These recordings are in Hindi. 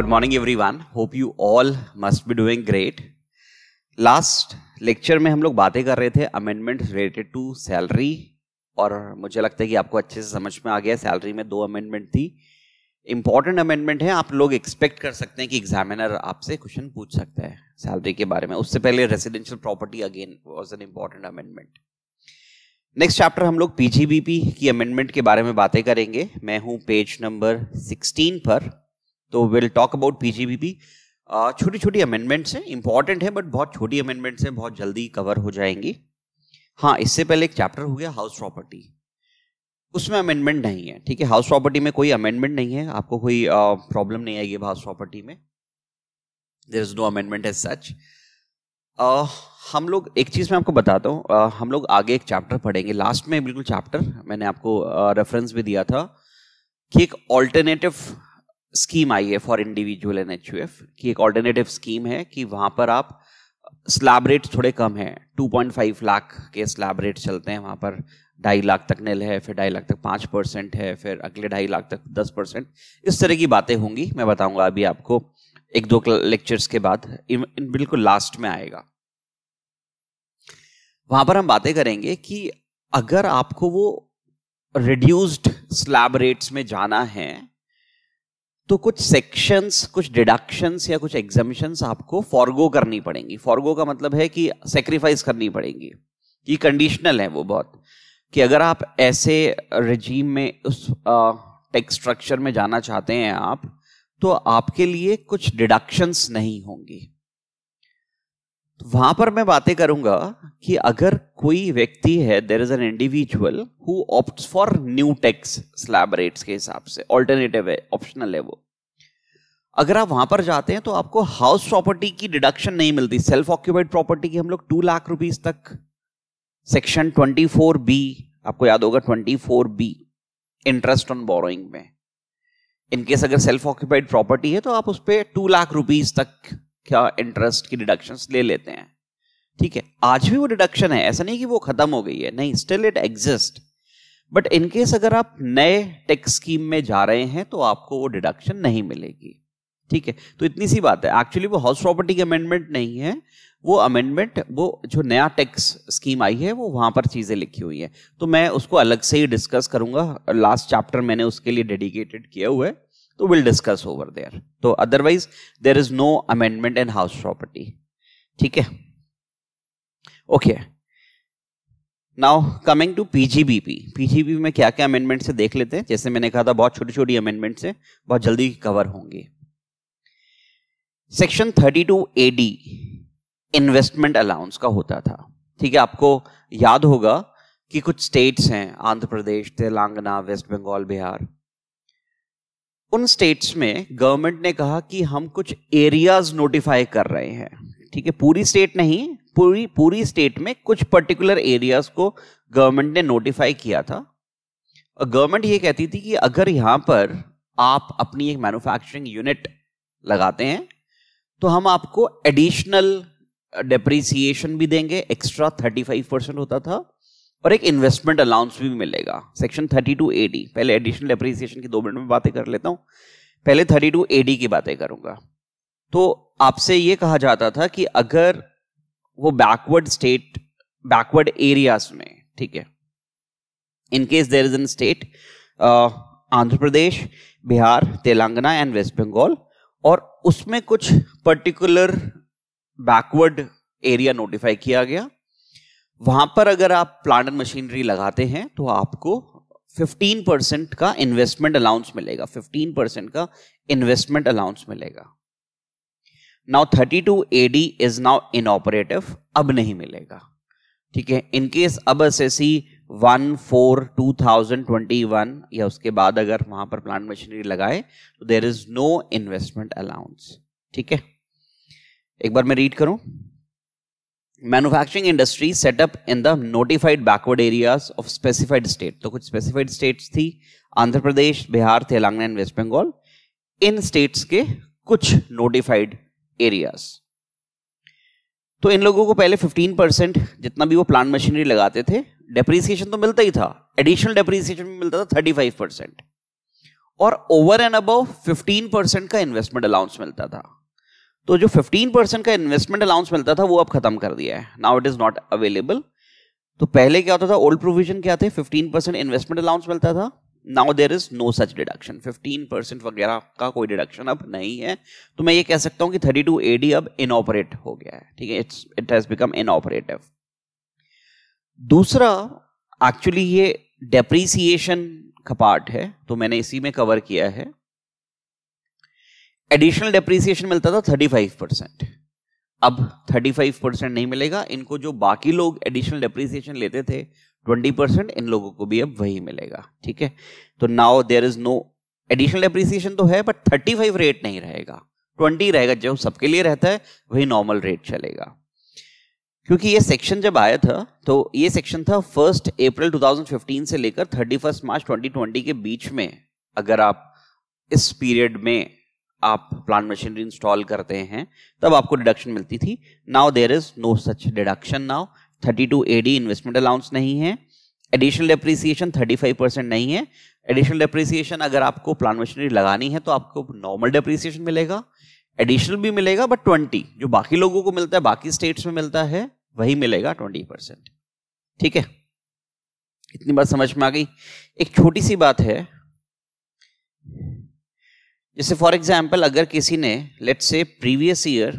Morning everyone hope you all must be doing great last lecture में हम लोग बातें कर रहे थे अमेंडमेंट रिलेटेड टू सैलरी और मुझे लगता है कि आपको अच्छे से समझ में आ गया सैलरी में दो अमेंडमेंट थी इंपॉर्टेंट अमेंडमेंट है आप लोग एक्सपेक्ट कर सकते हैं कि एग्जामिनर आपसे क्वेश्चन पूछ सकता है सैलरी के बारे में उससे पहले residential property again was an important amendment next chapter हम लोग पीजीबीपी की अमेंडमेंट के बारे में बातें करेंगे मैं हूं पेज नंबर 16 पर तो विल टॉक अबाउट पी छोटी छोटी अमेंडमेंट्स हैं इंपॉर्टेंट है बट बहुत छोटी अमेंडमेंट्स हैं बहुत जल्दी कवर हो जाएंगी हाँ इससे पहले एक चैप्टर हो गया हाउस प्रॉपर्टी उसमें अमेंडमेंट नहीं है ठीक है हाउस प्रॉपर्टी में कोई अमेंडमेंट नहीं है आपको कोई प्रॉब्लम uh, नहीं आएगी हाउस प्रॉपर्टी में there is no amendment as such हम लोग एक चीज़ मैं आपको बताता हूँ uh, हम लोग आगे एक चैप्टर पढ़ेंगे लास्ट में बिल्कुल चैप्टर मैंने आपको रेफरेंस uh, भी दिया था कि एक ऑल्टरनेटिव स्कीम आई है फॉर इंडिविजुअल एन एच की एक ऑल्टरनेटिव स्कीम है कि वहाँ पर आप स्लैब uh, रेट थोड़े कम है 2.5 लाख के स्लैब रेट चलते हैं वहाँ पर ढाई लाख तक नल है फिर ढाई लाख तक पाँच परसेंट है फिर अगले ढाई लाख तक दस परसेंट इस तरह की बातें होंगी मैं बताऊंगा अभी आपको एक दो लेक्चर्स के बाद इन, इन बिल्कुल लास्ट में आएगा वहाँ पर हम बातें करेंगे कि अगर आपको वो रिड्यूस्ड स्लैब रेट्स में जाना है तो कुछ सेक्शंस कुछ डिडक्शंस या कुछ एग्जामिशंस आपको फॉरगो करनी पड़ेंगी फॉरगो का मतलब है कि सेक्रीफाइस करनी पड़ेंगी ये कंडीशनल है वो बहुत कि अगर आप ऐसे रजीम में उस टेक्स स्ट्रक्चर में जाना चाहते हैं आप तो आपके लिए कुछ डिडक्शंस नहीं होंगी तो वहां पर मैं बातें करूंगा कि अगर कोई व्यक्ति है there is an individual who opt for new tax slab rates के हिसाब से ऑल्टरनेटिव है ऑप्शनल है वो अगर आप वहां पर जाते हैं तो आपको हाउस प्रॉपर्टी की डिडक्शन नहीं मिलती सेल्फ ऑक्यूपाइड प्रॉपर्टी की हम लोग टू लाख रुपीज तक सेक्शन ट्वेंटी फोर बी आपको याद होगा twenty four B interest on borrowing में इनकेस अगर सेल्फ ऑक्यूपाइड प्रॉपर्टी है तो आप उस पर टू लाख रुपीज तक क्या इंटरेस्ट की डिडक्शन ले लेते हैं ठीक है आज भी वो डिडक्शन है ऐसा नहीं कि वो खत्म हो गई है नहीं still it exist but in case अगर आप नए टेक्स स्कीम में जा रहे हैं तो आपको वो डिडक्शन नहीं मिलेगी ठीक है तो इतनी सी बात है एक्चुअली वो हाउस प्रॉपर्टी की अमेंडमेंट नहीं है वो अमेंडमेंट वो जो नया टैक्स स्कीम आई है वो वहां पर चीज़ें लिखी हुई हैं तो मैं उसको अलग से ही डिस्कस करूंगा लास्ट चैप्टर मैंने उसके लिए डेडिकेटेड किया हुआ है विल डिस्कस ओवर देयर तो अदरवाइज तो otherwise, is no amendment in house property ठीक है okay now coming to PGBP PGB में क्या क्या अमेंडमेंट से देख लेते हैं जैसे मैंने कहा था बहुत छोटी छोटी अमेंडमेंट से बहुत जल्दी कवर होंगे सेक्शन 32 एडी इन्वेस्टमेंट अलाउंस का होता था ठीक है आपको याद होगा कि कुछ स्टेट्स हैं आंध्र प्रदेश तेलंगाना वेस्ट बंगाल बिहार उन स्टेट्स में गवर्नमेंट ने कहा कि हम कुछ एरियाज नोटिफाई कर रहे हैं ठीक है पूरी स्टेट नहीं पूरी पूरी स्टेट में कुछ पर्टिकुलर एरियाज को गवर्नमेंट ने नोटिफाई किया था और गवर्नमेंट ये कहती थी कि अगर यहां पर आप अपनी एक मैन्युफैक्चरिंग यूनिट लगाते हैं तो हम आपको एडिशनल डेप्रिसिएशन भी देंगे एक्स्ट्रा फाइव परसेंट होता था और एक इन्वेस्टमेंट अलाउंस भी मिलेगा सेक्शन थर्टी टू एडी पहले एडिशनल एप्रिसिएशन की दो मिनट में बातें कर लेता हूँ पहले थर्टी टू एडी की बातें करूंगा तो आपसे ये कहा जाता था कि अगर वो बैकवर्ड स्टेट बैकवर्ड एरियाज में ठीक है in case there is in state Andhra Pradesh Bihar Telangana and West Bengal और उसमें कुछ पर्टिकुलर बैकवर्ड एरिया नोटिफाई किया गया वहां पर अगर आप प्लांट एंड मशीनरी लगाते हैं तो आपको 15 परसेंट का इन्वेस्टमेंट अलाउंस मिलेगा 15 परसेंट का इन्वेस्टमेंट अलाउंस मिलेगा now 32 two AD is now inoperative अब नहीं मिलेगा ठीक है इनकेस अब S S C one four two thousand twenty one या उसके बाद अगर वहां पर प्लांट मशीनरी लगाए तो there is no investment allowance ठीक है एक बार मैं रीड करूं manufacturing industry setup in the notified backward areas of specified state तो कुछ स्पेसिफाइड स्टेट्स थी आंध्र प्रदेश बिहार तेलंगाना एंड वेस्ट बंगाल इन स्टेट्स के कुछ नोटिफाइड एरियाज तो इन लोगों को पहले 15 परसेंट जितना भी वो प्लान मशीनरी लगाते थे डेप्रीसिएशन तो मिलता ही था एडिशनल डेप्रीसिएशन भी मिलता था 35 परसेंट और ओवर एंड अबव 15 परसेंट का इन्वेस्टमेंट अलाउंस मिलता था तो जो 15 परसेंट का इन्वेस्टमेंट अलाउंस मिलता था वो अब खत्म कर दिया है now it is not available तो पहले क्या होता था ओल्ड प्रोविजन क्या थे 15 परसेंट इन्वेस्टमेंट अलाउंस मिलता था now there is no such deduction 15 percent वगैरह का कोई डिडक्शन अब नहीं है तो मैं ये कह सकता हूँ कि 32 टू अब इनऑपरेट हो गया है ठीक है it's it has become inoperative दूसरा एक्चुअली ये डेप्रीसिएशन का पार्ट है तो मैंने इसी में कवर किया है एडिशनल डेप्रीसिएशन मिलता था 35 परसेंट अब 35 परसेंट नहीं मिलेगा इनको जो बाकी लोग एडिशनल डेप्रीसिएशन लेते थे 20 परसेंट इन लोगों को भी अब वही मिलेगा ठीक है तो now there is no additional depreciation तो है बट 35 रेट नहीं रहेगा 20 रहेगा जो सबके लिए रहता है वही नॉर्मल रेट चलेगा क्योंकि ये सेक्शन जब आया था तो ये सेक्शन था फर्स्ट अप्रैल 2015 से लेकर थर्टी मार्च 2020 के बीच में अगर आप इस पीरियड में आप प्लांट मशीनरी इंस्टॉल करते हैं तब आपको डिडक्शन मिलती थी now there is no such deduction now thirty two AD investment allowance नहीं है additional depreciation thirty five percent नहीं है एडिशनल डेप्रिसिएशन अगर आपको प्लान मशीनरी लगानी है तो आपको नॉर्मल डेप्रिसिएशन मिलेगा एडिशनल भी मिलेगा बट ट्वेंटी जो बाकी लोगों को मिलता है बाकी स्टेट्स में मिलता है वही मिलेगा ट्वेंटी परसेंट ठीक है इतनी बात समझ में आ गई एक छोटी सी बात है जैसे फॉर एग्जाम्पल अगर किसी ने लेट से प्रीवियस ईयर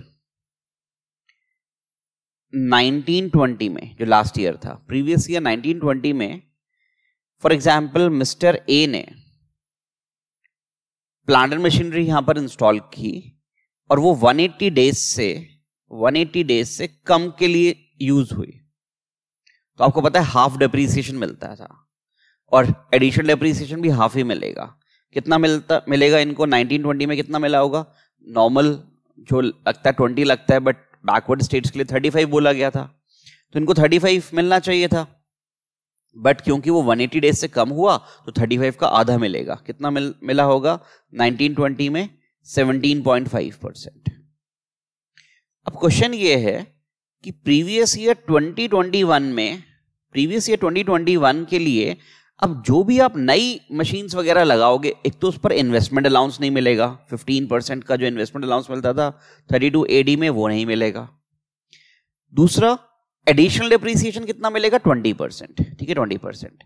1920 में जो लास्ट ईयर था प्रीवियस ईयर 1920 में फॉर एग्जाम्पल मिस्टर ए ने प्लांटर मशीनरी यहां पर इंस्टॉल की और वो 180 डेज से 180 डेज से कम के लिए यूज हुई तो आपको पता है हाफ डेप्रीसिएशन मिलता था और एडिशनल डेप्रीसिएशन भी हाफ ही मिलेगा कितना मिलता मिलेगा इनको 1920 में कितना मिला होगा नॉर्मल जो लगता है ट्वेंटी लगता है बट बैकवर्ड स्टेट्स के लिए थर्टी फाइव बोला गया था तो इनको थर्टी फाइव मिलना चाहिए था बट क्योंकि वो 180 डेज से कम हुआ तो 35 का आधा मिलेगा कितना मिल, मिला होगा 1920 में 17.5 परसेंट अब क्वेश्चन ये है कि प्रीवियस ईयर 2021 में प्रीवियस ईयर 2021 के लिए अब जो भी आप नई मशीन्स वगैरह लगाओगे एक तो उस पर इन्वेस्टमेंट अलाउंस नहीं मिलेगा 15 परसेंट का जो इन्वेस्टमेंट अलाउंस मिलता था 32 एडी में वो नहीं मिलेगा दूसरा एडिशनल डिप्रिसिएशन कितना मिलेगा 20 परसेंट ठीक है 20 परसेंट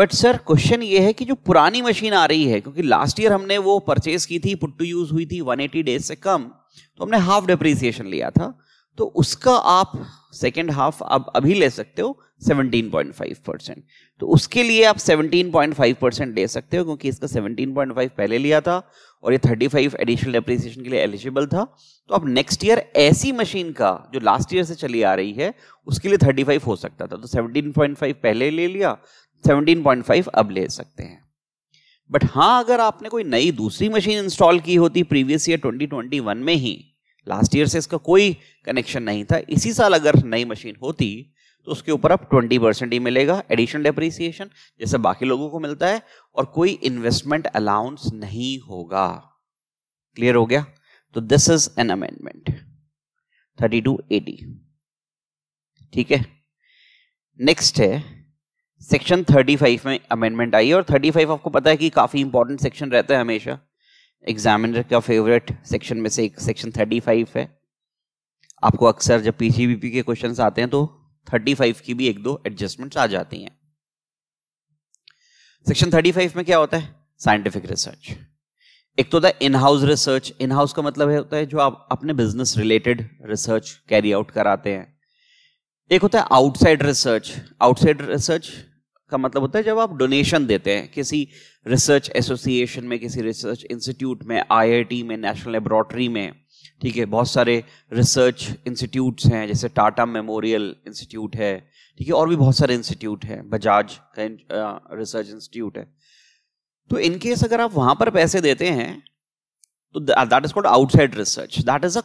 बट सर क्वेश्चन ये है कि जो पुरानी मशीन आ रही है क्योंकि लास्ट ईयर हमने वो परचेज की थी पुट टू यूज हुई थी वन डेज से कम तो हमने हाफ डिप्रिसिएशन लिया था तो उसका आप सेकेंड हाफ आप अभी ले सकते हो 17.5 परसेंट तो उसके लिए आप 17.5 परसेंट ले सकते हो क्योंकि इसका 17.5 पहले लिया था और ये 35 एडिशनल डेप्रिसिएशन के लिए एलिजिबल था तो आप नेक्स्ट ईयर ऐसी मशीन का जो लास्ट ईयर से चली आ रही है उसके लिए 35 हो सकता था तो 17.5 पहले ले लिया 17.5 अब ले सकते हैं बट हाँ अगर आपने कोई नई दूसरी मशीन इंस्टॉल की होती प्रीवियस ईयर ट्वेंटी में ही लास्ट ईयर से इसका कोई कनेक्शन नहीं था इसी साल अगर नई मशीन होती तो उसके ऊपर अब 20 परसेंट ही मिलेगा एडिशनल डेप्रीसिएशन जैसे बाकी लोगों को मिलता है और कोई इन्वेस्टमेंट अलाउंस नहीं होगा क्लियर हो गया तो this is an amendment thirty two AT ठीक है नेक्स्ट है सेक्शन 35 में अमेंडमेंट आई है और 35 आपको पता है कि काफी इंपॉर्टेंट सेक्शन रहता है हमेशा एग्जामिनर का फेवरेट सेक्शन में से एक सेक्शन 35 है आपको अक्सर जब पीसीबीपी के क्वेश्चन आते हैं तो 35 की भी एक दो एडजस्टमेंट्स आ जाती हैं सेक्शन 35 में क्या होता है साइंटिफिक रिसर्च एक तो होता है इनहाउस रिसर्च इनहाउस का मतलब है होता है जो आप अपने business related research carry out कराते हैं एक होता है आउटसाइड रिसर्च आउटसाइड रिसर्च का मतलब होता है जब आप डोनेशन देते हैं किसी रिसर्च एसोसिएशन में किसी रिसर्च इंस्टीट्यूट में आईआईटी में नेशनल लेबोरेटरी में ठीक है बहुत सारे रिसर्च इंस्टीट्यूट्स हैं जैसे टाटा मेमोरियल इंस्टीट्यूट है ठीक है और भी बहुत सारे इंस्टीट्यूट हैं बजाज का रिसर्च इंस्टीट्यूट है तो इनकेस अगर आप वहां पर पैसे देते हैं तो that is called outside research that is a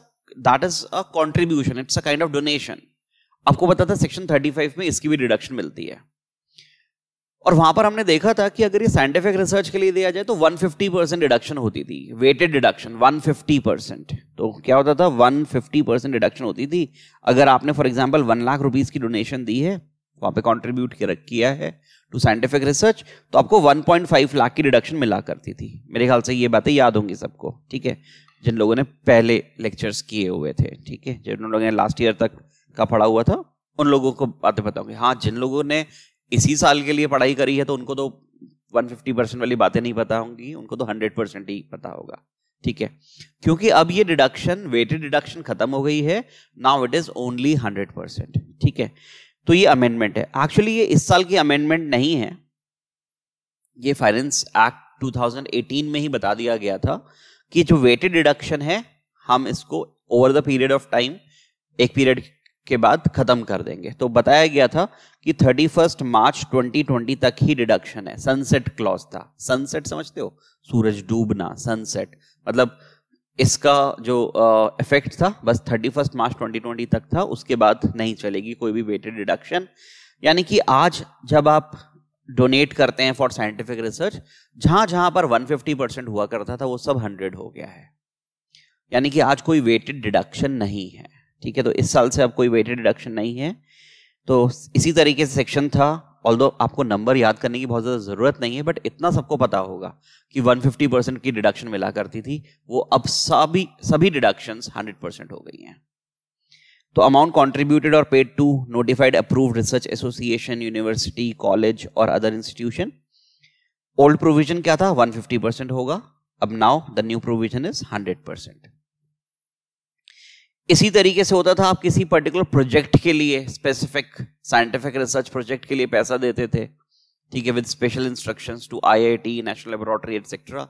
that is a contribution it's a kind of donation आपको बता था सेक्शन थर्टी में इसकी भी रिडक्शन मिलती है और वहां पर हमने देखा था कि अगर ये साइंटिफिक रिसर्च के लिए दिया जाए तो 150 परसेंट डिडक्शन होती थी वेटेड डिडक्शन 150 परसेंट तो क्या होता था 150 परसेंट डिडक्शन होती थी अगर आपने for example one lakh rupees की डोनेशन दी है वहां पे कॉन्ट्रीब्यूट किया है टू साइंटिफिक रिसर्च तो आपको वन लाख की डिडक्शन मिला करती थी मेरे ख्याल से ये बातें याद होंगी सबको ठीक है जिन लोगों ने पहले लेक्चर्स किए हुए थे ठीक है जिन लोगों ने लास्ट ईयर तक का पढ़ा हुआ था उन लोगों को बातें बताऊंगी हाँ जिन लोगों ने इसी साल के लिए पढ़ाई करी है तो उनको तो 150 परसेंट वाली बातें नहीं पता होंगी उनको तो 100 परसेंट ही पता होगा ठीक है क्योंकि अब ये डिडक्शन वेटेड डिडक्शन खत्म हो गई है now it is only hundred percent ठीक है तो ये अमेंडमेंट है एक्चुअली ये इस साल की अमेंडमेंट नहीं है ये फाइनेंस एक्ट 2018 में ही बता दिया गया था कि जो वेटेड डिडक्शन है हम इसको over the period of time एक पीरियड के बाद खत्म कर देंगे तो बताया गया था कि थर्टी फर्स्ट मार्च 2020 तक ही डिडक्शन है सनसेट क्लॉज था सनसेट समझते हो सूरज डूबना सनसेट मतलब इसका जो इफेक्ट था बस थर्टी फर्स्ट मार्च 2020 तक था उसके बाद नहीं चलेगी कोई भी वेटेड डिडक्शन यानी कि आज जब आप डोनेट करते हैं फॉर साइंटिफिक रिसर्च जहां जहां पर 150 परसेंट हुआ करता था वो सब 100 हो गया है यानी कि आज कोई वेटेड डिडक्शन नहीं है ठीक है तो इस साल से अब कोई वेटेड डिडक्शन नहीं है तो इसी तरीके से सेक्शन था ऑल आपको नंबर याद करने की बहुत ज़्यादा ज़रूरत नहीं है बट इतना सबको पता होगा कि 150 परसेंट की डिडक्शन मिला करती थी वो अब सभी सभी डिडक्शंस 100 परसेंट हो गई हैं तो अमाउंट कॉन्ट्रीब्यूटेड और paid to notified approved research association university college और अदर इंस्टीट्यूशन ओल्ड प्रोविजन क्या था वन परसेंट होगा अब now the new provision is hundred percent इसी तरीके से होता था आप किसी पर्टिकुलर प्रोजेक्ट के लिए स्पेसिफिक साइंटिफिक रिसर्च प्रोजेक्ट के लिए पैसा देते थे ठीक है with special instructions to IIT national laboratory etcetera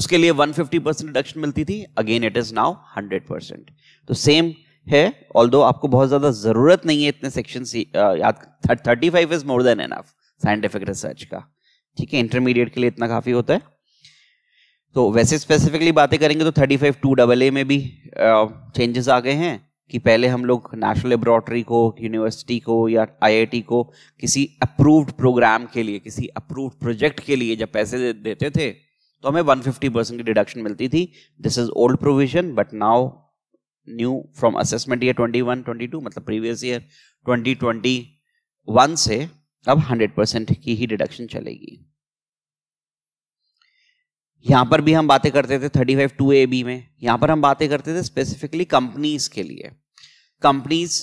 उसके लिए 150 परसेंट रिडक्शन मिलती थी again it is now 100 percent तो सेम है ऑल आपको बहुत ज़्यादा ज़रूरत नहीं है इतने सेक्शन याद thirty five is more than enough scientific research का ठीक है इंटरमीडिएट के लिए इतना काफ़ी होता है तो वैसे स्पेसिफिकली बातें करेंगे तो thirty five two double A में भी चेंजेस आ गए हैं कि पहले हम लोग नेशनल लेबोरेटरी को यूनिवर्सिटी को या आईआईटी को किसी अप्रूव्ड प्रोग्राम के लिए किसी अप्रूव्ड प्रोजेक्ट के लिए जब पैसे देते थे तो हमें 150 परसेंट की डिडक्शन मिलती थी this is old provision but now new from assessment year 21 22 मतलब प्रीवियस ईयर 2021 से अब 100 परसेंट की ही डिडक्शन चलेगी यहाँ पर भी हम बातें करते थे thirty five two A B में यहाँ पर हम बातें करते थे स्पेसिफिकली कंपनीज के लिए कंपनीज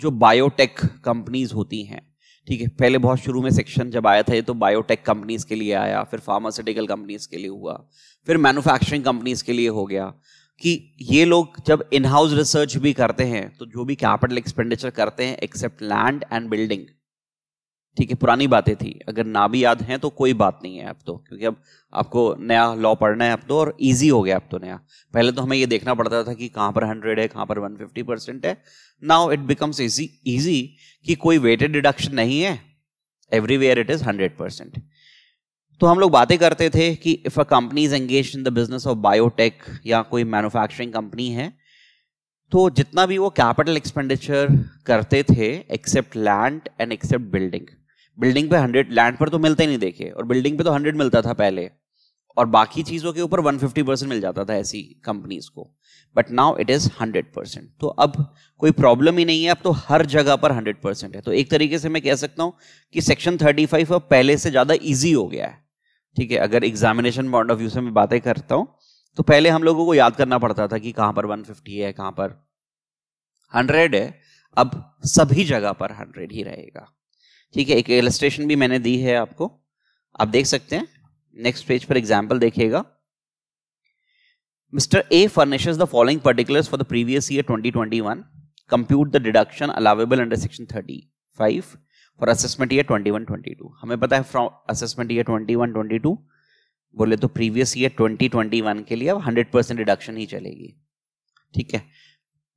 जो बायोटेक कंपनीज होती हैं ठीक है पहले बहुत शुरू में सेक्शन जब आया था ये तो बायोटेक कंपनीज के लिए आया फिर फार्मास्यूटिकल कंपनीज के लिए हुआ फिर मैन्युफैक्चरिंग कंपनीज के लिए हो गया कि ये लोग जब इनहाउस रिसर्च भी करते हैं तो जो भी कैपिटल एक्सपेंडिचर करते हैं एक्सेप्ट लैंड एंड बिल्डिंग ठीक है पुरानी बातें थी अगर ना भी याद हैं तो कोई बात नहीं है अब तो क्योंकि अब आपको नया लॉ पढ़ना है अब तो और इजी हो गया अब तो नया पहले तो हमें ये देखना पड़ता था कि कहाँ पर हंड्रेड है कहाँ पर वन फिफ्टी परसेंट है now it becomes easy easy कि कोई वेटेड डिडक्शन नहीं है everywhere it is hundred percent तो हम लोग बातें करते थे कि if a company is engage in the business of biotech या कोई मैनुफैक्चरिंग कंपनी है तो जितना भी वो कैपिटल एक्सपेंडिचर करते थे except land and except building building पे हंड्रेड लैंड पर तो मिलते नहीं देखे और बिल्डिंग पे तो हंड्रेड मिलता था पहले और बाकी चीज़ों के ऊपर वन फिफ्टी परसेंट मिल जाता था ऐसी कंपनीज को but now it is hundred percent तो अब कोई प्रॉब्लम ही नहीं है अब तो हर जगह पर हंड्रेड परसेंट है तो एक तरीके से मैं कह सकता हूँ कि सेक्शन थर्टी फाइव अब पहले से ज़्यादा ईजी हो गया है ठीक है अगर एग्जामिनेशन पॉइंट ऑफ व्यू से मैं बातें करता हूँ तो पहले हम लोगों को याद करना पड़ता था कि कहाँ पर वन फिफ्टी है कहाँ पर हंड्रेड है अब सभी जगह पर हंड्रेड ही रहेगा ठीक है एक एलस्ट्रेशन भी मैंने दी है आपको आप देख सकते हैं नेक्स्ट पेज पर एग्जाम्पल देखिएगा Mr. A furnishes the following particulars for the previous year 2021. Compute the deduction allowable under section 35 for assessment year 21-22. हमें पता है फ्रॉम असेसमेंट ईयर 21-22 बोले तो प्रीवियस ईयर 2021 के लिए अब 100 परसेंट डिडक्शन ही चलेगी ठीक है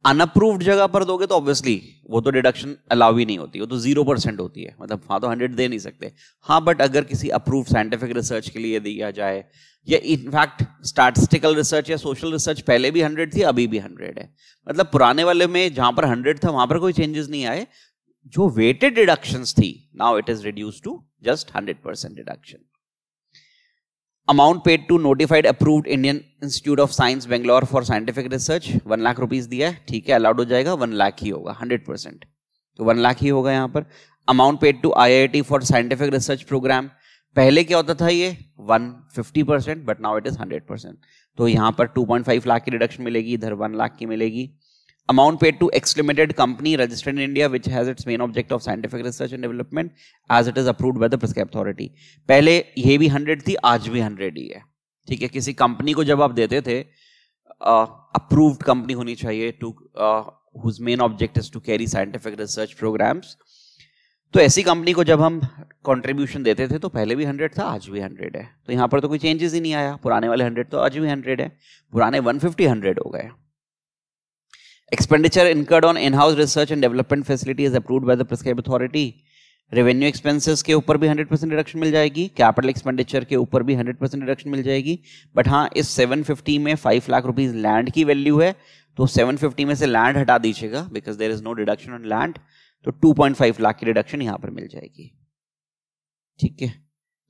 अनअप्रूव्ड जगह पर दोगे तो ऑब्वियसली वो तो डिडक्शन अलाउ ही नहीं होती वो तो जीरो परसेंट होती है मतलब हाँ तो हंड्रेड दे नहीं सकते हाँ बट अगर किसी अप्रूव साइंटिफिक रिसर्च के लिए दिया जाए या इनफैक्ट स्टैटिस्टिकल रिसर्च या सोशल रिसर्च पहले भी हंड्रेड थी अभी भी हंड्रेड है मतलब पुराने वाले में जहां पर हंड्रेड था वहां पर कोई चेंजेस नहीं आए जो वेटेड डिडक्शन थी now it is reduce to just hundred percent deduction amount paid to notified approved Indian Institute of Science Bangalore for scientific research one lakh rupees दिया है ठीक है अलाउड हो जाएगा वन लाख ही होगा हंड्रेड परसेंट तो वन लाख ही होगा यहाँ पर amount paid to T for scientific research programme पहले क्या होता था ये fifty percent but now it is hundred percent तो यहाँ पर फाइव लाख की रिडक्शन मिलेगी इधर वन लाख की मिलेगी amount paid to X Limited company registered in India which has its main object of scientific research and development as it is approved by the prescribed authority. पहले ये भी हंड्रेड थी आज भी हंड्रेड ही है ठीक है किसी कंपनी को जब आप देते थे अप्रूव्ड कंपनी होनी चाहिए to whose main object is to carry scientific research programmes तो ऐसी कंपनी को जब हम कंट्रीब्यूशन देते थे तो पहले भी हंड्रेड था आज भी हंड्रेड है तो यहाँ पर तो कोई चेंजेस ही नहीं आया पुराने वाले हंड्रेड तो आज भी हंड्रेड है पुराने वन फिफ्टी हंड्रेड हो गए Expenditure incurred on in-house research and development facility is approved by the prescribed authority. Revenue expenses के ऊपर भी 100 परसेंट डिडक्शन मिल जाएगी कैपिटल एक्सपेंडिचर के ऊपर भी 100 परसेंट डिडक्शन मिल जाएगी बट हाँ इस 750 में 5 लाख रुपीज लैंड की वैल्यू है तो 750 में से लैंड हटा दीजिएगा because there is no deduction on land तो 2.5 लाख की डिडक्शन यहाँ पर मिल जाएगी ठीक है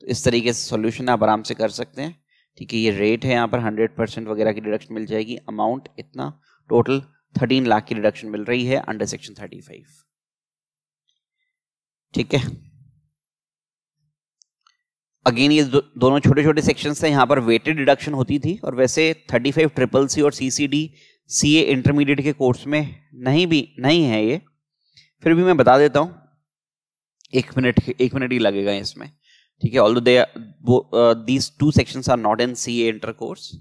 तो इस तरीके से सोल्यूशन आप आराम से कर सकते हैं ठीक है ये रेट है यहाँ पर हंड्रेड वगैरह की डिडक्शन मिल जाएगी अमाउंट इतना टोटल थर्टीन लाख की रिडक्शन मिल रही है अंडर सेक्शन थर्टी फाइव ठीक है अगेन ये दो, दोनों छोटे छोटे सेक्शन थे यहां पर वेटेड डिडक्शन होती थी और वैसे थर्टी फाइव ट्रिपल सी और C C D C A intermediate के कोर्स में नहीं भी नहीं है ये फिर भी मैं बता देता हूं एक मिनट एक मिनट ही लगेगा इसमें ठीक है although these two sections are not in C A inter course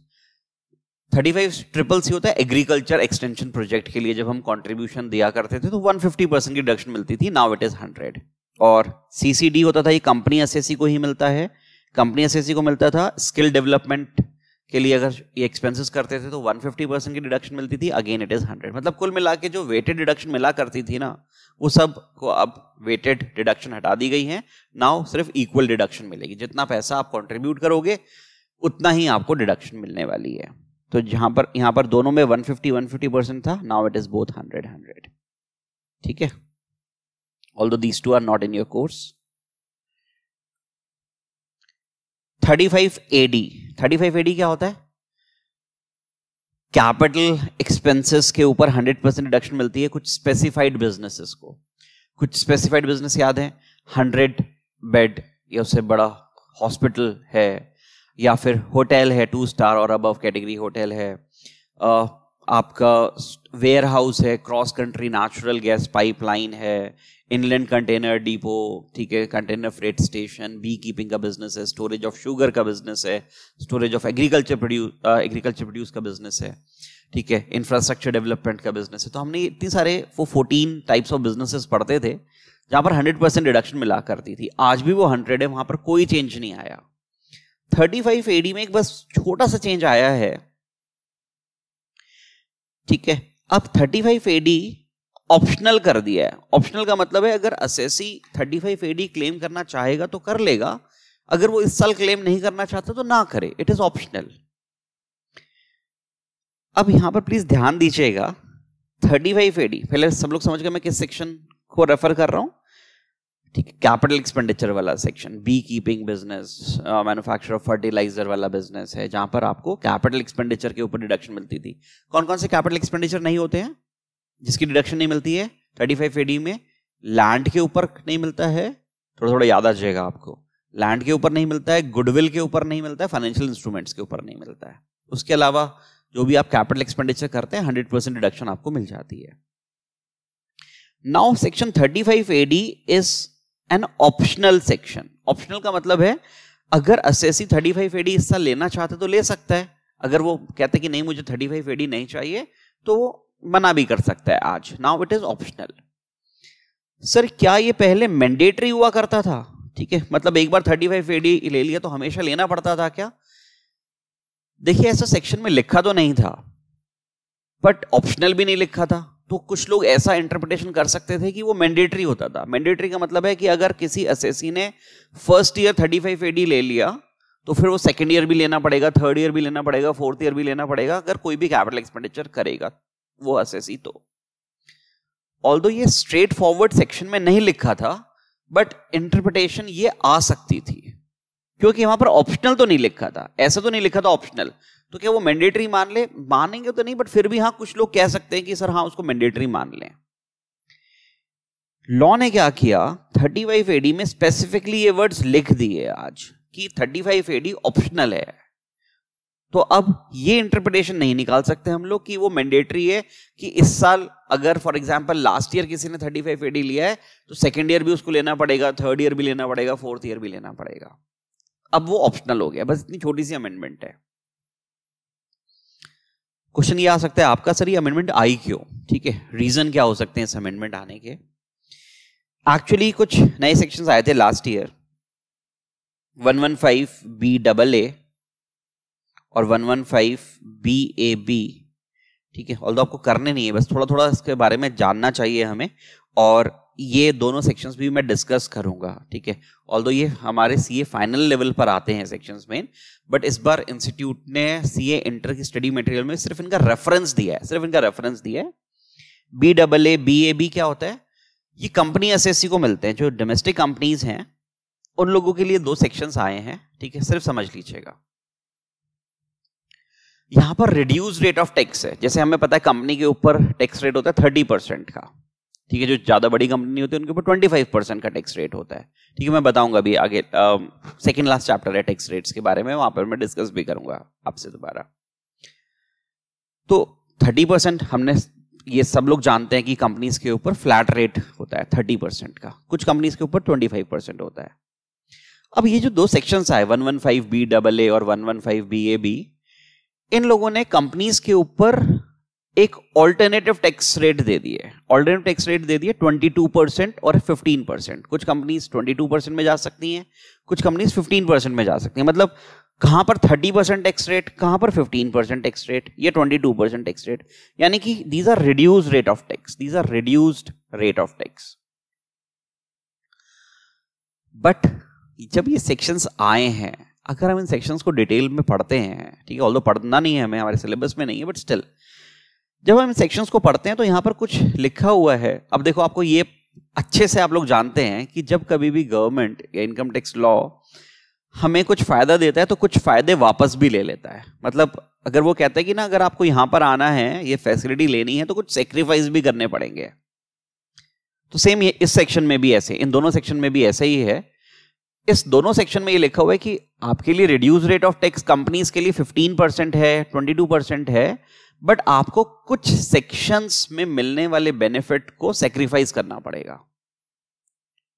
thirty five triple C होता है एग्रीकल्चर एक्सटेंशन प्रोजेक्ट के लिए जब हम कॉन्ट्रीब्यूशन दिया करते थे तो वन फिफ्टी परसेंट की डिडक्शन मिलती थी नाउ इट इज हंड्रेड और सीसीडी होता था ये कंपनी सी को ही मिलता है कंपनी सी को मिलता था स्किल डेवलपमेंट के लिए अगर ये एक्सपेंसेस करते थे तो 150 परसेंट की डिडक्शन मिलती थी अगेन इट इज 100 मतलब कुल मिला के जो वेटेड डिडक्शन मिला करती थी ना वो सब को अब वेटेड डिडक्शन हटा दी गई है नाउ सिर्फ इक्वल डिडक्शन मिलेगी जितना पैसा आप कॉन्ट्रीब्यूट करोगे उतना ही आपको डिडक्शन मिलने वाली है तो जहां पर यहां पर दोनों में 150 150 परसेंट था नाउ इट इज बोथ 100 100 ठीक है although these two are not in your course 35 AD 35 AD क्या होता है कैपिटल एक्सपेंसेस के ऊपर 100 परसेंट रिडक्शन मिलती है कुछ स्पेसिफाइड बिजनेसेस को कुछ स्पेसिफाइड बिजनेस याद है 100 बेड या उससे बड़ा हॉस्पिटल है या फिर होटल है टू स्टार और अबव कैटेगरी होटल है आपका वेयर हाउस है cross country natural gas pipeline है इनलैंड कंटेनर डिपो ठीक है container freight station bee keeping का बिजनेस है स्टोरेज ऑफ शुगर का बिजनेस है storage of agriculture produce agriculture produce का बिजनेस है ठीक है इंफ्रास्ट्रक्चर डेवलपमेंट का बिजनेस है तो हमने इतने सारे वो फोर्टीन टाइप्स ऑफ बिजनेसेस पढ़ते थे जहाँ पर हंड्रेड परसेंट रिडक्शन मिला करती थी आज भी वो हंड्रेड है वहाँ पर कोई चेंज नहीं आया थर्टी फाइव एडी में एक बस छोटा सा चेंज आया है ठीक है अब थर्टी फाइव एडी ऑप्शनल कर दिया है ऑप्शनल का मतलब है अगर assessee thirty five AD claim करना चाहेगा तो कर लेगा अगर वो इस साल क्लेम नहीं करना चाहता तो ना करे इट इज ऑप्शनल अब यहां पर प्लीज ध्यान दीजिएगा थर्टी फाइव एडी पहले सब लोग समझ गए मैं किस सेक्शन को रेफर कर रहा हूं ठीक है कैपिटल एक्सपेंडिचर वाला section bee keeping business manufacture of fertiliser वाला बिजनेस है जहां पर आपको कैपिटल एक्सपेंडिचर के ऊपर डिडक्शन मिलती थी कौन कौन से कैपिटल एक्सपेंडिचर नहीं होते हैं जिसकी डिडक्शन नहीं मिलती है थर्टी फाइव एडी में लैंड के ऊपर नहीं मिलता है थोड़ा थोड़ा याद आ जाएगा आपको लैंड के ऊपर नहीं मिलता है गुडविल के ऊपर नहीं मिलता है फाइनेंशियल इंस्ट्रूमेंट्स के ऊपर नहीं मिलता है उसके अलावा जो भी आप कैपिटल एक्सपेंडिचर करते हैं हंड्रेड परसेंट डिडक्शन आपको मिल जाती है now section thirty five AD is an optional section optional का मतलब है अगर अस्सी थर्टी फाइव एडी हिस्सा लेना चाहते तो ले सकता है अगर वो कहते कि नहीं मुझे थर्टी फाइव एडी नहीं चाहिए तो वो मना भी कर सकता है आज now it is optional sir क्या ये पहले मैंडेटरी हुआ करता था ठीक है मतलब एक बार थर्टी फाइव एडी ले लिया तो हमेशा लेना पड़ता था क्या देखिए ऐसा सेक्शन में लिखा तो नहीं था बट ऑप्शनल भी नहीं लिखा था तो कुछ लोग ऐसा इंटरप्रिटेशन कर सकते थे कि वो मैंडेटरी होता था मैंडेटरी का मतलब है कि अगर किसी असेसी ने first year thirty five AD ले लिया तो फिर वो सेकेंड ईयर भी लेना पड़ेगा थर्ड ईयर भी लेना पड़ेगा फोर्थ ईयर भी लेना पड़ेगा अगर कोई भी कैपिटल एक्सपेंडिचर करेगा वो एस तो ऑल ये स्ट्रेट फॉरवर्ड सेक्शन में नहीं लिखा था बट इंटरप्रिटेशन ये आ सकती थी क्योंकि वहां पर ऑप्शनल तो नहीं लिखा था ऐसा तो नहीं लिखा था ऑप्शनल तो क्या वो मैंडेटरी मान ले मानेंगे तो नहीं बट फिर भी हाँ कुछ लोग कह सकते हैं कि सर हाँ उसको मैंडेटरी मान लें लॉ ने क्या किया थर्टी फाइव एडी में स्पेसिफिकली ये वर्ड्स लिख दिए आज कि थर्टी फाइव एडी ऑप्शनल है तो अब ये इंटरप्रिटेशन नहीं निकाल सकते हम लोग कि वो मैंडेटरी है कि इस साल अगर फॉर एग्जांपल लास्ट ईयर किसी ने थर्टी फाइव एडी लिया है तो सेकेंड ईयर भी उसको लेना पड़ेगा थर्ड ईयर भी लेना पड़ेगा फोर्थ ईयर भी लेना पड़ेगा अब वो ऑप्शनल हो गया बस इतनी छोटी सी अमेंडमेंट है क्वेश्चन ये आ सकता है आपका सर ये अमेंडमेंट आई क्यों ठीक है रीजन क्या हो सकते हैं इस अमेंडमेंट आने के एक्चुअली कुछ नए सेक्शन आए थे last year 115 B double A और 115 बी ए बी ठीक है ऑल आपको करने नहीं है बस थोड़ा थोड़ा इसके बारे में जानना चाहिए हमें और ये दोनों सेक्शंस भी मैं डिस्कस करूंगा ठीक है ऑल ये हमारे सीए फाइनल लेवल पर आते हैं सेक्शंस में बट इस बार इंस्टीट्यूट ने सीए इंटर की स्टडी मटेरियल में सिर्फ इनका रेफरेंस दिया है सिर्फ इनका रेफरेंस दिया है B double A B A B क्या होता है ये कंपनी सी को मिलते हैं जो डोमेस्टिक कंपनीज हैं उन लोगों के लिए दो सेक्शंस आए हैं ठीक है सिर्फ समझ लीजिएगा यहां पर रिड्यूस रेट ऑफ टैक्स है जैसे हमें पता है कंपनी के ऊपर टैक्स रेट होता है थर्टी परसेंट का ठीक है जो ज़्यादा बड़ी कंपनी होती है उनके ऊपर ट्वेंटी फाइव परसेंट का टैक्स रेट होता है ठीक है मैं बताऊंगा अभी आगे सेकेंड लास्ट चैप्टर है टैक्स रेट्स के बारे में वहां पर मैं डिस्कस भी करूंगा आपसे दोबारा तो थर्टी परसेंट हमने ये सब लोग जानते हैं कि कंपनीज के ऊपर फ्लैट रेट होता है थर्टी परसेंट का कुछ कंपनीज के ऊपर ट्वेंटी फाइव परसेंट होता है अब ये जो दो सेक्शन आए one one five B double A और one one five B A B इन लोगों ने कंपनीज के ऊपर एक ऑल्टरनेटिव टैक्स रेट दे दिए ऑल्टरनेटिव टैक्स रेट दे दिए 22 परसेंट और 15 परसेंट कुछ कंपनीज 22 परसेंट में जा सकती हैं कुछ कंपनीज 15 परसेंट में जा सकती हैं मतलब कहां पर 30 परसेंट टैक्स रेट कहां पर 15 परसेंट टैक्स रेट या 22 परसेंट टैक्स रेट यानी कि these are reduce rate of tax these are reduced rate of tax but जब ये सेक्शंस आए हैं अगर हम इन सेक्शंस को डिटेल में पढ़ते हैं ठीक है ऑल पढ़ना नहीं है हमें हमारे सिलेबस में नहीं है बट स्टिल जब हम इन सेक्शंस को पढ़ते हैं तो यहाँ पर कुछ लिखा हुआ है अब देखो आपको ये अच्छे से आप लोग जानते हैं कि जब कभी भी गवर्नमेंट या इनकम टैक्स लॉ हमें कुछ फायदा देता है तो कुछ फायदे वापस भी ले लेता है मतलब अगर वो कहता है कि ना अगर आपको यहाँ पर आना है ये फैसिलिटी लेनी है तो कुछ सेक्रीफाइस भी करने पड़ेंगे तो सेम ये इस सेक्शन में भी ऐसे इन दोनों सेक्शन में भी ऐसे ही है इस दोनों सेक्शन में ये लिखा हुआ है कि आपके लिए reduce rate of tax companies के लिए 15 परसेंट है 22 परसेंट है बट आपको कुछ सेक्शंस में मिलने वाले बेनिफिट को सेक्रीफाइस करना पड़ेगा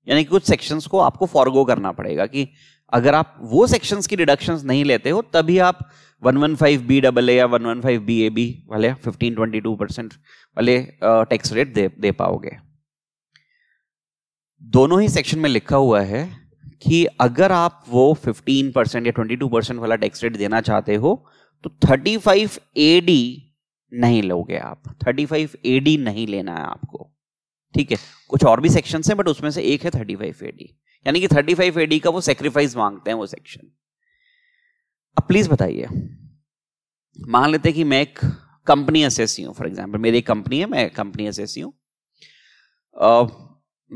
यानी कि कुछ सेक्शंस को आपको फॉरगो करना पड़ेगा कि अगर आप वो सेक्शंस की डिडक्शंस नहीं लेते हो तभी आप 115 बी डबल ए या फाइव बी ए बी वाले फिफ्टीन ट्वेंटी टू परसेंट वाले टैक्स रेट दे दे पाओगे दोनों ही सेक्शन में लिखा हुआ है कि अगर आप वो 15 परसेंट या 22 परसेंट वाला टैक्स रेट देना चाहते हो तो 35 एडी नहीं लोगे आप 35 एडी नहीं लेना है आपको ठीक है कुछ और भी सेक्शन हैं बट उसमें से एक है 35 एडी यानी कि 35 एडी का वो सेक्रीफाइस मांगते हैं वो सेक्शन अब प्लीज बताइए मान लेते हैं कि मैं एक कंपनी एस हूं फॉर एग्जाम्पल मेरी एक कंपनी है मैं कंपनी एस हूं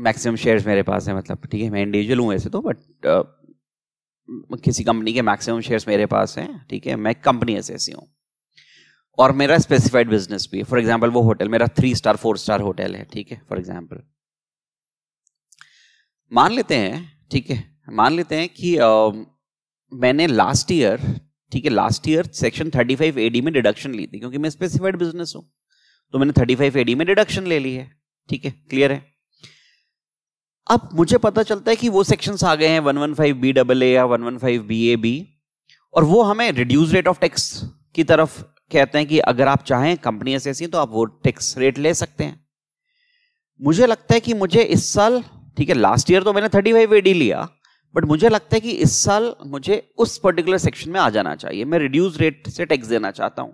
मैक्सिमम शेयर्स मेरे पास हैं मतलब ठीक है मैं इंडिविजुअल हूँ ऐसे तो बट uh, किसी कंपनी के मैक्सिमम शेयर्स मेरे पास हैं ठीक है मैं कंपनी ऐसे ऐसी हूँ और मेरा स्पेसिफाइड बिजनेस भी है फॉर एग्जाम्पल वो होटल मेरा three star four star hotel है ठीक है फॉर एग्जाम्पल मान लेते हैं ठीक है मान लेते हैं कि आ, um, मैंने लास्ट ईयर ठीक है लास्ट ईयर सेक्शन 35 एडी में डिडक्शन ली थी क्योंकि मैं स्पेसिफाइड बिजनेस हूँ तो मैंने 35 एडी में डिडक्शन ले ली है ठीक है क्लियर है अब मुझे पता चलता है कि वो सेक्शन आ गए हैं फाइव बी डबल ए या फाइव बी ए बी और वो हमें रिड्यूस रेट ऑफ टैक्स की तरफ कहते हैं कि अगर आप चाहें कंपनी ऐसी ऐसी तो आप वो टैक्स रेट ले सकते हैं मुझे लगता है कि मुझे इस साल ठीक है लास्ट ईयर तो मैंने थर्टी फाइव एडी लिया बट मुझे लगता है कि इस साल मुझे उस पर्टिकुलर सेक्शन में आ जाना चाहिए मैं रिड्यूस रेट से टैक्स देना चाहता हूं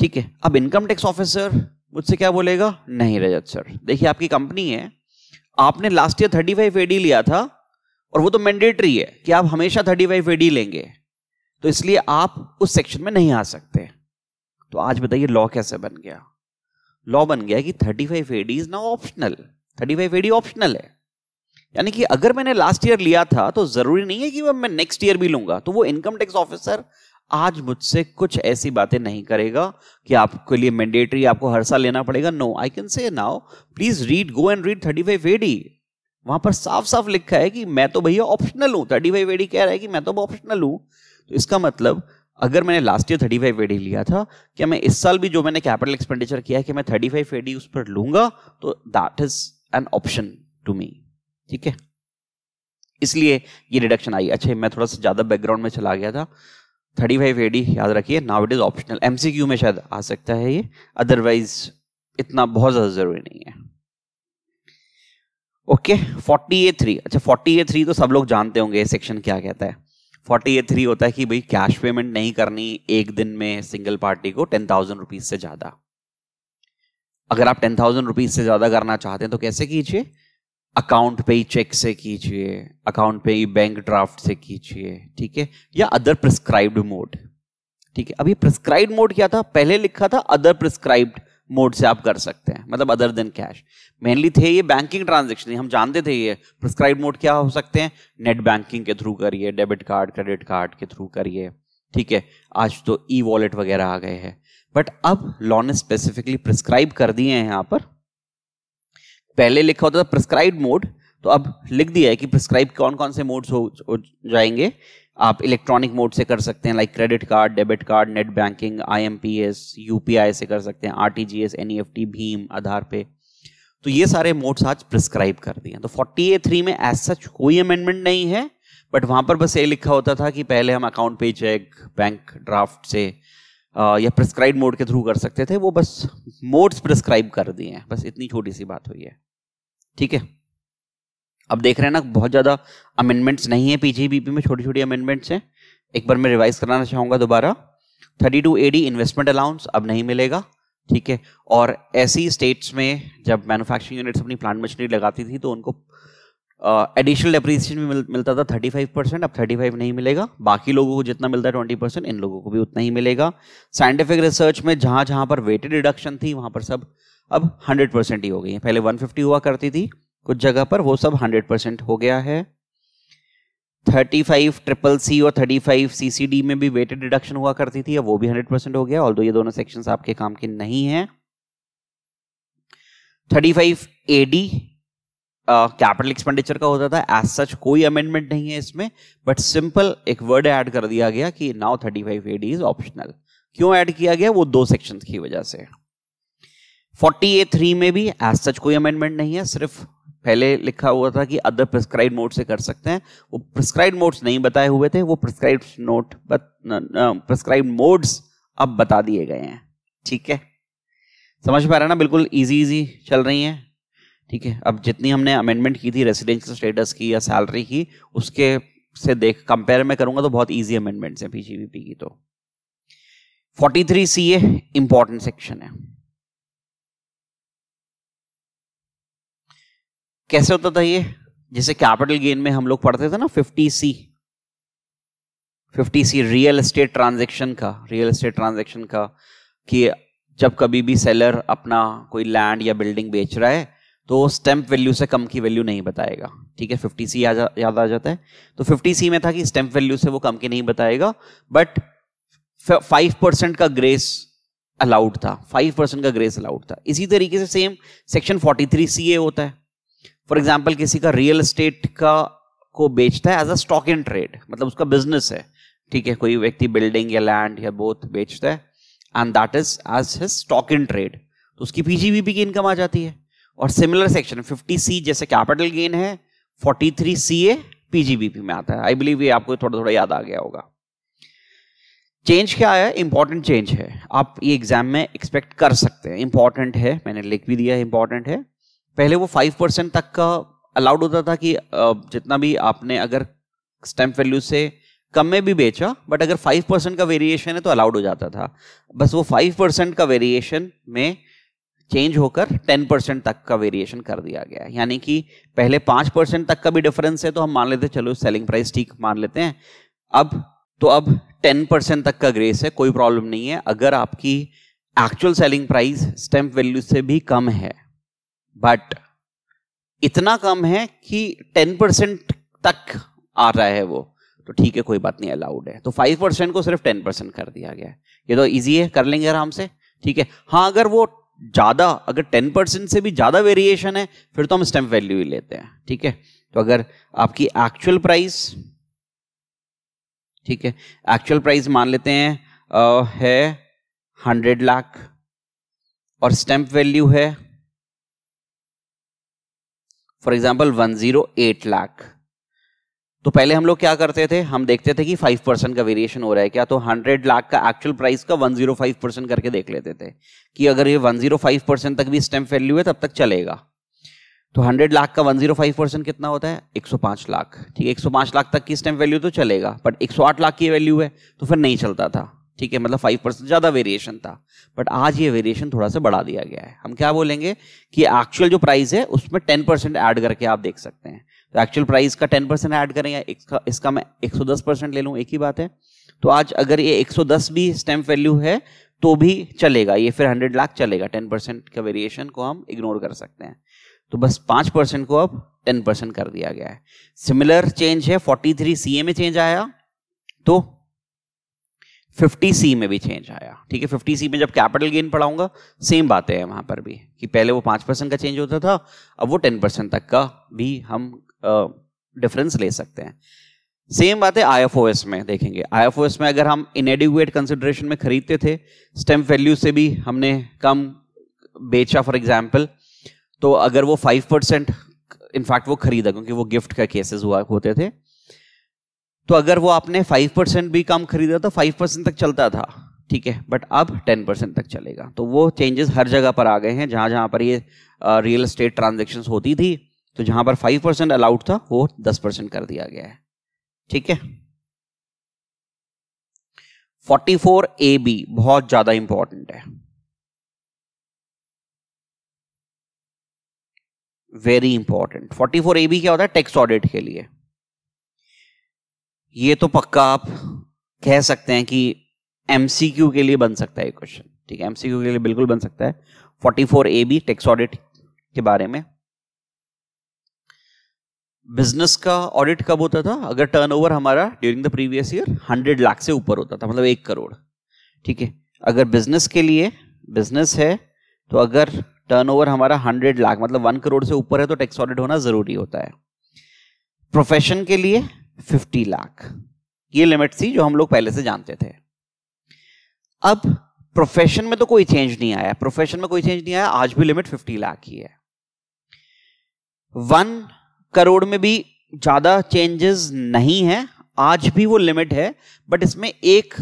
ठीक है अब इनकम टैक्स ऑफिसर मुझसे क्या बोलेगा नहीं रजत सर देखिए आपकी कंपनी है आपने last year thirty five AD लिया था और वो तो मैंडेटरी है कि आप हमेशा थर्टी फाइव एडी लेंगे तो इसलिए आप उस सेक्शन में नहीं आ सकते तो आज बताइए लॉ कैसे बन गया लॉ बन गया कि thirty five AD is now optional thirty five AD optional है यानी कि अगर मैंने लास्ट ईयर लिया था तो जरूरी नहीं है कि मैं नेक्स्ट ईयर भी लूंगा तो वो इनकम टैक्स ऑफिसर आज मुझसे कुछ ऐसी बातें नहीं करेगा कि आपके लिए मैंडेटरी आपको हर साल लेना पड़ेगा no I can say now please read go and read thirty five AD वहां पर साफ साफ लिखा है कि मैं तो भैया ऑप्शनल हूं थर्टी फाइव एडी कह रहा है कि मैं तो ऑप्शनल हूं तो इसका मतलब अगर मैंने last year thirty five AD लिया था क्या मैं इस साल भी जो मैंने कैपिटल एक्सपेंडिचर किया है कि मैं थर्टी फाइव एडी उस पर लूंगा तो that is an option to me ठीक है इसलिए ये डिडक्शन आई अच्छा मैं थोड़ा सा ज़्यादा बैकग्राउंड में चला गया था थर्टी फाइव एडी याद रखिए now it is optional MCQ में शायद आ सकता है ये अदरवाइज इतना बहुत ज्यादा जरूरी नहीं है ओके फोर्टी ए थ्री अच्छा फोर्टी ए थ्री तो सब लोग जानते होंगे सेक्शन क्या कहता है फोर्टी ए थ्री होता है कि भाई कैश पेमेंट नहीं करनी एक दिन में सिंगल पार्टी को टेन थाउजेंड रुपीज से ज्यादा अगर आप टेन थाउजेंड रुपीज से ज्यादा करना चाहते हैं तो कैसे कीजिए अकाउंट पे ही चेक से कीजिए अकाउंट पे ही बैंक ड्राफ्ट से कीजिए ठीक है या अदर प्रिस्क्राइब्ड मोड ठीक है अभी प्रिस्क्राइब्ड मोड क्या था पहले लिखा था अदर प्रिस्क्राइब्ड मोड से आप कर सकते हैं मतलब अदर देन कैश मेनली थे ये बैंकिंग ट्रांजेक्शन हम जानते थे ये प्रिस्क्राइब मोड क्या हो सकते हैं नेट बैंकिंग के थ्रू करिए डेबिट कार्ड क्रेडिट कार्ड के थ्रू करिए ठीक है आज तो ई वॉलेट वगैरह आ गए हैं बट अब लॉ ने स्पेसिफिकली प्रिस्क्राइब कर दिए हैं यहाँ पर पहले लिखा होता था प्रिस्क्राइब मोड तो अब लिख दिया है कि प्रिस्क्राइब कौन कौन से मोड्स हो, जाएंगे आप इलेक्ट्रॉनिक मोड से कर सकते हैं like credit card debit card net banking IMPS UPI से कर सकते हैं आरटीजीएस एनईएफटी e भीम आधार पे तो ये सारे मोड्स आज प्रिस्क्राइब कर दिए तो फोर्टी ए थ्री में एज सच कोई अमेंडमेंट नहीं है बट वहां पर बस ये लिखा होता था कि पहले हम अकाउंट पे चेक बैंक ड्राफ्ट से या प्रिस्क्राइब मोड के थ्रू कर सकते थे वो बस मोड्स प्रिस्क्राइब कर दिए हैं बस इतनी छोटी सी बात हुई है ठीक है अब देख रहे हैं ना बहुत ज़्यादा अमेंडमेंट्स नहीं है पीजीबीपी में छोटी छोटी अमेंडमेंट्स हैं एक बार मैं रिवाइज कराना चाहूंगा दोबारा thirty two AD investment allowance अब नहीं मिलेगा ठीक है और ऐसी स्टेट्स में जब मैन्युफैक्चरिंग यूनिट्स अपनी प्लांट मशीनरी लगाती थी तो उनको एडिशनल अप्रिसिएशन भी मिल, मिलता था 35 परसेंट अब 35 नहीं मिलेगा बाकी लोगों को जितना मिलता है 20 परसेंट इन लोगों को भी उतना ही मिलेगा साइंटिफिक रिसर्च में जहां जहां पर वेटेड रिडक्शन थी वहां पर सब अब 100 परसेंट ही हो गई है पहले 150 हुआ करती थी कुछ जगह पर वो सब 100 परसेंट हो गया है 35 ट्रिपल सी और 35 सीसीडी में भी वेटेड डिडक्शन हुआ करती थी अब वो भी 100 परसेंट हो गया ऑल ये दोनों सेक्शंस आपके काम के नहीं हैं 35 एडी कैपिटल एक्सपेंडिचर का होता था एज सच कोई अमेंडमेंट नहीं है इसमें बट सिंपल एक वर्ड ऐड कर दिया गया कि नाउ 35 एडी इज ऑप्शनल क्यों ऐड किया गया वो दो सेक्शंस की वजह से फोर्टी ए थ्री में भी एज सच कोई अमेंडमेंट नहीं है सिर्फ पहले लिखा हुआ था कि अदर प्रिस्क्राइब मोड से कर सकते हैं वो प्रिस्क्राइब मोड्स नहीं बताए हुए थे वो प्रिस्क्राइब नोट प्रिस्क्राइब मोड्स अब बता दिए गए हैं ठीक है समझ पा रहे हैं ना बिल्कुल इजी इजी चल रही है ठीक है अब जितनी हमने अमेंडमेंट की थी रेसिडेंशियल स्टेटस की या सैलरी की उसके से देख कंपेयर में करूंगा तो बहुत इजी अमेंडमेंट्स हैं पीजीबीपी की तो 43 सी ए इंपॉर्टेंट सेक्शन है कैसे होता था ये जैसे कैपिटल गेन में हम लोग पढ़ते थे ना fifty C fifty C real estate transaction का रियल एस्टेट ट्रांजेक्शन का कि जब कभी भी सेलर अपना कोई लैंड या बिल्डिंग बेच रहा है तो स्टैंप वैल्यू से कम की वैल्यू नहीं बताएगा ठीक है फिफ्टी सी याद आ जाता है तो फिफ्टी सी में था कि स्टैंप वैल्यू से वो कम की नहीं बताएगा बट फाइव परसेंट का ग्रेस अलाउड था फाइव परसेंट का ग्रेस अलाउड था इसी तरीके से same section forty three C A होता है फॉर एग्जाम्पल किसी का रियल स्टेट का को बेचता है as a stock in trade मतलब उसका बिजनेस है ठीक है कोई व्यक्ति बिल्डिंग या लैंड या बोथ बेचता है and that is as his stock in trade तो उसकी पीजीबीपी की इनकम आ जाती है और सिमिलर सेक्शन 50 सी जैसे कैपिटल गेन है 43 सी ए पीजीबीपी में आता है आई बिलीव ये आपको थोड़ा थोड़ा याद आ गया होगा चेंज क्या है इंपॉर्टेंट चेंज है आप ये एग्जाम में एक्सपेक्ट कर सकते हैं इंपॉर्टेंट है मैंने लिख भी दिया है इंपॉर्टेंट है पहले वो फाइव परसेंट तक का अलाउड होता था कि जितना भी आपने अगर स्टैम्प वैल्यू से कम में भी बेचा बट अगर फाइव परसेंट का वेरिएशन है तो अलाउड हो जाता था बस वो फाइव परसेंट का वेरिएशन में चेंज होकर टेन परसेंट तक का वेरिएशन कर दिया गया है यानी कि पहले पाँच परसेंट तक का भी डिफरेंस है तो हम मान लेते चलो सेलिंग प्राइस ठीक मान लेते हैं अब तो अब टेन परसेंट तक का ग्रेस है कोई प्रॉब्लम नहीं है अगर आपकी actual selling price stamp value से भी कम है बट इतना कम है कि टेन परसेंट तक आ रहा है वो तो ठीक है कोई बात नहीं अलाउड है तो फाइव परसेंट को सिर्फ टेन परसेंट कर दिया गया है ये तो ईजी है कर लेंगे आराम से ठीक है हाँ अगर वो ज़्यादा अगर टेन परसेंट से भी ज़्यादा वेरिएशन है फिर तो हम स्टैम्प वैल्यू ही लेते हैं ठीक है तो अगर आपकी एक्चुअल प्राइस ठीक है एक्चुअल प्राइस मान लेते हैं आ, है हंड्रेड लाख और स्टैम्प वैल्यू है for example one zero eight lakh तो पहले हम लोग क्या करते थे हम देखते थे कि फाइव परसेंट का वेरिएशन हो रहा है क्या तो हंड्रेड लाख का एक्चुअल प्राइस का वन जीरो फाइव परसेंट करके देख लेते थे कि अगर ये वन जीरो फाइव परसेंट तक भी स्टैम्प वैल्यू है तब तक चलेगा तो हंड्रेड लाख का वन जीरो फाइव परसेंट कितना होता है एक सौ पांच लाख ठीक है एक सौ पांच लाख तक की स्टैम्प वैल्यू तो चलेगा बट एक सौ आठ लाख की वैल्यू है तो फिर नहीं चलता था ठीक है मतलब फाइव परसेंट ज़्यादा वेरिएशन था बट आज ये वेरिएशन थोड़ा सा बढ़ा दिया गया है हम क्या बोलेंगे कि एक्चुअल जो प्राइस है उसमें टेन परसेंट एड करके आप देख सकते हैं तो एक्चुअल प्राइस का टेन परसेंट ऐड करेंगे इसका इसका मैं एक सौ दस परसेंट ले लूँ एक ही बात है तो आज अगर ये एक सौ दस भी स्टैम्प वैल्यू है तो भी चलेगा ये फिर हंड्रेड लाख चलेगा टेन परसेंट का वेरिएशन को हम इग्नोर कर सकते हैं तो बस पाँच परसेंट को अब टेन परसेंट कर दिया गया है सिमिलर चेंज है फोर्टी थ्री सी ए में चेंज आया तो फिफ्टी सी में भी चेंज आया ठीक है फिफ्टी सी में जब कैपिटल गेन पढ़ाऊंगा सेम बातें हैं वहां पर भी कि पहले वो पांच परसेंट का चेंज होता था अब वो टेन परसेंट तक का भी हम डिफरेंस ले सकते हैं सेम बात है आई एफ ओ एस में देखेंगे आई एफ ओ एस में अगर हम इनएडिकुएट कंसिडरेशन में खरीदते थे स्टेम वैल्यू से भी हमने कम बेचा फॉर एग्जाम्पल तो अगर वो फाइव परसेंट इनफैक्ट वो खरीदा क्योंकि वो गिफ्ट का केसेस हुआ होते थे तो अगर वो आपने फाइव परसेंट भी कम खरीदा तो फाइव परसेंट तक चलता था ठीक है बट अब टेन परसेंट तक चलेगा तो वो चेंजेस हर जगह पर आ गए हैं जहाँ जहाँ पर ये रियल स्टेट ट्रांजेक्शन होती थी तो जहाँ पर फाइव परसेंट अलाउड था वो दस परसेंट कर दिया गया है ठीक है 44 ए बी बहुत ज्यादा इंपॉर्टेंट है वेरी इंपॉर्टेंट 44 ए बी क्या होता है टैक्स ऑडिट के लिए ये तो पक्का आप कह सकते हैं कि एमसीक्यू के लिए बन सकता है ये क्वेश्चन ठीक है एमसीक्यू के लिए बिल्कुल बन सकता है 44 ए बी टेक्स ऑडिट के बारे में बिजनेस का ऑडिट कब होता था अगर टर्नओवर हमारा during the previous year 100 lakh से ऊपर होता था मतलब एक करोड़ ठीक है अगर बिजनेस के लिए बिजनेस है तो अगर टर्नओवर हमारा 100 लाख मतलब 1 करोड़ से ऊपर है तो टैक्स ऑडिट होना जरूरी होता है प्रोफेशन के लिए फिफ्टी लाख ये लिमिट थी जो हम लोग पहले से जानते थे अब प्रोफेशन में तो कोई चेंज नहीं आया प्रोफेशन में कोई चेंज नहीं आया आज भी लिमिट फिफ्टी लाख ही है वन करोड़ में भी ज्यादा चेंजेस नहीं है आज भी वो लिमिट है बट इसमें एक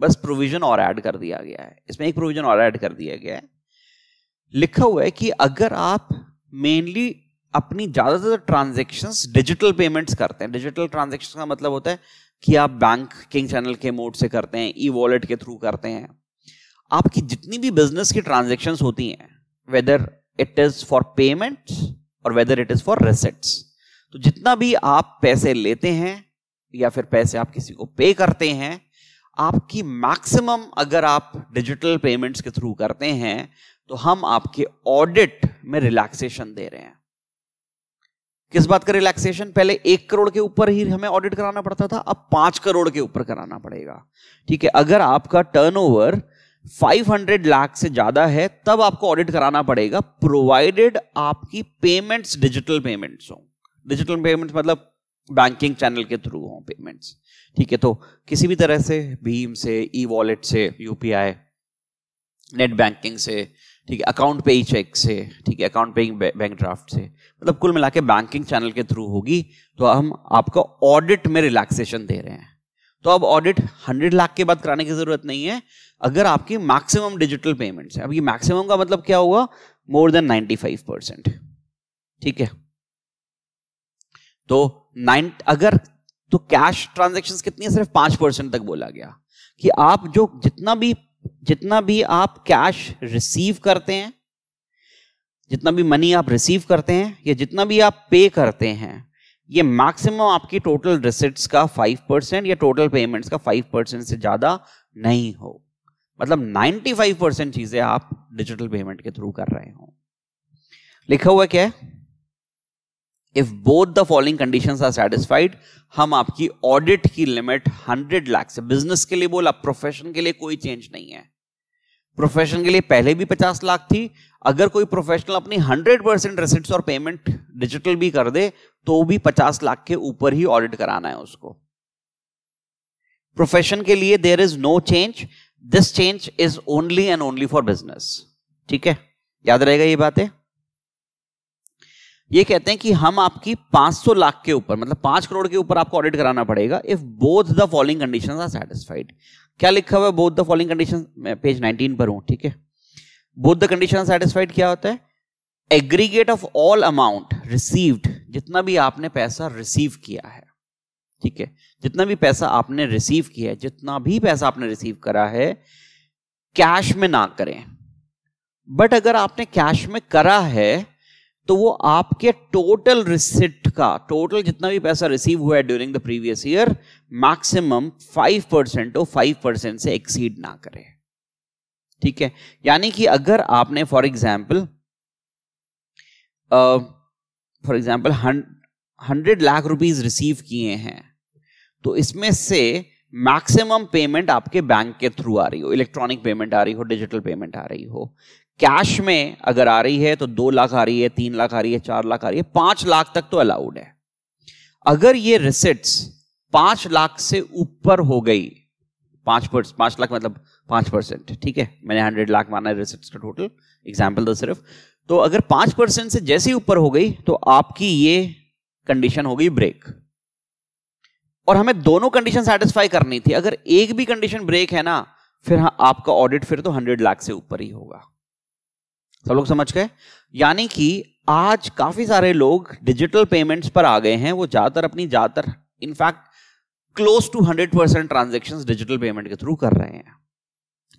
बस प्रोविजन और ऐड कर दिया गया है इसमें एक प्रोविजन और ऐड कर दिया गया है लिखा हुआ है कि अगर आप मेनली अपनी ज़्यादातर ट्रांजेक्शन्स डिजिटल पेमेंट्स करते हैं डिजिटल ट्रांजेक्शन का मतलब होता है कि आप बैंक किंग चैनल के मोड से करते हैं ई वॉलेट के थ्रू करते हैं आपकी जितनी भी बिजनेस की ट्रांजेक्शन होती हैं whether it is for payment और whether it is for receipts तो जितना भी आप पैसे लेते हैं या फिर पैसे आप किसी को पे करते हैं आपकी मैक्सिमम अगर आप डिजिटल पेमेंट्स के थ्रू करते हैं तो हम आपके ऑडिट में रिलैक्सेशन दे रहे हैं किस बात का रिलैक्सेशन पहले एक करोड़ के ऊपर ही हमें ऑडिट कराना पड़ता था अब पांच करोड़ के ऊपर कराना पड़ेगा ठीक है अगर आपका टर्नओवर 500 लाख से ज्यादा है तब आपको ऑडिट कराना पड़ेगा प्रोवाइडेड आपकी पेमेंट्स डिजिटल पेमेंट्स हो डिजिटल पेमेंट्स मतलब बैंकिंग चैनल के थ्रू हो पेमेंट्स ठीक है तो किसी भी तरह से भीम से ई वॉलेट से यूपीआई नेट बैंकिंग से ठीक है अकाउंट पे ही चेक से ठीक है अकाउंट पे बैंक ड्राफ्ट से मतलब कुल मिला के बैंकिंग चैनल के थ्रू होगी तो हम आपको ऑडिट में रिलैक्सेशन दे रहे हैं तो अब ऑडिट 100 लाख के बाद कराने की जरूरत नहीं है अगर आपकी मैक्सिमम डिजिटल पेमेंट्स है अब ये मैक्सिमम का मतलब क्या होगा मोर देन 95 परसेंट ठीक है तो नाइन अगर तो कैश ट्रांजेक्शन कितनी है सिर्फ पांच परसेंट तक बोला गया कि आप जो जितना भी जितना भी आप कैश रिसीव करते हैं जितना भी मनी आप रिसीव करते हैं या जितना भी आप पे करते हैं ये मैक्सिमम आपकी टोटल रिसिट्स का फाइव परसेंट या टोटल पेमेंट्स का फाइव परसेंट से ज़्यादा नहीं हो मतलब नाइन्टी फाइव परसेंट चीज़ें आप डिजिटल पेमेंट के थ्रू कर रहे हो लिखा हुआ क्या है if both the following condition are satisfied हम आपकी ऑडिट की लिमिट हंड्रेड लाख से बिजनेस के लिए बोला प्रोफेशन के लिए कोई चेंज नहीं है प्रोफेशन के लिए पहले भी पचास लाख थी अगर कोई प्रोफेशनल अपनी हंड्रेड परसेंट रिसिट्स और पेमेंट डिजिटल भी कर दे तो भी पचास लाख के ऊपर ही ऑडिट कराना है उसको प्रोफेशन के लिए there is no change this change is only and only for business ठीक है याद रहेगा ये बातें ये कहते हैं कि हम आपकी 500 लाख के ऊपर मतलब पांच करोड़ के ऊपर आपको ऑडिट कराना पड़ेगा if both the following condition are satisfied क्या लिखा हुआ है बोथ द फॉलोइंग कंडीशन मैं पेज 19 पर हूं ठीक है both the condition are satisfied क्या होता है aggregate of all amount received जितना भी आपने पैसा रिसीव किया है ठीक है जितना भी पैसा आपने रिसीव किया है जितना भी पैसा आपने रिसीव करा है कैश में ना करें बट अगर आपने कैश में करा है तो वो आपके टोटल रिसिट का टोटल जितना भी पैसा रिसीव हुआ है during the previous year maximum five percent और फाइव परसेंट से एक्सीड ना करे ठीक है यानी कि अगर आपने for example for example hundred lakh rupees receive किए हैं तो इसमें से मैक्सिमम पेमेंट आपके बैंक के थ्रू आ रही हो इलेक्ट्रॉनिक पेमेंट आ रही हो डिजिटल पेमेंट आ रही हो कैश में अगर आ रही है तो दो लाख आ रही है तीन लाख आ रही है चार लाख आ रही है पांच लाख तक तो अलाउड है अगर ये रिसिट्स पांच लाख से ऊपर हो गई पांच परसेंट पांच लाख मतलब पांच परसेंट ठीक है मैंने हंड्रेड लाख माना है रिसिट्स का टोटल एग्जाम्पल तो सिर्फ तो अगर पांच परसेंट से जैसे ऊपर हो गई तो आपकी ये कंडीशन हो गई ब्रेक और हमें दोनों कंडीशन सेटिस्फाई करनी थी अगर एक भी कंडीशन ब्रेक है ना फिर हाँ आपका ऑडिट फिर तो हंड्रेड लाख से ऊपर ही होगा सब लोग समझ गए यानी कि आज काफी सारे लोग डिजिटल पेमेंट्स पर आ गए हैं वो ज्यादातर अपनी ज्यादातर in fact close to hundred percent transaction digital payment के थ्रू कर रहे हैं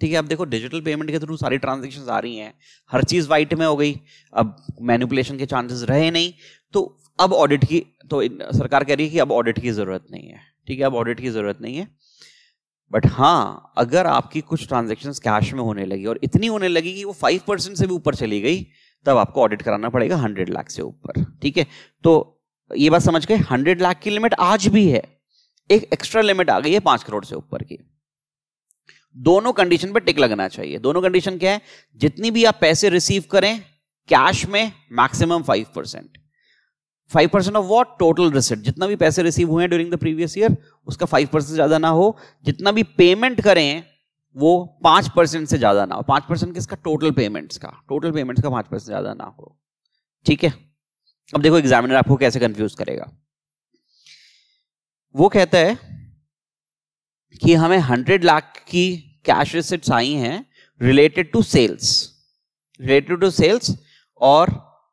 ठीक है अब देखो डिजिटल पेमेंट के थ्रू सारी ट्रांजेक्शन आ रही हैं हर चीज वाइट में हो गई अब मैनिपुलेशन के चांसेस रहे नहीं तो अब ऑडिट की तो सरकार कह रही है कि अब ऑडिट की जरूरत नहीं है ठीक है अब ऑडिट की जरूरत नहीं है बट हाँ अगर आपकी कुछ ट्रांजेक्शन कैश में होने लगी और इतनी होने लगी कि वो फाइव परसेंट से भी ऊपर चली गई तब आपको ऑडिट कराना पड़ेगा हंड्रेड लाख से ऊपर ठीक है तो ये बात समझ गए हंड्रेड लाख की लिमिट आज भी है एक एक्स्ट्रा लिमिट आ गई है पांच करोड़ से ऊपर की दोनों कंडीशन पर टिक लगना चाहिए दोनों कंडीशन क्या है जितनी भी आप पैसे रिसीव करें कैश में maximum five percent five percent of what total receipt जितना भी पैसे रिसीव हुए हैं ड्यूरिंग द प्रीवियस ईयर उसका फाइव परसेंट ज्यादा ना हो जितना भी पेमेंट करें वो पांच परसेंट से ज्यादा ना हो पांच परसेंट किसका टोटल पेमेंट्स का टोटल पेमेंट्स का पांच परसेंट ज्यादा ना हो ठीक है अब देखो एग्जामिनर आपको कैसे कंफ्यूज करेगा वो कहता है कि हमें हंड्रेड लाख की कैश रिसिट्स आई हैं related to sales related to sales और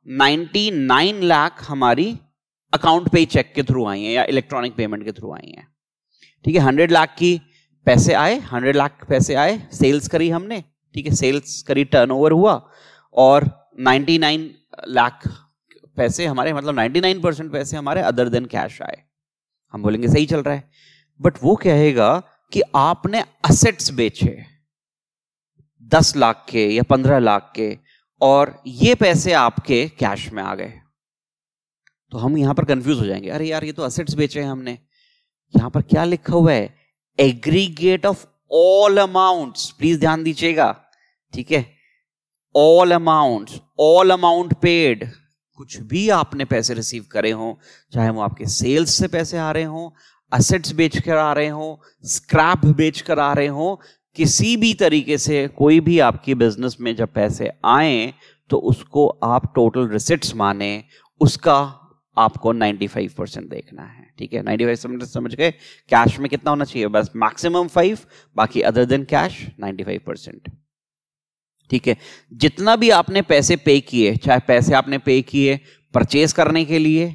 99 लाख हमारी अकाउंट पे चेक के थ्रू आई हैं या इलेक्ट्रॉनिक पेमेंट के थ्रू आई हैं ठीक है हंड्रेड लाख की पैसे आए हंड्रेड लाख पैसे आए सेल्स करी हमने ठीक है सेल्स करी टर्नओवर हुआ और 99 लाख पैसे हमारे मतलब 99 परसेंट पैसे हमारे अदर देन कैश आए हम बोलेंगे सही चल रहा है बट वो कहेगा कि आपने असेट्स बेचे दस लाख के या पंद्रह लाख के और ये पैसे आपके कैश में आ गए तो हम यहां पर कंफ्यूज हो जाएंगे अरे यार ये तो असेट्स बेचे हैं हमने यहां पर क्या लिखा हुआ है aggregate of all amounts please ध्यान दीजिएगा ठीक है all amount all amount paid कुछ भी आपने पैसे रिसीव करे हों चाहे वो आपके सेल्स से पैसे आ रहे हो असेट्स बेचकर आ रहे हो स्क्रैप बेचकर आ रहे हो किसी भी तरीके से कोई भी आपकी बिजनेस में जब पैसे आए तो उसको आप टोटल रिसिट्स माने उसका आपको 95 परसेंट देखना है ठीक है 95 परसेंट समझ गए कैश में कितना होना चाहिए बस मैक्सिमम फाइव बाकी अदर देन कैश 95 परसेंट ठीक है जितना भी आपने पैसे पे किए चाहे पैसे आपने पे किए परचेज करने के लिए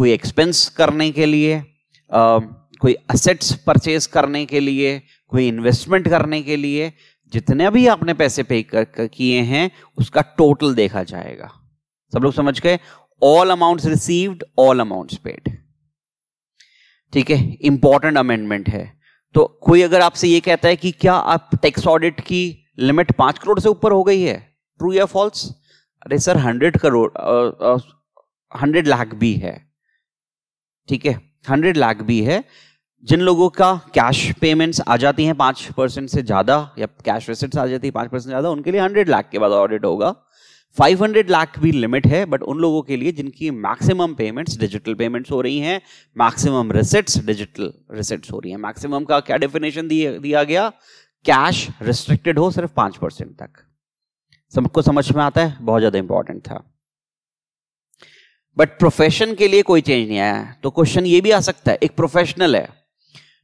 कोई एक्सपेंस करने के लिए आ, कोई असेट्स परचेज करने के लिए कोई इन्वेस्टमेंट करने के लिए जितने भी आपने पैसे पे किए हैं उसका टोटल देखा जाएगा सब लोग समझ गए all amounts received all amounts paid ठीक है इंपॉर्टेंट अमेंडमेंट है तो कोई अगर आपसे ये कहता है कि क्या आप टैक्स ऑडिट की लिमिट पांच करोड़ से ऊपर हो गई है ट्रू या फॉल्स अरे sir hundred crore hundred lakh भी है ठीक है हंड्रेड लाख भी है जिन लोगों का कैश पेमेंट्स आ जाती हैं पांच परसेंट से ज़्यादा या कैश रिसिट्स आ जाती है पांच परसेंट ज़्यादा उनके लिए हंड्रेड लाख के बाद ऑडिट होगा फाइव हंड्रेड लाख भी लिमिट है बट उन लोगों के लिए जिनकी मैक्सिमम पेमेंट्स डिजिटल पेमेंट्स हो रही हैं मैक्सिमम रिसिट्स डिजिटल रिसिट्स हो रही हैं मैक्सिमम का क्या डेफिनेशन दिया गया कैश रिस्ट्रिक्टेड हो सिर्फ पांच परसेंट तक सबको समझ में आता है बहुत ज़्यादा इंपॉर्टेंट था बट प्रोफेशन के लिए कोई चेंज नहीं आया तो क्वेश्चन ये भी आ सकता है एक प्रोफेशनल है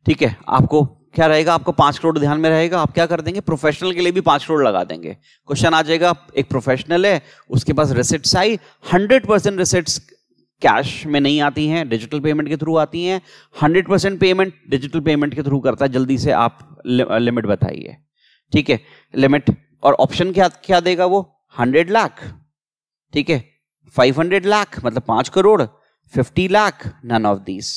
ठीक है आपको क्या रहेगा आपको पांच करोड़ ध्यान में रहेगा आप क्या कर देंगे प्रोफेशनल के लिए भी पांच करोड़ लगा देंगे क्वेश्चन आ जाएगा एक प्रोफेशनल है उसके पास रिसेट्स आई हंड्रेड परसेंट रिसेट्स कैश में नहीं आती हैं डिजिटल पेमेंट के थ्रू आती हैं hundred percent payment digital payment के थ्रू करता है जल्दी से आप लिमिट बताइए ठीक है लिमिट और ऑप्शन क्या क्या देगा वो हंड्रेड लाख ठीक है फाइव हंड्रेड लाख मतलब पांच crore fifty lakh none of these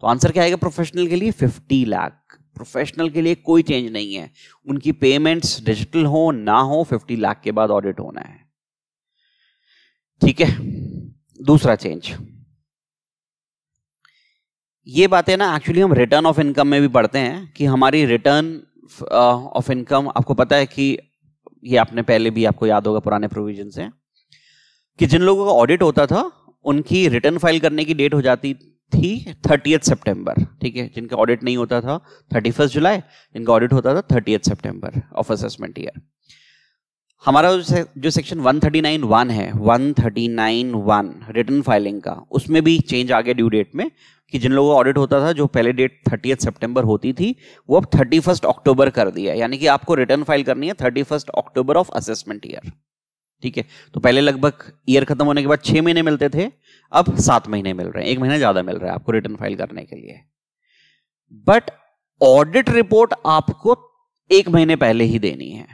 तो आंसर क्या आएगा प्रोफेशनल के लिए फिफ्टी लाख प्रोफेशनल के लिए कोई चेंज नहीं है उनकी पेमेंट्स डिजिटल हो ना हो फिफ्टी लाख के बाद ऑडिट होना है ठीक है दूसरा चेंज ये बातें ना एक्चुअली हम रिटर्न ऑफ इनकम में भी पढ़ते हैं कि हमारी रिटर्न ऑफ इनकम आपको पता है कि ये आपने पहले भी आपको याद होगा पुराने प्रोविजन से कि जिन लोगों का ऑडिट होता था उनकी रिटर्न फाइल करने की डेट हो जाती थी थर्टी सितंबर ठीक है जिनका ऑडिट नहीं होता था थर्टी फर्स्ट जुलाई जिनका ऑडिट होता था thirty September of assessment year हमारा जो सेक्शन 139 वन है 139 वन रिटर्न फाइलिंग का उसमें भी चेंज आ गया ड्यू डेट में कि जिन लोगों का ऑडिट होता था जो पहले डेट थर्टी सितंबर होती थी वो अब थर्टी फर्स्ट अक्टूबर कर दिया यानी कि आपको रिटर्न फाइल करनी है thirty first October of assessment year ठीक है तो पहले लगभग ईयर खत्म होने के बाद छः महीने मिलते थे अब सात महीने मिल रहे हैं एक महीना ज्यादा मिल रहा है आपको रिटर्न फाइल करने के लिए बट ऑडिट रिपोर्ट आपको एक महीने पहले ही देनी है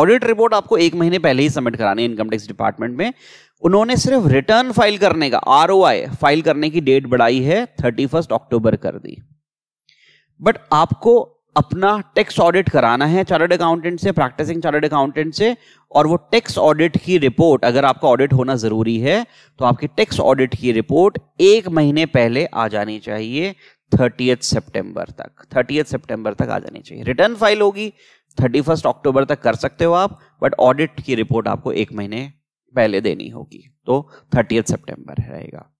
ऑडिट रिपोर्ट आपको एक महीने पहले ही सबमिट करानी है इनकम टैक्स डिपार्टमेंट में उन्होंने सिर्फ रिटर्न फाइल करने का आर फाइल करने की डेट बढ़ाई है थर्टी अक्टूबर कर दी बट आपको अपना टैक्स ऑडिट कराना है चार्टर्ड अकाउंटेंट से प्रैक्टिसिंग चार्टर्ड अकाउंटेंट से और वो टैक्स ऑडिट की रिपोर्ट अगर आपका ऑडिट होना ज़रूरी है तो आपकी टैक्स ऑडिट की रिपोर्ट एक महीने पहले आ जानी चाहिए थर्टी सितंबर तक थर्टी सितंबर तक आ जानी चाहिए रिटर्न फाइल होगी थर्टी फर्स्ट अक्टूबर तक कर सकते हो आप बट ऑडिट की रिपोर्ट आपको एक महीने पहले देनी होगी तो थर्टी सितंबर रहेगा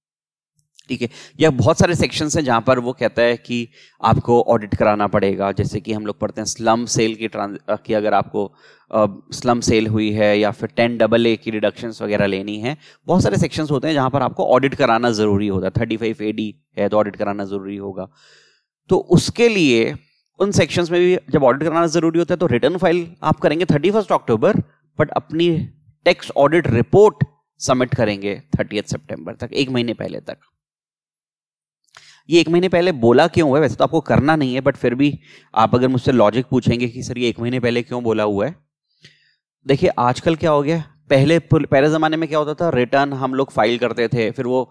ठीक है या बहुत सारे सेक्शंस हैं जहाँ पर वो कहता है कि आपको ऑडिट कराना पड़ेगा जैसे कि हम लोग पढ़ते हैं स्लम सेल की ट्रांस की अगर आपको स्लम स्लम सेल हुई है या फिर टेन डबल ए की डिडक्शंस वगैरह लेनी है बहुत सारे सेक्शंस होते हैं जहाँ पर आपको ऑडिट कराना ज़रूरी होता है थर्टी फाइव ए डी है तो ऑडिट कराना ज़रूरी होगा तो उसके लिए उन सेक्शंस में भी जब ऑडिट कराना ज़रूरी होता है तो रिटर्न फाइल आप करेंगे थर्टी फर्स्ट अक्टूबर बट अपनी टैक्स ऑडिट रिपोर्ट सबमिट करेंगे थर्टी सितंबर तक एक महीने पहले तक ये एक महीने पहले बोला क्यों हुआ है वैसे तो आपको करना नहीं है बट फिर भी आप अगर मुझसे लॉजिक पूछेंगे कि सर ये एक महीने पहले क्यों बोला हुआ है देखिए आजकल क्या हो गया पहले पहले ज़माने में क्या होता था रिटर्न हम लोग फाइल करते थे फिर वो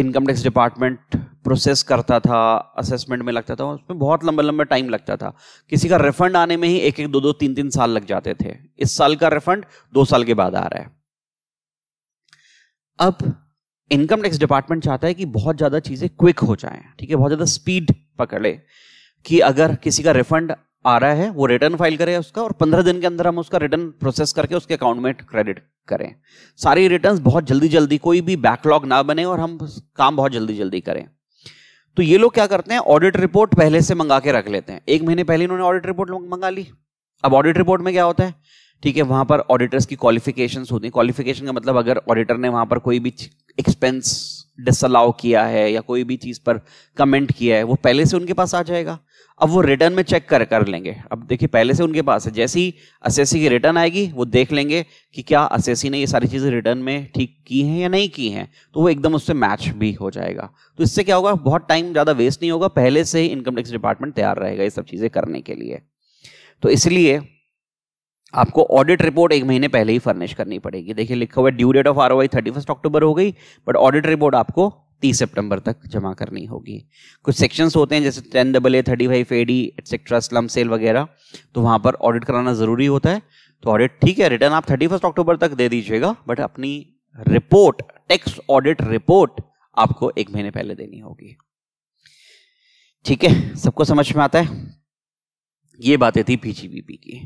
इनकम टैक्स डिपार्टमेंट प्रोसेस करता था असेसमेंट में लगता था उसमें बहुत लंबे लंबे टाइम लगता था किसी का रिफंड आने में ही एक एक दो दो तीन तीन साल लग जाते थे इस साल का रिफंड दो साल के बाद आ रहा है अब इनकम टैक्स डिपार्टमेंट चाहता है कि बहुत ज़्यादा चीज़ें क्विक हो जाए ठीक है बहुत ज़्यादा स्पीड पकड़े कि अगर किसी का रिफंड आ रहा है वो रिटर्न फाइल करे उसका और पंद्रह दिन के अंदर हम उसका रिटर्न प्रोसेस करके उसके अकाउंट में क्रेडिट करें सारी रिटर्न बहुत जल्दी जल्दी कोई भी बैकलॉग ना बने और हम काम बहुत जल्दी जल्दी करें तो ये लोग क्या करते हैं ऑडिट रिपोर्ट पहले से मंगा के रख लेते हैं एक महीने पहले इन्होंने ऑडिट रिपोर्ट मंगा ली अब ऑडिट रिपोर्ट में क्या होता है ठीक है वहाँ पर ऑडिटर्स की क्वालिफिकेशंस होती हैं क्वालिफिकेशन का मतलब अगर ऑडिटर ने वहाँ पर कोई भी एक्सपेंस डिसअलाउ किया है या कोई भी चीज़ पर कमेंट किया है वो पहले से उनके पास आ जाएगा अब वो रिटर्न में चेक कर कर लेंगे अब देखिए पहले से उनके पास है जैसे ही असेसी की रिटर्न आएगी वो देख लेंगे कि क्या असेसी ने ये सारी चीज़ें रिटर्न में ठीक की हैं या नहीं की हैं तो वो एकदम उससे मैच भी हो जाएगा तो इससे क्या होगा बहुत टाइम ज़्यादा वेस्ट नहीं होगा पहले से ही इनकम टैक्स डिपार्टमेंट तैयार रहेगा ये सब चीज़ें करने के लिए तो इसलिए आपको ऑडिट रिपोर्ट एक महीने पहले ही फर्निश करनी पड़ेगी देखिए लिखा हुआ due date of R O thirty first October हो गई बट ऑडिट रिपोर्ट आपको तीस सितंबर तक जमा करनी होगी कुछ सेक्शंस होते हैं जैसे ten double A thirty five A D slump sale वगैरह तो वहाँ पर ऑडिट कराना ज़रूरी होता है तो ऑडिट ठीक है रिटर्न आप थर्टी फर्स्ट अक्टूबर तक दे दीजिएगा बट अपनी रिपोर्ट टैक्स ऑडिट रिपोर्ट आपको एक महीने पहले देनी होगी ठीक है सबको समझ में आता है ये बातें थी पीजीबीपी की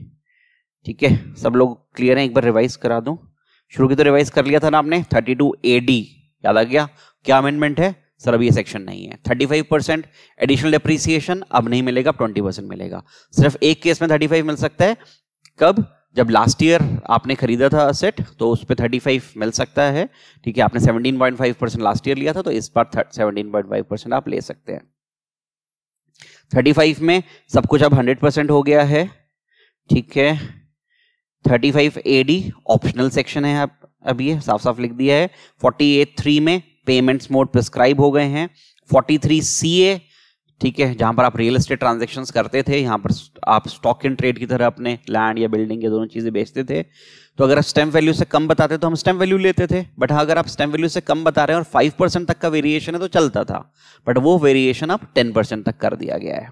ठीक है सब लोग क्लियर हैं एक बार रिवाइज करा दूं शुरू की तो रिवाइज कर लिया था ना आपने 32 एडी याद आ गया क्या अमेंडमेंट है सर अभी ये सेक्शन नहीं है 35 परसेंट एडिशनल डिप्रिसिएशन अब नहीं मिलेगा 20 परसेंट मिलेगा सिर्फ एक केस में 35 मिल सकता है कब जब लास्ट ईयर आपने खरीदा था असेट तो उस पर थर्टी फाइव मिल सकता है ठीक है आपने seventeen point five percent last year लिया था तो इस बार सेवनटीन पॉइंट फाइव परसेंट आप ले सकते हैं थर्टी फाइव में सब कुछ अब हंड्रेड परसेंट हो गया है ठीक है thirty five A D optional section है आप अभी ये साफ साफ लिख दिया है फोर्टी एट थ्री में पेमेंट्स मोड प्रिस्क्राइब हो गए हैं फोर्टी थ्री सी ए ठीक है जहां पर आप रियल एस्टेट ट्रांजेक्शन करते थे यहां पर आप स्टॉक इन ट्रेड की तरह अपने लैंड या बिल्डिंग ये दोनों चीज़ें बेचते थे तो अगर आप स्टैम्प वैल्यू से कम बताते तो हम स्टैम्प वैल्यू लेते थे बट हाँ, अगर आप स्टैम्प वैल्यू से कम बता रहे हैं और फाइव परसेंट तक का वेरिएशन है तो चलता था बट वो वेरिएशन अब टेन परसेंट तक कर दिया गया है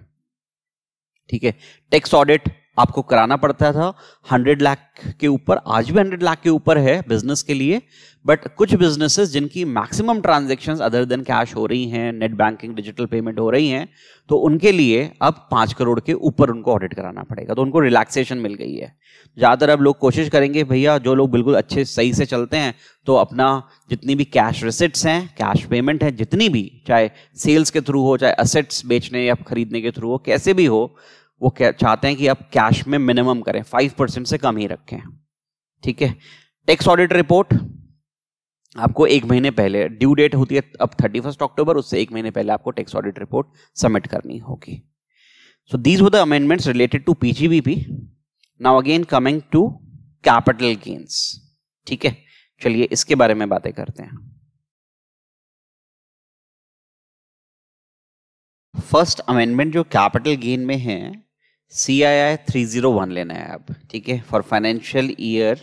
ठीक है टैक्स ऑडिट आपको कराना पड़ता था हंड्रेड लाख के ऊपर आज भी हंड्रेड लाख के ऊपर है बिजनेस के लिए बट कुछ बिजनेसेस जिनकी maximum transaction other than cash हो रही हैं नेट बैंकिंग डिजिटल पेमेंट हो रही हैं तो उनके लिए अब पाँच करोड़ के ऊपर उनको ऑडिट कराना पड़ेगा तो उनको रिलैक्सेशन मिल गई है ज़्यादातर अब लोग कोशिश करेंगे भैया जो लोग बिल्कुल अच्छे सही से चलते हैं तो अपना जितनी भी कैश रिसिट्स हैं कैश पेमेंट है जितनी भी चाहे सेल्स के थ्रू हो चाहे असेट्स बेचने या खरीदने के थ्रू हो कैसे भी हो वो चाहते हैं कि आप कैश में मिनिमम करें फाइव परसेंट से कम ही रखें ठीक है टैक्स ऑडिट रिपोर्ट आपको एक महीने पहले ड्यू डेट होती है अब थर्टी फर्स्ट अक्टूबर उससे एक महीने पहले आपको टैक्स ऑडिट रिपोर्ट सबमिट करनी होगी सो दीज वो the amendments related to PGBP now again coming to capital gains ठीक है चलिए इसके बारे में बातें करते हैं फर्स्ट अमेंडमेंट जो कैपिटल गेन में है C I I three zero one लेना है आप ठीक है for financial year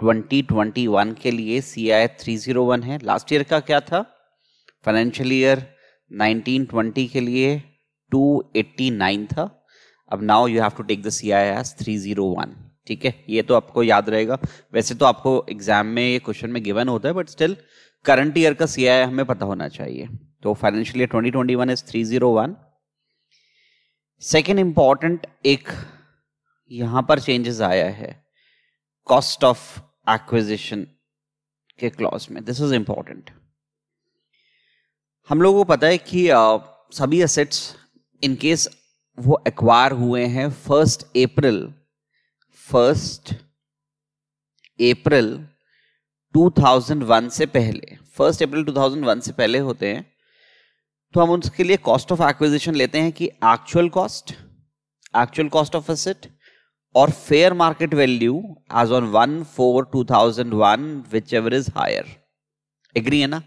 twenty twenty one के लिए C I I three zero one है लास्ट ईयर का क्या था फाइनेंशियल ईयर नाइनटीन ट्वेंटी के लिए टू एट्टी नाइन था अब now you have to take the C I S three zero one ठीक है ये तो आपको याद रहेगा वैसे तो आपको एग्जाम में ये क्वेश्चन में गिवन होता है बट स्टिल करंट ईयर का सी आई आई हमें पता होना चाहिए तो financial year twenty twenty one is three zero one second important एक यहाँ पर चेंजेस आया है कॉस्ट ऑफ एक्विजिशन के क्लॉज में दिस इज इम्पॉर्टेंट हम लोगों को पता है कि आ, सभी असेट्स इनकेस वो एक्वायर हुए हैं फर्स्ट अप्रैल फर्स्ट अप्रैल 2001 से पहले फर्स्ट अप्रैल 2001 से पहले होते हैं तो हम उसके लिए कॉस्ट ऑफ एक्विजिशन लेते हैं कि actual cost actual cost of asset और fair market value as on one four two thousand one whichever is higher agree है ना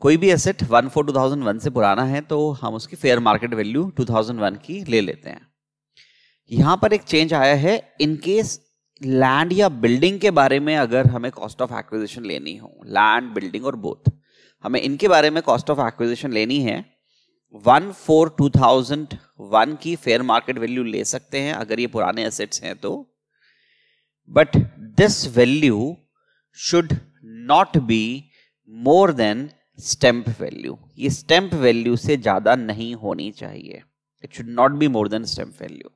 कोई भी asset one four two thousand one से पुराना है तो हम उसकी fair market value two thousand one की ले लेते हैं यहां पर एक चेंज आया है इनकेस लैंड या बिल्डिंग के बारे में अगर हमें कॉस्ट ऑफ एक्विजिशन लेनी हो लैंड बिल्डिंग और बोथ हमें इनके बारे में कॉस्ट ऑफ एक्विजिशन लेनी है one four two thousand one की फेयर मार्केट वैल्यू ले सकते हैं अगर ये पुराने एसेट्स हैं तो but this value should not be more than stamp value ये स्टैंप वैल्यू से ज़्यादा नहीं होनी चाहिए it should not be more than stamp value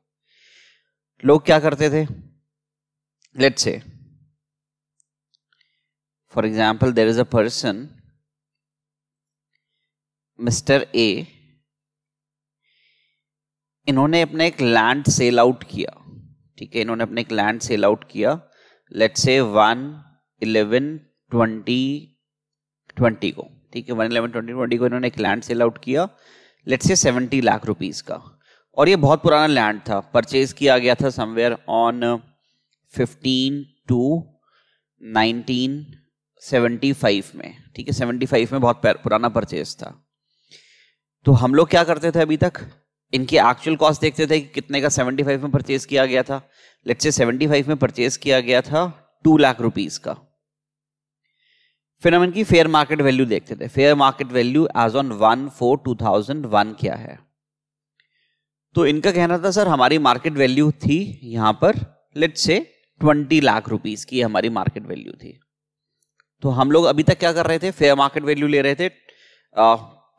लोग क्या करते थे let's say for example there is a person mister A इन्होंने अपने एक लैंड सेल आउट किया ठीक है इन्होंने अपने एक लैंड सेल आउट किया let say one eleven twenty twenty को ठीक है वन इलेवन ट्वेंटी ट्वेंटी को इन्होंने एक लैंड सेल आउट किया let say seventy lakh rupees का और ये बहुत पुराना लैंड था परचेज किया गया था somewhere on fifteen two nineteen seventy five में ठीक है सेवेंटी फाइव में बहुत पुराना परचेज था तो हम लोग क्या करते थे अभी तक इनकी एक्चुअल कॉस्ट देखते थे कि कितने का 75 में परचेज किया गया था लेट से 75 में परचेज किया गया था टू लाख रुपीज का फिर हम इनकी फेयर मार्केट वैल्यू देखते थे fair market value as on one four two thousand one क्या है तो इनका कहना था सर हमारी मार्केट वैल्यू थी यहाँ पर लेट से ट्वेंटी लाख रुपीज की हमारी मार्केट वैल्यू थी तो हम लोग अभी तक क्या कर रहे थे फेयर मार्केट वैल्यू ले रहे थे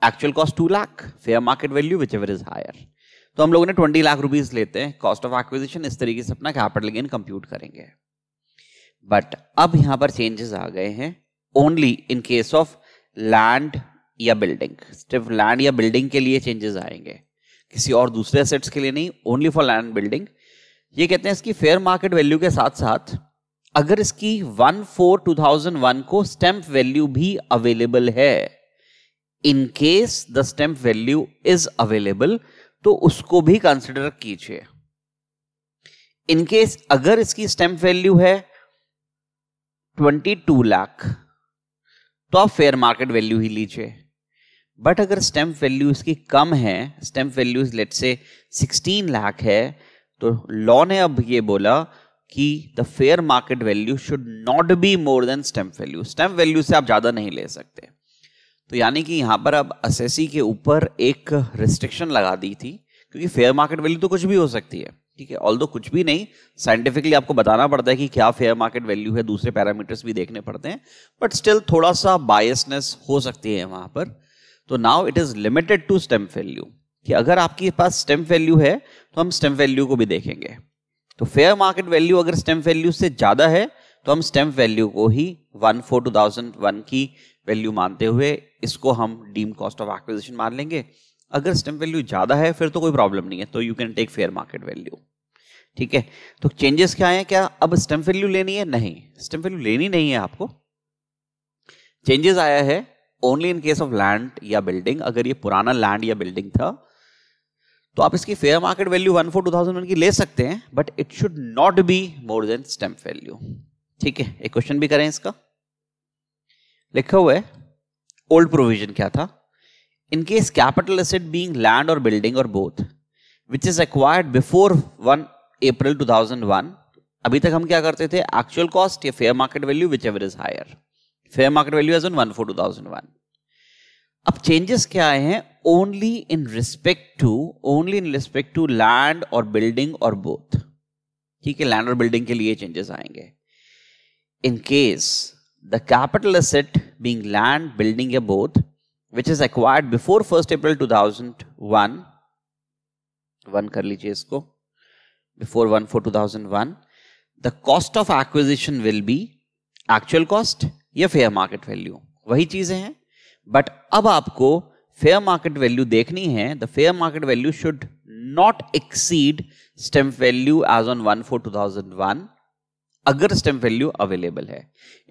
actual cost two lakh fair market value whichever is higher तो हम लोगों ने ट्वेंटी लाख रुपीज लेते हैं कॉस्ट ऑफ एक्विजिशन इस तरीके से अपना कैपिटल गेन कंप्यूट करेंगे बट अब यहां पर चेंजेस आ गए हैं only in case of land या बिल्डिंग सिर्फ लैंड या बिल्डिंग के लिए चेंजेस आएंगे किसी और दूसरे असेट्स के लिए नहीं ओनली फॉर लैंड बिल्डिंग ये कहते हैं इसकी फेयर मार्केट वैल्यू के साथ साथ अगर इसकी one four two thousand one को स्टैंप वैल्यू भी अवेलेबल है in case the stamp value is available तो उसको भी कंसिडर कीजिए इन केस अगर इसकी स्टैंप वैल्यू है ट्वेंटी टू लाख तो आप फेयर मार्केट वैल्यू ही लीजिए बट अगर स्टैंप वैल्यू इसकी कम है स्टैंप वैल्यू लेट से 16 लाख है तो लॉ ने अब ये बोला कि the fair market value should not be more than stamp value stamp value से आप ज़्यादा नहीं ले सकते तो यानी कि यहाँ पर अब असेसी के ऊपर एक रिस्ट्रिक्शन लगा दी थी क्योंकि फेयर मार्केट वैल्यू तो कुछ भी हो सकती है ठीक है ऑल कुछ भी नहीं साइंटिफिकली आपको बताना पड़ता है कि क्या फेयर मार्केट वैल्यू है दूसरे पैरामीटर्स भी देखने पड़ते हैं बट स्टिल थोड़ा सा बायसनेस हो सकती है वहां पर तो now it is limited to stamp value कि अगर आपके पास स्टेम वैल्यू है तो हम स्टेम वैल्यू को भी देखेंगे तो फेयर मार्केट वैल्यू अगर स्टेम वैल्यू से ज्यादा है तो हम स्टेम वैल्यू को ही one four two thousand one की वैल्यू मानते हुए इसको हम डीम कॉस्ट ऑफ एक्विजिशन मान लेंगे अगर स्टेम वैल्यू ज़्यादा है फिर तो कोई प्रॉब्लम नहीं है तो you can take fair market value ठीक है तो चेंजेस क्या आए क्या अब स्टेम वैल्यू लेनी है नहीं स्टेम वैल्यू लेनी नहीं है आपको चेंजेस आया है only in case of land या बिल्डिंग अगर ये पुराना लैंड या बिल्डिंग था तो आप इसकी fair market value one four two thousand one की ले सकते हैं but it should not be more than stamp value ठीक है एक क्वेश्चन भी करें इसका लिखा हुआ है ओल्ड प्रोविजन क्या था in case capital asset being land और बिल्डिंग और both which is acquired before one April 2001 अभी तक हम क्या करते थे एक्चुअल कॉस्ट या fair market value whichever is higher fair market value as on one four two thousand one अब चेंजेस क्या आए हैं only in respect to only in respect to land और बिल्डिंग और बोथ ठीक है लैंड और बिल्डिंग के लिए चेंजेस आएंगे in case the capital asset being land, building a boat, which is acquired before 1st April 2001, one कर लीजिए इसको before one four two thousand one the cost of acquisition will be actual cost या फेयर मार्केट वैल्यू वही चीजें हैं बट अब आपको फेयर मार्केट वैल्यू देखनी है the fair market value should not exceed stamp value as on one four two thousand one अगर स्टेम वैल्यू अवेलेबल है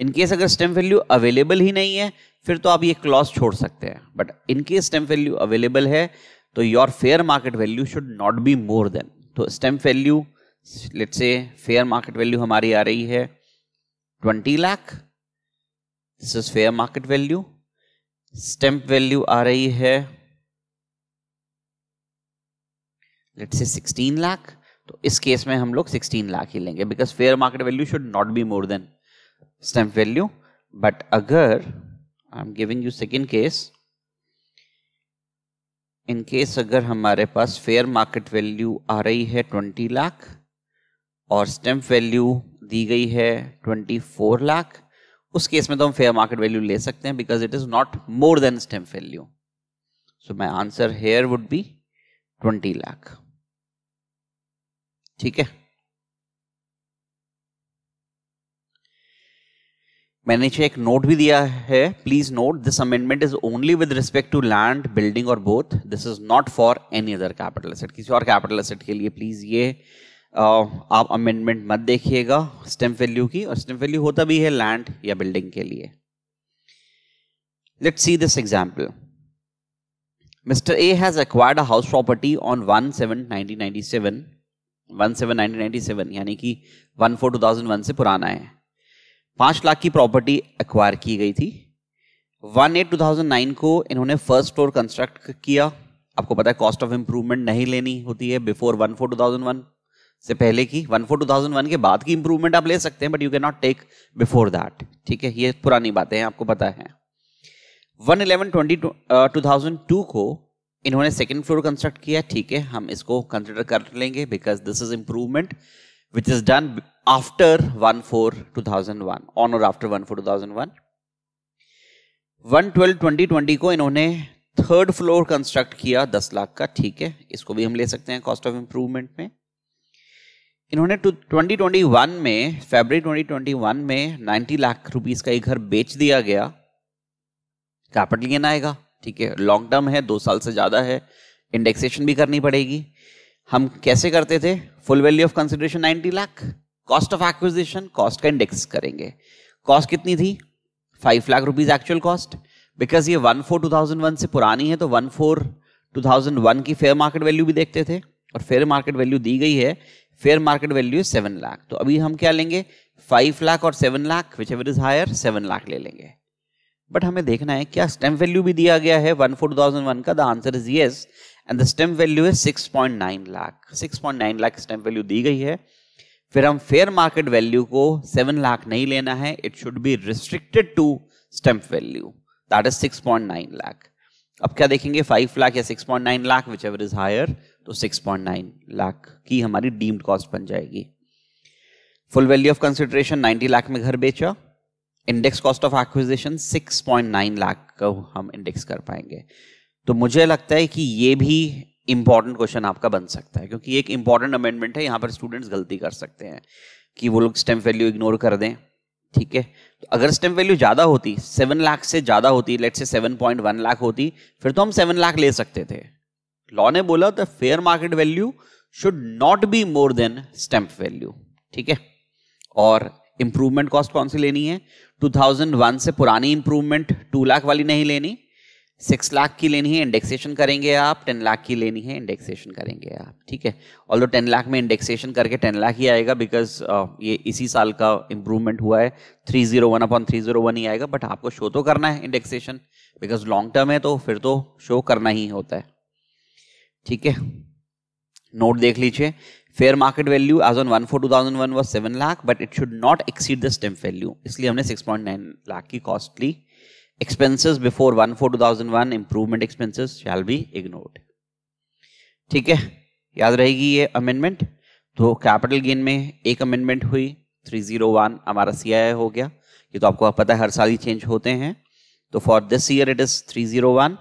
इन केस अगर स्टेम वैल्यू अवेलेबल ही नहीं है फिर तो आप ये क्लॉज छोड़ सकते हैं but in case stamp value available है तो your fair market value should not be more than तो stamp value let say fair market value हमारी आ रही है twenty lakh this is fair market value stamp value आ रही है लेट से सिक्सटीन लाख तो इस केस में हम लोग 16 लाख ही लेंगे because fair market value should not be more than stamp value but अगर I am giving you second case in case अगर हमारे पास फेयर मार्केट वैल्यू आ रही है 20 लाख और स्टैम्प वैल्यू दी गई है 24 लाख उस केस में तो हम फेयर मार्केट वैल्यू ले सकते हैं because it is not more than stamp value so my answer here would be 20 lakh ठीक है मैंने नीचे एक नोट भी दिया है please note this amendment is only with respect to land building और both this is not for any other capital asset किसी और कैपिटल एसेट के लिए प्लीज ये आ, आप अमेंडमेंट मत देखिएगा स्टेम वैल्यू की और स्टेम वैल्यू होता भी है लैंड या बिल्डिंग के लिए let see this example mister A has acquired a house property on one seven nineteen ninety seven one seven nineteen ninety seven यानी कि one four two thousand one से पुराना है पाँच लाख की प्रॉपर्टी एक्वायर की गई थी one eight two thousand nine को इन्होंने फर्स्ट फ्लोर कंस्ट्रक्ट किया आपको पता है कॉस्ट ऑफ इम्प्रूवमेंट नहीं लेनी होती है before one four two thousand one से पहले की one four two thousand one के बाद की इंप्रूवमेंट आप ले सकते हैं but you can not take before that ठीक है ये पुरानी बातें हैं आपको पता है one eleven twenty two thousand two को इन्होंने सेकेंड फ्लोर कंस्ट्रक्ट किया ठीक है हम इसको कंसिडर कर लेंगे because this is improvement which is done after one four two thousand one on और after one four two thousand one one twelve twenty twenty को इन्होंने थर्ड फ्लोर कंस्ट्रक्ट किया दस लाख का ठीक है इसको भी हम ले सकते हैं कॉस्ट ऑफ इम्प्रूवमेंट में इन्होंने टू ट्वेंटी ट्वेंटी वन में फेबर ट्वेंटी ट्वेंटी वन में नाइन्टी लाख रुपीज का एक घर बेच दिया गया कैपिटल गेन आएगा ठीक है लॉन्ग टर्म है दो साल से ज़्यादा है इंडेक्सेशन भी करनी पड़ेगी हम कैसे करते थे full value of consideration 90 lakh cost of acquisition cost का इंडेक्स करेंगे कॉस्ट कितनी थी five lakh rupees actual cost because ये one four two thousand one से पुरानी है तो one four two thousand one की फेयर मार्केट वैल्यू भी देखते थे और फेयर मार्केट वैल्यू दी गई है fair market value seven lakh तो अभी हम क्या लेंगे फाइव लाख और seven lakh whichever is higher seven lakh ले लेंगे बट हमें देखना है क्या स्टेम वैल्यू भी दिया गया है वन फोर थाउजेंड वन का the answer is yes and the stamp value is six point nine lakh six point nine lakh stamp value दी गई है फिर हम फेयर मार्केट वैल्यू को सेवन लाख नहीं लेना है it should be restricted to stamp value that is six point nine lakh अब क्या देखेंगे फाइव लाख या six point nine lakh whichever is higher तो सिक्स पॉइंट नाइन लाख की हमारी डीम्ड कॉस्ट बन जाएगी full value of consideration ninety lakh में घर बेचा index cost of acquisition 6.9 lakh को हम इंडेक्स कर पाएंगे तो मुझे लगता है कि ये भी इंपॉर्टेंट क्वेश्चन आपका बन सकता है क्योंकि एक इंपॉर्टेंट अमेंडमेंट है यहाँ पर स्टूडेंट्स गलती कर सकते हैं कि वो लोग स्टेम वैल्यू इग्नोर कर दें ठीक है तो अगर स्टेम वैल्यू ज़्यादा होती सेवन लाख से ज़्यादा होती लेट से सेवन पॉइंट वन लाख होती फिर तो हम सेवन लाख ले सकते थे लॉ ने बोला तो fair market value should not be more than stamp value ठीक है और इंप्रूवमेंट कॉस्ट कौन सी लेनी है 2001 से पुरानी इंप्रूवमेंट टू लाख वाली नहीं लेनी सिक्स लाख की लेनी है इंडेक्सेशन करेंगे आप टेन लाख की लेनी है इंडेक्सेशन करेंगे आप ठीक है ऑल दो टेन लाख में इंडेक्सेशन करके टेन लाख ही आएगा बिकॉज ये इसी साल का इंप्रूवमेंट हुआ है three zero one upon three zero one ही आएगा बट आपको शो तो करना है इंडेक्सेशन बिकॉज लॉन्ग टर्म है तो फिर तो शो करना ही होता है ठीक है नोट देख लीजिए fair market value as on one four two thousand one was seven lakh but it should not exceed the stamp value इसलिए हमने सिक्स पॉइंट नाइन लाख की costly expenses before one four two thousand one improvement expenses shall be ignored ठीक है याद रहेगी ये अमेंडमेंट तो कैपिटल गेन में एक अमेंडमेंट हुई थ्री जीरो वन हमारा सी आई हो गया ये तो आपको पता है हर साल ही चेंज होते हैं तो for this year it is three zero one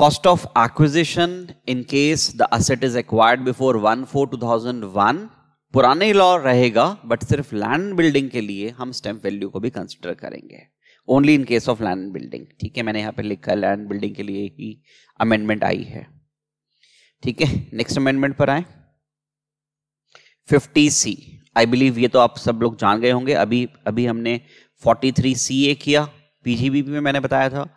Cost of acquisition in case the asset is acquired before 1 4 2001 पुराने लॉ रहेगा बट सिर्फ लैंड बिल्डिंग के लिए हम स्टैम्प वैल्यू को भी कंसिडर करेंगे only in case of land building ठीक है मैंने यहाँ पे लिखा है लैंड बिल्डिंग के लिए ही अमेंडमेंट आई है ठीक है नेक्स्ट अमेंडमेंट पर आए फिफ्टी सी आई बिलीव ये तो आप सब लोग जान गए होंगे अभी अभी हमने फोर्टी थ्री सी ए किया पीजीबीपी में मैंने बताया था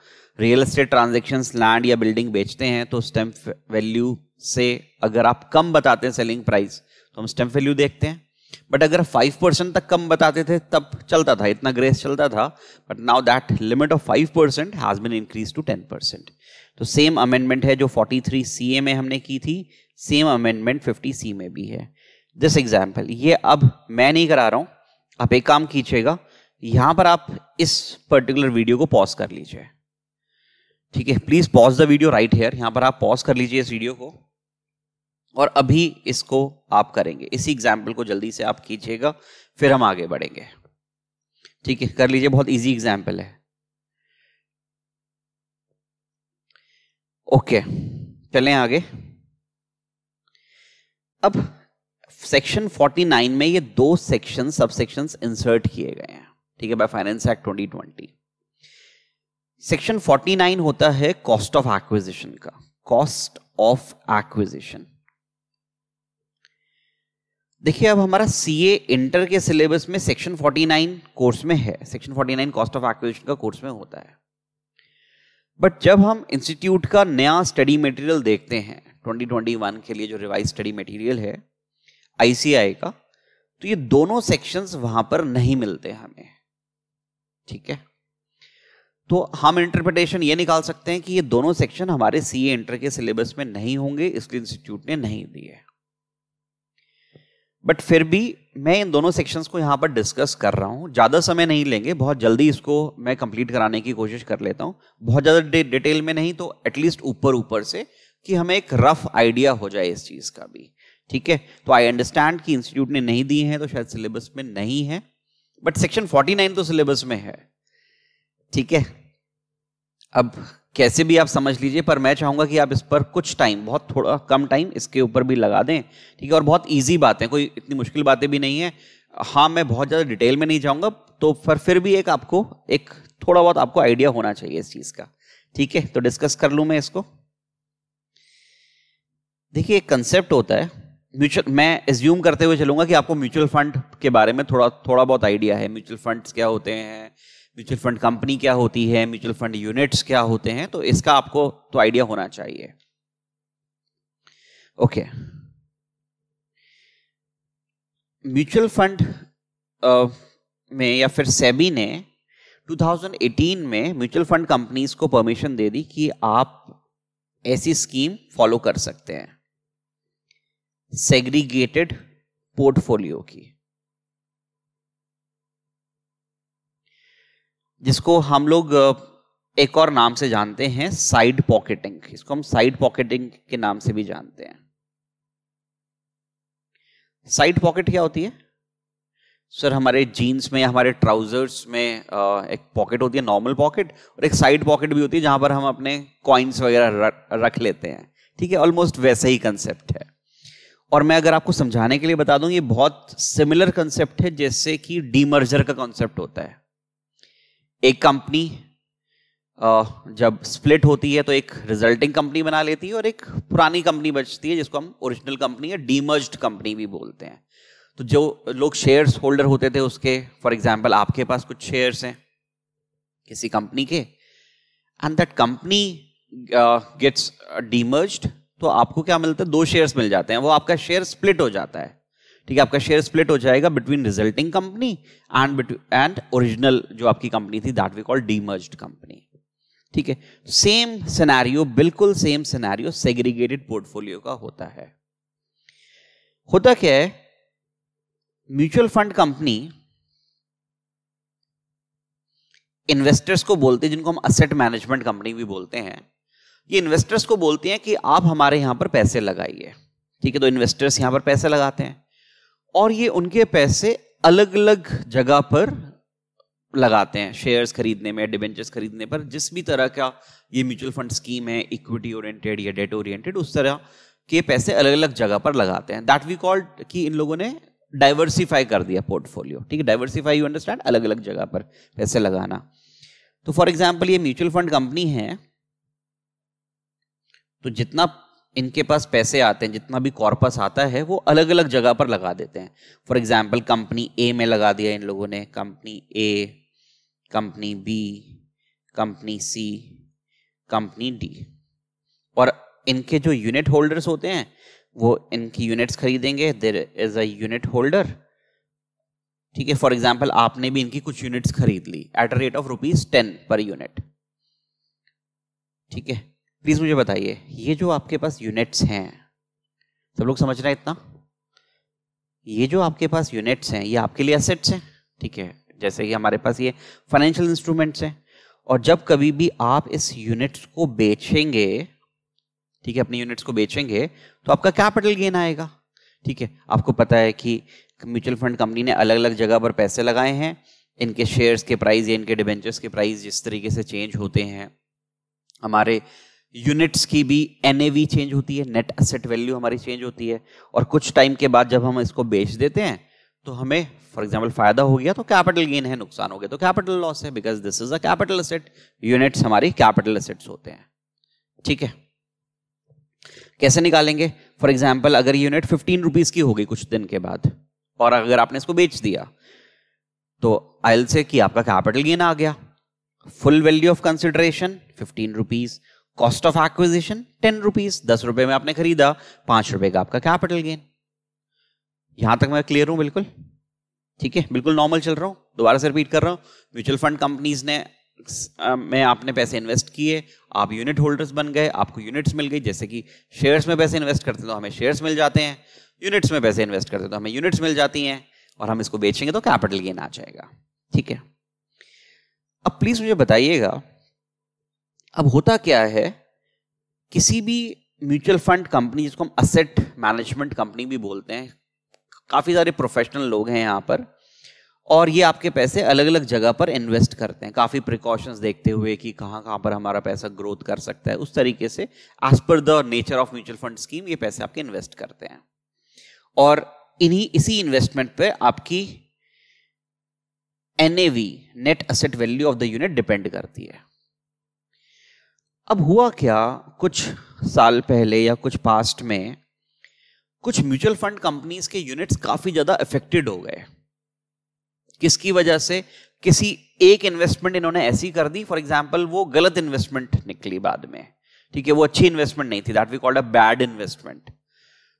रियल एस्टेट ट्रांजेक्शन लैंड या बिल्डिंग बेचते हैं तो स्टैंप वैल्यू से अगर आप कम बताते हैं सेलिंग प्राइस तो हम स्टैंप वैल्यू देखते हैं बट अगर फाइव परसेंट तक कम बताते थे तब चलता था इतना ग्रेस चलता था but now that limit of five percent has been increase to ten percent तो सेम अमेंडमेंट है जो फोर्टी थ्री सी ए में हमने की थी सेम अमेंडमेंट फिफ्टी सी में भी है दिस एग्जाम्पल ये अब मैं नहीं करा रहा हूँ आप एक काम कीजिएगा यहाँ पर आप इस पर्टिकुलर वीडियो को पॉज कर लीजिए ठीक है please pause the video right here यहां पर आप पॉज कर लीजिए इस वीडियो को और अभी इसको आप करेंगे इसी एग्जाम्पल को जल्दी से आप कीजिएगा फिर हम आगे बढ़ेंगे ठीक है कर लीजिए बहुत इजी एग्जाम्पल है ओके चलें आगे अब सेक्शन 49 में ये दो सेक्शन सब सेक्शन इंसर्ट किए गए हैं ठीक है बाय फाइनेंस एक्ट 2020 सेक्शन 49 होता है कॉस्ट ऑफ एक्विजिशन का कॉस्ट ऑफ एक्विजिशन देखिए अब हमारा सीए इंटर के सिलेबस में सेक्शन 49 कोर्स में है सेक्शन 49 कॉस्ट ऑफ एक्विजिशन का कोर्स में होता है बट जब हम इंस्टीट्यूट का नया स्टडी मटेरियल देखते हैं 2021 के लिए जो रिवाइज स्टडी मटेरियल है आईसीआई का तो ये दोनों सेक्शंस वहां पर नहीं मिलते हमें ठीक है तो हम इंटरप्रिटेशन ये निकाल सकते हैं कि ये दोनों सेक्शन हमारे सी इंटर के सिलेबस में नहीं होंगे इसलिए इंस्टीट्यूट ने नहीं दिए बट फिर भी मैं इन दोनों सेक्शंस को यहाँ पर डिस्कस कर रहा हूँ ज़्यादा समय नहीं लेंगे बहुत जल्दी इसको मैं कंप्लीट कराने की कोशिश कर लेता हूँ बहुत ज़्यादा डि डिटेल में नहीं तो एटलीस्ट ऊपर ऊपर से कि हमें एक रफ आइडिया हो जाए इस चीज़ का भी ठीक है तो आई अंडरस्टैंड कि इंस्टीट्यूट ने नहीं दिए हैं तो शायद सिलेबस में नहीं है बट सेक्शन फोर्टी तो सिलेबस में है ठीक है अब कैसे भी आप समझ लीजिए पर मैं चाहूंगा कि आप इस पर कुछ टाइम बहुत थोड़ा कम टाइम इसके ऊपर भी लगा दें ठीक है और बहुत ईजी बातें कोई इतनी मुश्किल बातें भी नहीं है हाँ मैं बहुत ज़्यादा डिटेल में नहीं जाऊंगा तो पर फिर भी एक आपको एक थोड़ा बहुत आपको आइडिया होना चाहिए इस चीज़ का ठीक है तो डिस्कस कर लू मैं इसको देखिए एक कंसेप्ट होता है म्यूचुअल मैं एज्यूम करते हुए चलूंगा कि आपको म्यूचुअल फंड के बारे में थोड़ा थोड़ा बहुत आइडिया है म्यूचुअल फंड्स क्या होते हैं म्यूचुअल फंड कंपनी क्या होती है म्यूचुअल फंड यूनिट्स क्या होते हैं तो इसका आपको तो आइडिया होना चाहिए ओके म्यूचुअल फंड में या फिर सेबी ने 2018 में म्यूचुअल फंड कंपनीज को परमिशन दे दी कि आप ऐसी स्कीम फॉलो कर सकते हैं सेग्रीगेटेड पोर्टफोलियो की जिसको हम लोग एक और नाम से जानते हैं साइड पॉकेटिंग इसको हम साइड पॉकेटिंग के नाम से भी जानते हैं साइड पॉकेट क्या होती है सर हमारे जीन्स में हमारे ट्राउजर्स में एक पॉकेट होती है नॉर्मल पॉकेट और एक साइड पॉकेट भी होती है जहां पर हम अपने कॉइन्स वगैरह रख लेते हैं ठीक है ऑलमोस्ट वैसे ही कंसेप्ट है और मैं अगर आपको समझाने के लिए बता दूं ये बहुत सिमिलर कंसेप्ट है जैसे कि डीमर्जर का कॉन्सेप्ट होता है एक कंपनी जब स्प्लिट होती है तो एक रिजल्टिंग कंपनी बना लेती है और एक पुरानी कंपनी बचती है जिसको हम ओरिजिनल कंपनी या डीमर्ज्ड कंपनी भी बोलते हैं तो जो लोग शेयर्स होल्डर होते थे उसके फॉर एग्जाम्पल आपके पास कुछ शेयर्स हैं किसी कंपनी के and that company gets demerged तो आपको क्या मिलता है दो शेयर्स मिल जाते हैं वो आपका शेयर स्प्लिट हो जाता है ठीक है आपका शेयर स्प्लिट हो जाएगा between resulting company and and original जो आपकी कंपनी थी that we call demerge company ठीक है सेम सिनेरियो बिल्कुल सेम सिनेरियो सेग्रीगेटेड पोर्टफोलियो का होता है होता क्या है म्यूचुअल फंड कंपनी इन्वेस्टर्स को बोलते हैं जिनको हम असेट मैनेजमेंट कंपनी भी बोलते हैं ये इन्वेस्टर्स को बोलते हैं कि आप हमारे यहां पर पैसे लगाइए ठीक है तो इन्वेस्टर्स यहां पर पैसे लगाते हैं और ये उनके पैसे अलग अलग जगह पर लगाते हैं शेयर्स खरीदने में डिबेंचर्स खरीदने पर जिस भी तरह का ये म्यूचुअल फंड स्कीम है इक्विटी ओरिएंटेड या डेट ओरिएंटेड उस तरह के पैसे अलग अलग जगह पर लगाते हैं दैट वी कॉल्ड कि इन लोगों ने डाइवर्सिफाई कर दिया पोर्टफोलियो ठीक है डाइवर्सिफाई यू अंडरस्टैंड अलग अलग जगह पर पैसे लगाना तो फॉर एग्जाम्पल ये म्यूचुअल फंड कंपनी है तो जितना इनके पास पैसे आते हैं जितना भी कॉर्पस आता है वो अलग अलग जगह पर लगा देते हैं फॉर एग्जाम्पल कंपनी ए में लगा दिया इन लोगों ने company A company B company C company D और इनके जो यूनिट होल्डर्स होते हैं वो इनकी यूनिट्स खरीदेंगे there is a unit holder ठीक है फॉर एग्जाम्पल आपने भी इनकी कुछ यूनिट्स खरीद ली at a rate of rupees ten per unit ठीक है प्लीज़ मुझे बताइए ये जो आपके पास यूनिट्स हैं सब लोग समझ रहे हैं इतना ये जो आपके पास यूनिट्स हैं ये आपके लिए असेट्स हैं ठीक है जैसे कि हमारे पास ये फाइनेंशियल इंस्ट्रूमेंट्स हैं और जब कभी भी आप इस यूनिट्स को बेचेंगे ठीक है अपने यूनिट्स को बेचेंगे तो आपका कैपिटल गेन आएगा ठीक है आपको पता है कि म्यूचुअल फंड कंपनी ने अलग अलग जगह पर पैसे लगाए हैं इनके शेयर्स के प्राइस या इनके डिबेंचर्स के प्राइस जिस तरीके से चेंज होते हैं हमारे यूनिट्स की भी एन चेंज होती है नेट असेट वैल्यू हमारी चेंज होती है और कुछ टाइम के बाद जब हम इसको बेच देते हैं तो हमें फॉर एग्जाम्पल फायदा हो गया तो कैपिटल गेन है नुकसान हो गया तो कैपिटल लॉस है because this is a capital asset units हमारी कैपिटल असेट्स होते हैं ठीक है कैसे निकालेंगे फॉर एग्जाम्पल अगर यूनिट फिफ्टीन रुपीज की होगी कुछ दिन के बाद और अगर आपने इसको बेच दिया तो आयल से कि आपका कैपिटल गेन आ गया full value of consideration fifteen rupees cost of acquisition ten rupees दस रुपए में आपने खरीदा पांच रुपए का आपका कैपिटल गेन यहां तक मैं क्लियर हूं बिल्कुल ठीक है बिल्कुल नॉर्मल चल रहा हूं दोबारा से रिपीट कर रहा हूं म्यूचुअल फंड कंपनीज ने मैं आपने पैसे इन्वेस्ट किए आप यूनिट होल्डर्स बन गए आपको यूनिट्स मिल गई जैसे कि शेयर्स में पैसे इन्वेस्ट करते तो हमें शेयर्स मिल जाते हैं यूनिट्स में पैसे इन्वेस्ट करते तो हमें यूनिट्स मिल जाती हैं और हम इसको बेचेंगे तो कैपिटल गेन आ जाएगा ठीक है अब प्लीज मुझे बताइएगा अब होता क्या है किसी भी म्यूचुअल फंड कंपनी जिसको हम असेट मैनेजमेंट कंपनी भी बोलते हैं काफ़ी सारे प्रोफेशनल लोग हैं यहाँ पर और ये आपके पैसे अलग अलग जगह पर इन्वेस्ट करते हैं काफ़ी प्रिकॉशंस देखते हुए कि कहाँ कहाँ पर हमारा पैसा ग्रोथ कर सकता है उस तरीके से as per the nature of mutual fund scheme ये पैसे आपके इन्वेस्ट करते हैं और इन्हीं इसी इन्वेस्टमेंट पे आपकी N net asset value of the unit depend करती है अब हुआ क्या कुछ साल पहले या कुछ पास्ट में कुछ म्यूचुअल फंड कंपनीज के यूनिट्स काफी ज्यादा अफेक्टेड हो गए किसकी वजह से किसी एक इन्वेस्टमेंट इन्होंने ऐसी कर दी फॉर एग्जाम्पल वो गलत इन्वेस्टमेंट निकली बाद में ठीक है वो अच्छी इन्वेस्टमेंट नहीं थी that we called a bad investment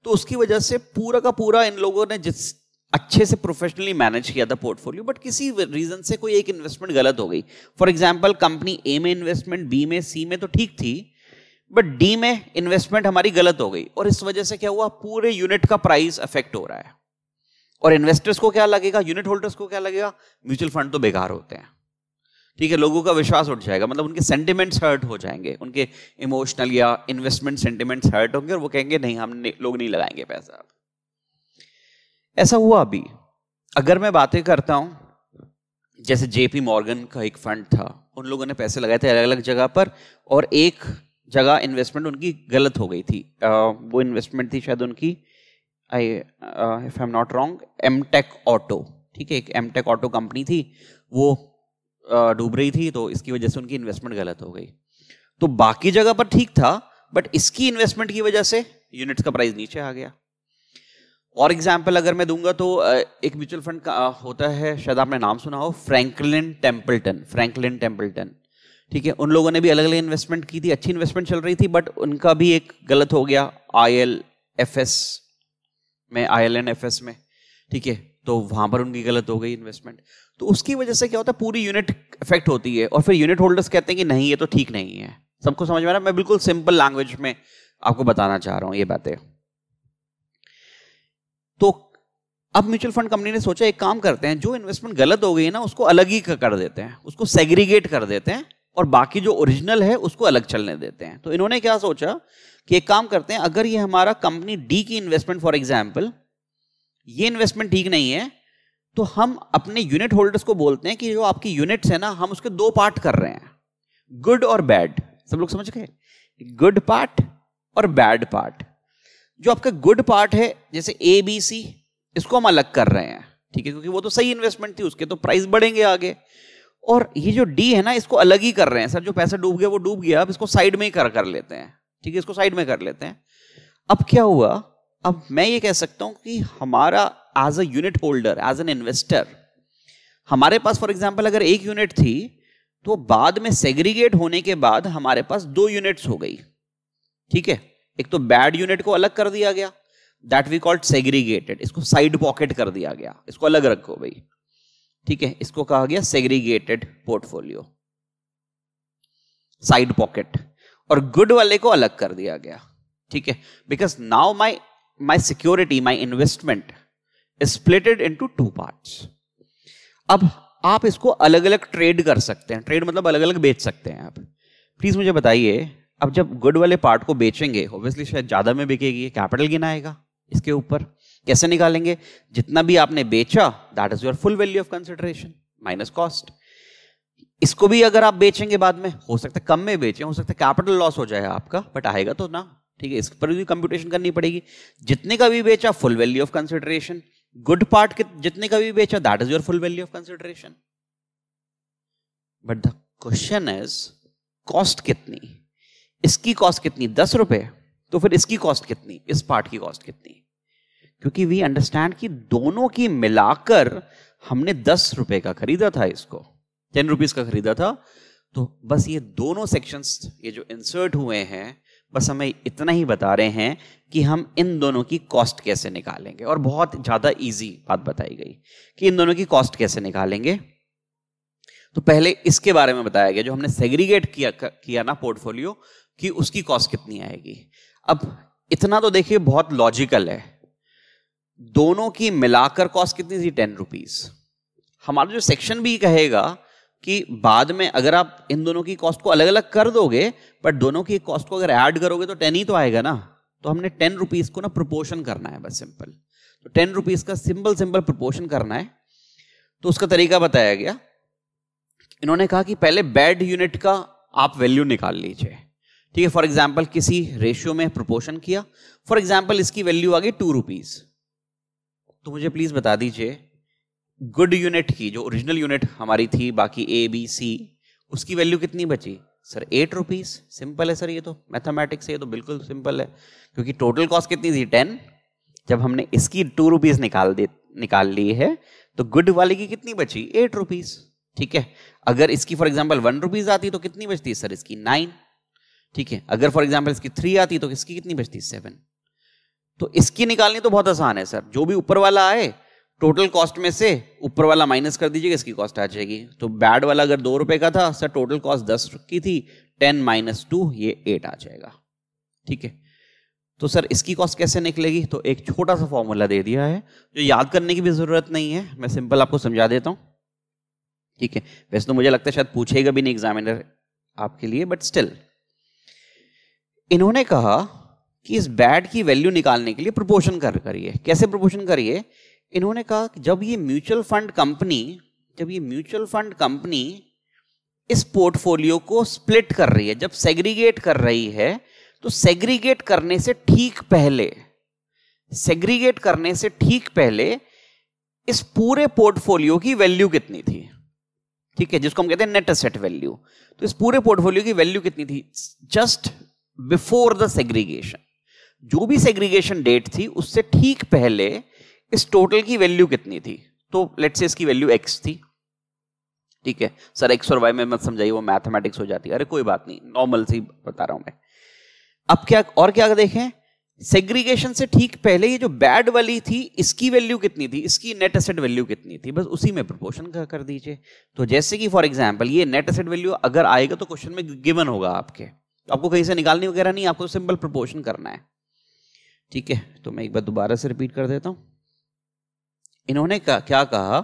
तो उसकी वजह से पूरा का पूरा इन लोगों ने जिस अच्छे से प्रोफेशनली मैनेज किया था पोर्टफोलियो बट किसी रीजन से कोई एक इन्वेस्टमेंट गलत हो गई फॉर एग्जाम्पल कंपनी ए में इन्वेस्टमेंट बी में सी में तो ठीक थी बट डी में इन्वेस्टमेंट हमारी गलत हो गई और इस वजह से क्या हुआ पूरे यूनिट का प्राइस अफेक्ट हो रहा है और इन्वेस्टर्स को क्या लगेगा यूनिट होल्डर्स को क्या लगेगा म्यूचुअल फंड तो बेकार होते हैं ठीक है लोगों का विश्वास उठ जाएगा मतलब उनके सेंटिमेंट्स हर्ट हो जाएंगे उनके इमोशनल या इन्वेस्टमेंट सेंटिमेंट्स हर्ट होंगे और वो कहेंगे नहीं हम लोग नहीं लगाएंगे पैसा ऐसा हुआ अभी अगर मैं बातें करता हूं जैसे जेपी मॉर्गन का एक फंड था उन लोगों ने पैसे लगाए थे अलग अलग जगह पर और एक जगह इन्वेस्टमेंट उनकी गलत हो गई थी आ, वो इन्वेस्टमेंट थी शायद उनकी I if I am not wrong Amtek Auto ठीक है एक एम टेक ऑटो कंपनी थी वो डूब रही थी तो इसकी वजह से उनकी इन्वेस्टमेंट गलत हो गई तो बाकी जगह पर ठीक था बट इसकी इन्वेस्टमेंट की वजह से यूनिट्स का प्राइस नीचे आ गया और एग्जाम्पल अगर मैं दूंगा तो एक म्यूचुअल फंड का होता है शायद आपने नाम सुना हो फ्रैंकलिन टेम्पल्टन फ्रैंकलिन टेम्पल्टन ठीक है उन लोगों ने भी अलग अलग इन्वेस्टमेंट की थी अच्छी इन्वेस्टमेंट चल रही थी बट उनका भी एक गलत हो गया आई एल एफ एस में I L N F S में ठीक है तो वहां पर उनकी गलत हो गई इन्वेस्टमेंट तो उसकी वजह से क्या होता है पूरी यूनिट इफेक्ट होती है और फिर यूनिट होल्डर्स कहते हैं कि नहीं ये तो ठीक नहीं है सबको समझ में आ रहा है मैं बिल्कुल सिंपल लैंग्वेज में आपको बताना चाह रहा हूँ ये बातें अब म्यूचुअल फंड कंपनी ने सोचा एक काम करते हैं जो इन्वेस्टमेंट गलत हो गई है ना उसको अलग ही कर देते हैं उसको सेग्रीगेट कर देते हैं और बाकी जो ओरिजिनल है उसको अलग चलने देते हैं तो इन्होंने क्या सोचा कि एक काम करते हैं अगर ये हमारा कंपनी डी की इन्वेस्टमेंट फॉर एग्जाम्पल ये इन्वेस्टमेंट ठीक नहीं है तो हम अपने यूनिट होल्डर्स को बोलते हैं कि जो आपकी यूनिट्स है ना हम उसके दो पार्ट कर रहे हैं गुड और बैड सब लोग समझ गए गुड पार्ट और बैड पार्ट जो आपका गुड पार्ट है जैसे ए बी सी इसको हम अलग कर रहे हैं ठीक है क्योंकि वो तो सही इन्वेस्टमेंट थी उसके तो प्राइस बढ़ेंगे आगे और ये जो डी है ना इसको अलग ही कर रहे हैं सर जो पैसा डूब गया वो डूब गया अब इसको साइड में ही कर कर लेते हैं ठीक है इसको साइड में कर लेते हैं अब क्या हुआ अब मैं ये कह सकता हूं कि हमारा as a unit holder as an investor हमारे पास फॉर एग्जाम्पल अगर एक यूनिट थी तो बाद में सेग्रीगेट होने के बाद हमारे पास दो यूनिट्स हो गई ठीक है एक तो बैड यूनिट को अलग कर दिया गया दैट वी कॉल्ड सेग्रीगेटेड इसको साइड पॉकेट कर दिया गया इसको अलग रखो भाई ठीक है इसको कहा गया सेग्रीगेटेड पोर्टफोलियो साइड पॉकेट और गुड वाले को अलग कर दिया गया ठीक है because now my my security my investment splitted in two part अब आप इसको अलग अलग ट्रेड कर सकते हैं ट्रेड मतलब अलग अलग बेच सकते हैं आप प्लीज मुझे बताइए अब जब गुड वाले पार्ट को बेचेंगे ऑब्वियसली शायद ज्यादा में बिकेगी कैपिटल गिनाएगा आएगा इसके ऊपर कैसे निकालेंगे जितना भी आपने बेचा that is your full value of consideration minus cost इसको भी अगर आप बेचेंगे बाद में हो सकता है कम में बेचें हो सकता है कैपिटल लॉस हो जाए आपका बट आएगा तो ना ठीक है इस पर भी कंप्यूटेशन करनी पड़ेगी जितने का भी बेचा full value of consideration good part जितने का भी बेचा that is your full value of consideration but the question is cost कितनी इसकी कॉस्ट कितनी दस रुपए तो फिर इसकी कॉस्ट कितनी इस पार्ट की कॉस्ट कितनी क्योंकि वी अंडरस्टैंड कि दोनों की मिलाकर हमने दस रुपए का खरीदा था इसको टेन रुपीज का खरीदा था तो बस ये दोनों सेक्शंस ये जो इंसर्ट हुए हैं बस हमें इतना ही बता रहे हैं कि हम इन दोनों की कॉस्ट कैसे निकालेंगे और बहुत ज़्यादा इजी बात बताई गई कि इन दोनों की कॉस्ट कैसे निकालेंगे तो पहले इसके बारे में बताया गया जो हमने सेग्रीगेट किया किया ना पोर्टफोलियो कि उसकी कॉस्ट कितनी आएगी अब इतना तो देखिए बहुत लॉजिकल है दोनों की मिलाकर कॉस्ट कितनी थी टेन रुपीज हमारा जो सेक्शन भी कहेगा कि बाद में अगर आप इन दोनों की कॉस्ट को अलग अलग कर दोगे बट दोनों की कॉस्ट को अगर ऐड करोगे तो टेन ही तो आएगा ना तो हमने टेन रुपीज को ना प्रोपोर्शन करना है बस सिंपल तो टेन रुपीज का सिंपल सिंपल प्रोपोर्शन करना है तो उसका तरीका बताया गया इन्होंने कहा कि पहले बेड यूनिट का आप वैल्यू निकाल लीजिए ठीक है फॉर एग्जाम्पल किसी रेशियो में प्रोपोर्शन किया फॉर एग्जाम्पल इसकी वैल्यू आ गई टू रुपीज तो मुझे प्लीज बता दीजिए गुड यूनिट की जो ओरिजिनल यूनिट हमारी थी बाकी ए बी सी उसकी वैल्यू कितनी बची सर एट रुपीज सिंपल है सर ये तो मैथमेटिक्स है ये तो बिल्कुल सिंपल है क्योंकि टोटल कॉस्ट कितनी थी टेन जब हमने इसकी टू रुपीज निकाल दे निकाल ली है तो गुड वाले की कितनी बची एट रुपीज ठीक है अगर इसकी फॉर एग्जाम्पल वन रुपीज आती तो कितनी बचती सर इसकी नाइन ठीक है अगर फॉर एग्जाम्पल इसकी थ्री आती तो इसकी कितनी बचती सेवन तो इसकी निकालनी तो बहुत आसान है सर जो भी ऊपर वाला आए टोटल कॉस्ट में से ऊपर वाला माइनस कर दीजिएगा इसकी कॉस्ट आ जाएगी तो बैड वाला अगर दो रुपए का था सर टोटल कॉस्ट दस की थी टेन माइनस टू ये एट आ जाएगा ठीक है तो सर इसकी कॉस्ट कैसे निकलेगी तो एक छोटा सा फॉर्मूला दे दिया है जो याद करने की भी ज़रूरत नहीं है मैं सिंपल आपको समझा देता हूँ ठीक है वैसे तो मुझे लगता है शायद पूछेगा भी नहीं एग्जामिनर आपके लिए बट स्टिल इन्होंने कहा कि इस बैड की वैल्यू निकालने के लिए प्रपोशन कर करिए कैसे प्रपोशन करिए इन्होंने कहा कि जब ये म्यूचुअल फंड कंपनी जब ये म्यूचुअल फंड कंपनी इस पोर्टफोलियो को स्प्लिट कर रही है जब सेग्रीगेट कर रही है तो सेग्रीगेट करने से ठीक पहले सेग्रीगेट करने से ठीक पहले इस पूरे पोर्टफोलियो की वैल्यू कितनी थी ठीक है जिसको हम कहते हैं नेट असेट वैल्यू तो इस पूरे पोर्टफोलियो की वैल्यू कितनी थी जस्ट बिफोर द सेग्रीगेशन जो भी सेग्रीगेशन डेट थी उससे ठीक पहले इस टोटल की वैल्यू कितनी थी तो लेट से इसकी वैल्यू एक्स थी ठीक है सर एक्स और वाई में मत समझाइए वो मैथमेटिक्स हो जाती है अरे कोई बात नहीं नॉर्मल सी बता रहा हूं मैं अब क्या और क्या देखें सेग्रीगेशन से ठीक पहले ये जो बैड वाली थी इसकी वैल्यू कितनी थी इसकी नेट एसेट वैल्यू कितनी थी बस उसी में प्रपोर्शन कर दीजिए तो जैसे कि फॉर एग्जांपल ये नेट एसेट वैल्यू अगर आएगा तो क्वेश्चन में गिवन होगा आपके आपको कहीं से निकालनी वगैरह नहीं आपको सिंपल प्रपोर्शन करना है ठीक है तो मैं एक बार दोबारा से रिपीट कर देता हूं इन्होंने का, क्या कहा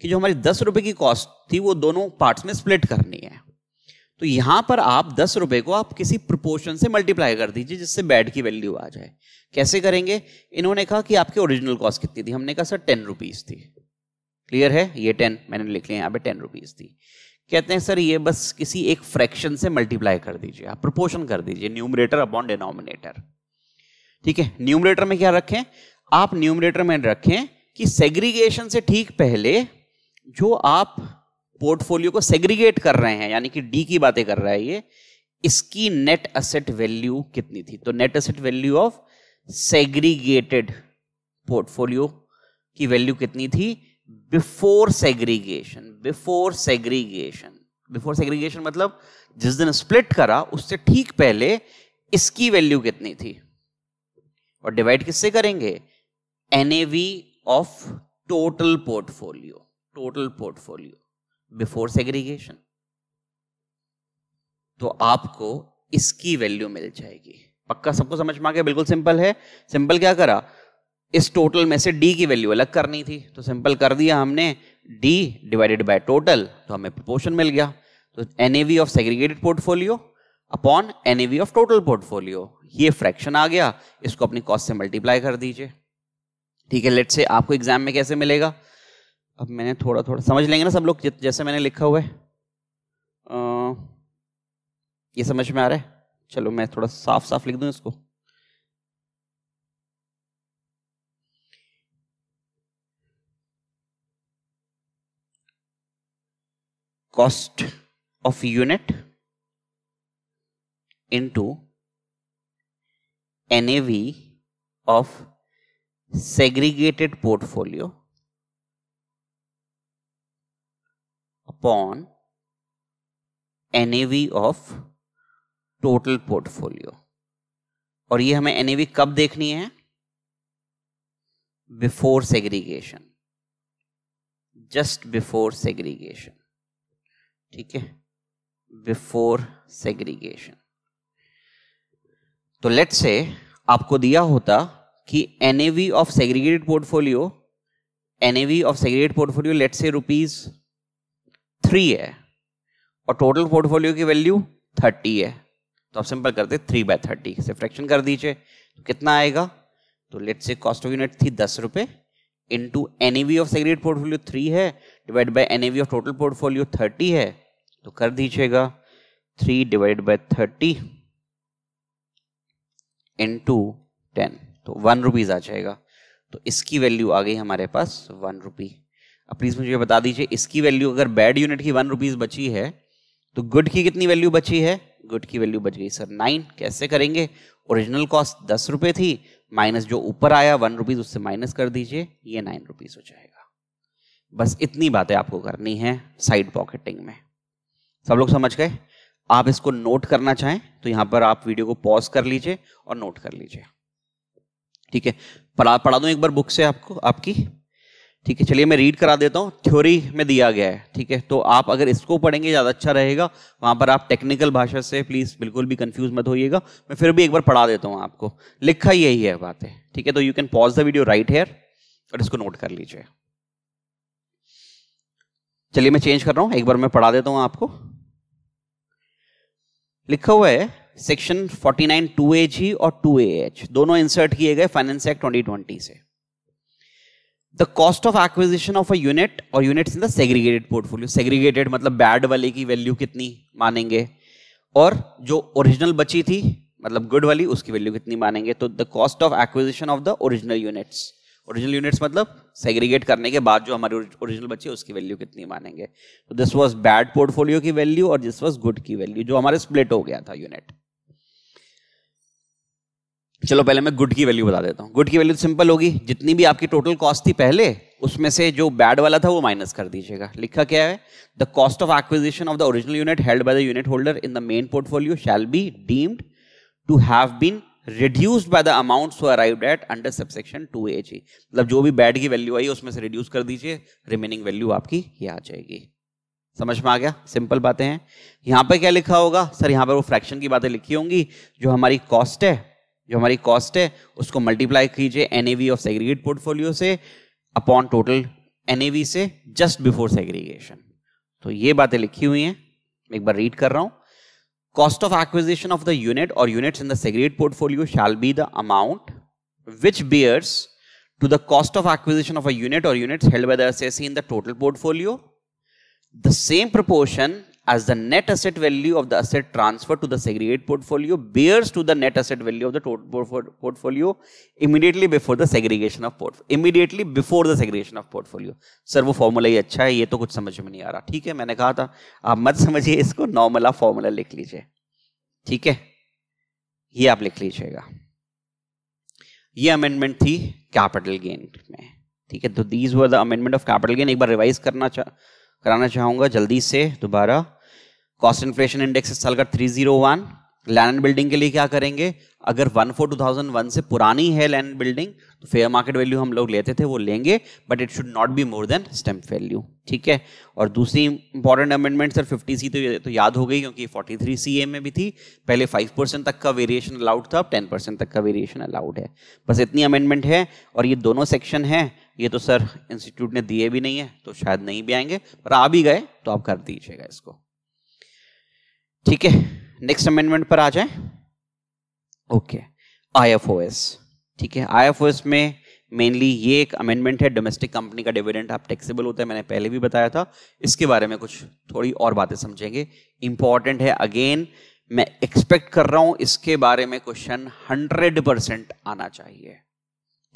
कि जो हमारी दस रुपए की कॉस्ट थी वो दोनों पार्ट्स में स्प्लिट करनी है तो यहां पर आप दस रुपए को आप किसी प्रोपोर्शन से मल्टीप्लाई कर दीजिए जिससे बैड की वैल्यू आ जाए कैसे करेंगे इन्होंने कहा कि आपकी ओरिजिनल कॉस्ट कितनी थी हमने कहा सर टेन रुपीज़ थी क्लियर है ये टेन मैंने लिख लिया यहाँ पे टेन रुपीज़ थी कहते हैं सर ये बस किसी एक फ्रैक्शन से मल्टीप्लाई कर दीजिए आप प्रोपोर्शन कर दीजिए न्यूमरेटर अपॉन डिनोमिनेटर ठीक है न्यूमरेटर में क्या रखें आप न्यूमरेटर में रखें कि सेग्रीगेशन से ठीक पहले जो आप पोर्टफोलियो को सेग्रीगेट कर रहे हैं यानी कि डी की बातें कर रहा है ये इसकी नेट असेट वैल्यू कितनी थी तो net asset value of segregated portfolio की वैल्यू कितनी थी before segregation before segregation before segregation मतलब जिस दिन स्प्लिट करा उससे ठीक पहले इसकी वैल्यू कितनी थी और डिवाइड किससे करेंगे NAV of total portfolio total portfolio before segregation तो आपको इसकी वैल्यू मिल जाएगी पक्का सबको समझ में आ गया बिल्कुल सिंपल है सिंपल क्या करा इस टोटल में से डी की वैल्यू अलग करनी थी तो सिंपल कर दिया हमने डी डिवाइडेड बाय टोटल तो हमें प्रोपोर्शन मिल गया तो N of segregated portfolio upon N of total portfolio ये फ्रैक्शन आ गया इसको अपनी कॉस्ट से मल्टीप्लाई कर दीजिए ठीक है लेट से आपको एग्जाम में कैसे मिलेगा अब मैंने थोड़ा थोड़ा समझ लेंगे ना सब लोग जैसे मैंने लिखा हुआ है ये समझ में आ रहा है चलो मैं थोड़ा साफ साफ लिख दूँ इसको cost of unit into NAV of segregated portfolio upon NAV of total portfolio और ये हमें NAV कब देखनी है before segregation just before segregation ठीक है बिफोर सेग्रीगेशन तो लेट से आपको दिया होता कि NAV of segregated portfolio NAV of segregated portfolio let's say rupees three है और टोटल पोर्टफोलियो की वैल्यू थर्टी है तो आप सिंपल करते थ्री बाय थर्टी से फ्रैक्शन कर दीजिए तो कितना आएगा तो लेट से कॉस्ट ऑफ यूनिट थी दस रुपए into N of segregated portfolio three है divide by NAV of total portfolio thirty है तो कर दीजिएगा three divide by thirty into ten तो वन रुपीज आ जाएगा तो इसकी वैल्यू आ गई हमारे पास वन रुपी अब प्लीज मुझे बता दीजिए इसकी वैल्यू अगर बैड यूनिट की वन रुपीज बची है तो गुड की कितनी वैल्यू बची है गुड की वैल्यू बच गई सर नाइन कैसे करेंगे ओरिजिनल कॉस्ट दस रुपए थी माइनस जो ऊपर आया वन रुपीज उससे माइनस कर दीजिए ये नाइन रुपीज हो जाएगा बस इतनी बातें आपको करनी है साइड पॉकेटिंग में सब लोग समझ गए आप इसको नोट करना चाहें तो यहां पर आप वीडियो को पॉज कर लीजिए और नोट कर लीजिए ठीक है पढ़ा पढ़ा दूं एक बार बुक से आपको आपकी ठीक है चलिए मैं रीड करा देता हूँ थ्योरी में दिया गया है ठीक है तो आप अगर इसको पढ़ेंगे ज़्यादा अच्छा रहेगा वहाँ पर आप टेक्निकल भाषा से प्लीज़ बिल्कुल भी कंफ्यूज मत होइएगा मैं फिर भी एक बार पढ़ा देता हूँ आपको लिखा यही है बातें ठीक है तो you can pause the video right here और इसको नोट कर लीजिए चलिए मैं चेंज कर रहा हूं एक बार मैं पढ़ा देता हूं आपको लिखा हुआ है सेक्शन 49 जी और 2AH दोनों इंसर्ट किए गए फाइनेंस एक्ट 2020 से the cost of acquisition of a unit और units in the segregated portfolio segregated मतलब बैड वाले की वैल्यू कितनी मानेंगे और जो ओरिजिनल बची थी मतलब गुड वाली उसकी वैल्यू कितनी मानेंगे तो the cost of acquisition of the original units original units मतलब सेग्रीगेट करने के बाद जो हमारे ओरिजिनल बच्चे उसकी वैल्यू कितनी मानेंगे तो दिस वाज बैड पोर्टफोलियो की वैल्यू और दिस वाज गुड की वैल्यू जो हमारे स्प्लिट हो गया था यूनिट चलो पहले मैं गुड की वैल्यू बता देता हूँ गुड की वैल्यू सिंपल तो होगी जितनी भी आपकी टोटल कॉस्ट थी पहले उसमें से जो बैड वाला था वो माइनस कर दीजिएगा लिखा क्या है the cost of acquisition of the original unit held by the unit holder in the main portfolio shall be deemed to have been reduced by the amount so at under subsection two A G मतलब जो भी बैड की वैल्यू आई उसमें से रिड्यूस कर दीजिए रिमेनिंग वैल्यू आपकी ये आ जाएगी समझ में आ गया सिंपल बातें हैं यहां पर क्या लिखा होगा सर यहां पर वो फ्रैक्शन की बातें लिखी होंगी जो हमारी कॉस्ट है जो हमारी कॉस्ट है उसको मल्टीप्लाई कीजिए एनएवी ऑफ सेग्रीगेट पोर्टफोलियो से अपॉन टोटल एनएवी से जस्ट बिफोर सेग्रीगेशन तो ये बातें लिखी हुई हैं एक बार रीड कर रहा हूं Cost of acquisition of the unit or units in the segregated portfolio shall be the amount which bears to the cost of acquisition of a unit or units held by the SSE in the total portfolio. The same proportion as the net asset value of the asset transferred to the segregated portfolio bears to the net asset value of the total portfolio immediately before the segregation of portfolio immediately before the segregation of portfolio sir wo formula hi acha hai ye to kuch samajh mein nahi aa raha theek hai maine kaha tha aap mat samjhiye isko normal formula likh lijiye theek hai ye aap likh lijiyega ye amendment thi capital gain mein theek hai so these were the amendment of capital gain ek bar revise karna करना कराना चाहूँगा जल्दी से दोबारा कॉस्ट इन्फ्लेशन इंडेक्स इस साल का three zero one land building के लिए क्या करेंगे अगर one four two thousand one से पुरानी है लैंड बिल्डिंग तो फेयर मार्केट वैल्यू हम लोग लेते थे वो लेंगे but it should not be more than stamp value ठीक है और दूसरी important amendment sir fifty C तो, तो याद हो गई क्योंकि फोर्टी थ्री सी ए में भी थी पहले फाइव परसेंट तक का वेरिएशन अलाउड था अब टेन परसेंट तक का वेरिएशन अलाउड है बस इतनी अमेंडमेंट है और ये दोनों सेक्शन है ये तो सर इंस्टीट्यूट ने दिए भी नहीं है तो शायद नहीं भी आएंगे पर आ भी गए तो आप कर दीजिएगा इसको ठीक है नेक्स्ट अमेंडमेंट पर आ जाए ओके आईएफओएस ठीक है आईएफओएस में मेनली ये एक अमेंडमेंट है डोमेस्टिक कंपनी का डिविडेंड आप टैक्सेबल होता है मैंने पहले भी बताया था इसके बारे में कुछ थोड़ी और बातें समझेंगे इंपॉर्टेंट है अगेन मैं एक्सपेक्ट कर रहा हूं इसके बारे में क्वेश्चन हंड्रेड परसेंट आना चाहिए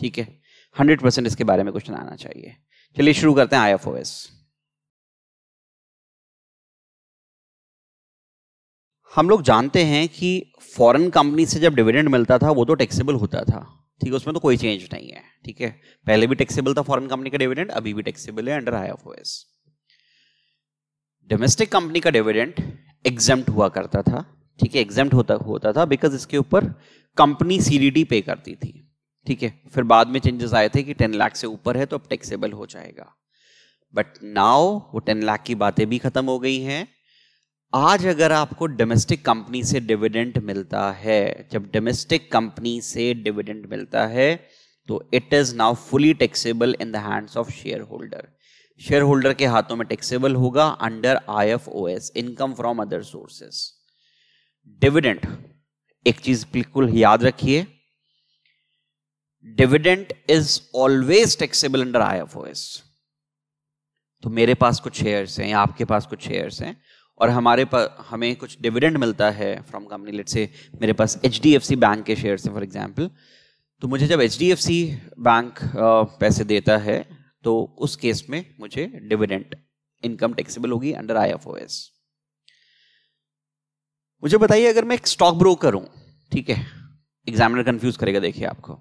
ठीक है हंड्रेड परसेंट इसके बारे में क्वेश्चन आना चाहिए चलिए शुरू करते हैं आई एफ ओ एस हम लोग जानते हैं कि फॉरेन कंपनी से जब डिविडेंड मिलता था वो तो टैक्सेबल होता था ठीक है उसमें तो कोई चेंज नहीं है ठीक है पहले भी टैक्सेबल था फॉरेन कंपनी का डिविडेंड अभी भी टैक्सेबल है under I F domestic company का डिविडेंड एग्जाम्प्ट हुआ करता था ठीक है एग्जाम होता होता था बिकॉज इसके ऊपर कंपनी सीडीडी पे करती थी ठीक है फिर बाद में चेंजेस आए थे कि टेन लाख से ऊपर है तो अब टैक्सेबल हो जाएगा बट नाउ वो टेन लाख की बातें भी खत्म हो गई हैं आज अगर आपको डोमेस्टिक कंपनी से डिविडेंड मिलता है जब डोमेस्टिक कंपनी से डिविडेंड मिलता है तो it is now fully taxable in the hands of share holder share holder के हाथों में टैक्सेबल होगा under IFOS income from other sources dividend एक चीज बिल्कुल याद रखिए dividend is always taxable under S तो मेरे पास कुछ शेयर्स हैं या आपके पास कुछ शेयर्स हैं और हमारे पास हमें कुछ डिविडेंड मिलता है फ्रॉम कंपनी लेट से मेरे पास एच बैंक के शेयर से फॉर एग्जाम्पल तो मुझे जब एच बैंक पैसे देता है तो उस केस में मुझे डिविडेंड इनकम टैक्सेबल होगी अंडर आई मुझे बताइए अगर मैं एक स्टॉक ब्रोकर हूं ठीक है एग्जामिनर कंफ्यूज करेगा देखिए आपको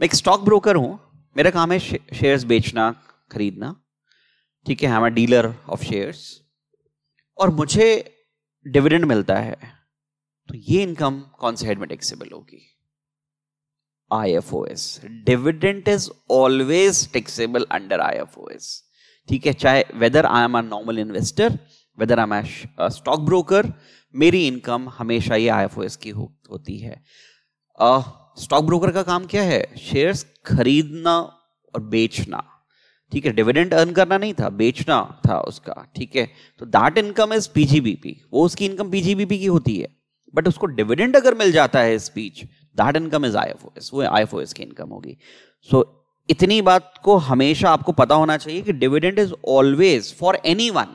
मैं एक स्टॉक ब्रोकर हूं मेरा काम है शेयर्स बेचना खरीदना ठीक है I am dealer of shares और मुझे डिविडेंड मिलता है तो ये इनकम कौन से हेड में टैक्सेबल होगी IFOS dividend is always taxable under IFOS ठीक है चाहे whether I am a normal investor whether I am stock broker मेरी इनकम हमेशा ये आईएफओएस की हो, होती है स्टॉक uh, ब्रोकर का काम क्या है शेयर्स खरीदना और बेचना ठीक है डिविडेंड अर्न करना नहीं था बेचना था उसका ठीक है तो दैट इनकम इज पीजीबीपी वो उसकी इनकम पीजीबीपी की होती है बट उसको डिविडेंड अगर मिल जाता है speech that income is I वो आई की इनकम होगी सो so, इतनी बात को हमेशा आपको पता होना चाहिए कि dividend is always for anyone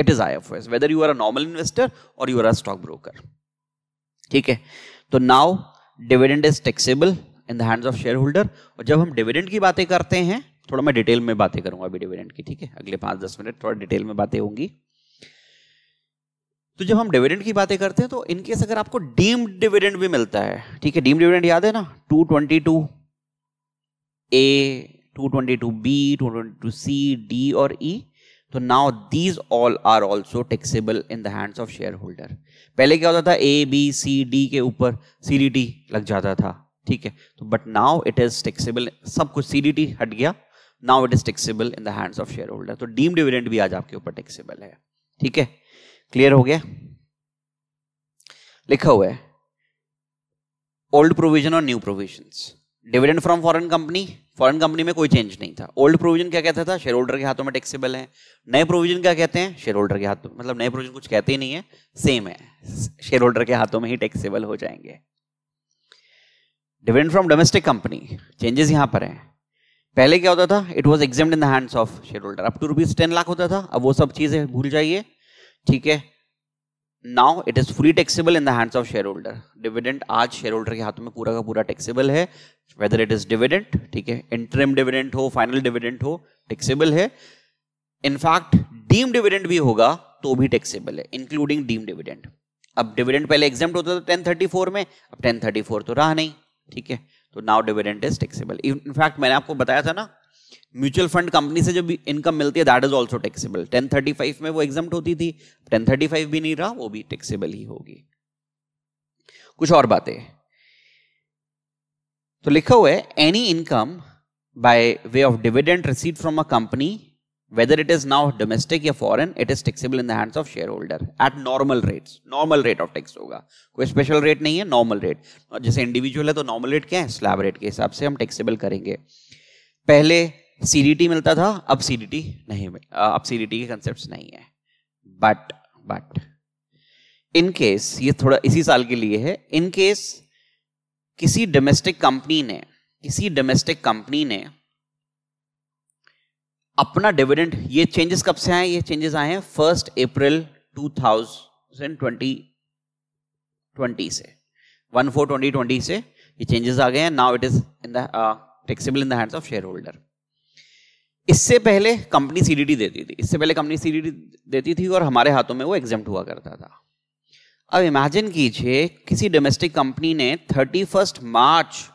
it is I F S whether you are a normal investor और you are a stock broker ठीक है तो now dividend is taxable in the hands of share holder और जब हम डिविडेंड की बातें करते हैं थोड़ा मैं डिटेल में बातें करूंगा अभी डिविडेंड की ठीक है अगले पांच दस मिनट थोड़ा डिटेल में बातें होंगी तो जब हम डिविडेंड की बातें करते हैं तो इनकेस अगर आपको डीम्ड डिविडेंड भी मिलता है ठीक है डीम्ड डिविडेंड याद है ना two twenty two A two twenty two B two twenty two C D और ई e, तो now these all are also taxable in the hands of share holder पहले क्या होता था ए बी सी डी के ऊपर सी डी टी लग जाता था ठीक है तो but now it is taxable सब कुछ सी डी टी हट गया now it is taxable in the hands of share holder तो डीम डिविडेंट भी आज आपके ऊपर टेक्सीबल है ठीक है क्लियर हो गया लिखा हुआ है ओल्ड प्रोविजन और new provision dividend from foreign company foreign company में कोई चेंज नहीं था ओल्ड प्रोविजन क्या कहता था शेयर होल्डर के हाथों में टेक्सीबल है नए प्रोविजन क्या कहते हैं शेयर होल्डर के हाथों मतलब नए प्रोविजन कुछ कहते ही नहीं है सेम है शेयर होल्डर के हाथों में ही टेक्सीबल हो जाएंगे dividend from domestic company changes यहां पर है पहले क्या होता था it was exempt in the hands of share holder up to rupees ten lakh होता था अब वो सब चीजें भूल जाइए ठीक है now it is fully taxable in the hands of share holder dividend आज शेयर होल्डर के हाथ में पूरा का पूरा टेक्सीबल है वेदर इट इज डिविडेंट ठीक है इंटरम डिविडेंट हो फाइनल डिविडेंट हो टेक्सीबल है इनफैक्ट डीम डिविडेंट भी होगा तो भी टेक्सीबल है इंक्लूडिंग डीम डिविडेंट अब डिविडेंट पहले एग्जाम होता था टेन थर्टी फोर में अब टेन थर्टी फोर तो रहा नहीं ठीक है तो now dividend is taxable in fact मैंने आपको बताया था ना म्यूचुअल फंड कंपनी से जब इनकम मिलती है that is also taxable ten thirty five में वो एग्जाम होती थी टेन थर्टी फाइव भी नहीं रहा वो भी टैक्सेबल ही होगी कुछ और बातें तो लिखा हुआ है any income by way of dividend receive from a company whether it is now domestic or foreign, it is taxable in the hands of shareholder at normal rates. Normal rate of tax hoga koi special rate nahi hai normal rate. aur jaise individual hai to normal rate kya hai slab rate ke hisab se hum taxable karenge pehle CDT milta tha ab CDT nahi नहीं ab CDT ke concepts nahi hai but but in case ye thoda isi saal ke liye hai in case किसी डोमेस्टिक कंपनी ने किसी डोमेस्टिक कंपनी ने अपना डिविडेंड ये चेंजेस कब से आए ये चेंजेस आए हैं फर्स्ट अप्रैल 2020 से वन फोर ट्वेंटी ट्वेंटी से ये चेंजेस आ गए हैं now it is in the taxable in the hands of share holder इससे पहले कंपनी सीडीडी देती थी इससे पहले कंपनी सीडीडी देती थी और हमारे हाथों में वो एग्जाम हुआ करता था अब इमेजिन कीजिए किसी डोमेस्टिक कंपनी ने थर्टी मार्च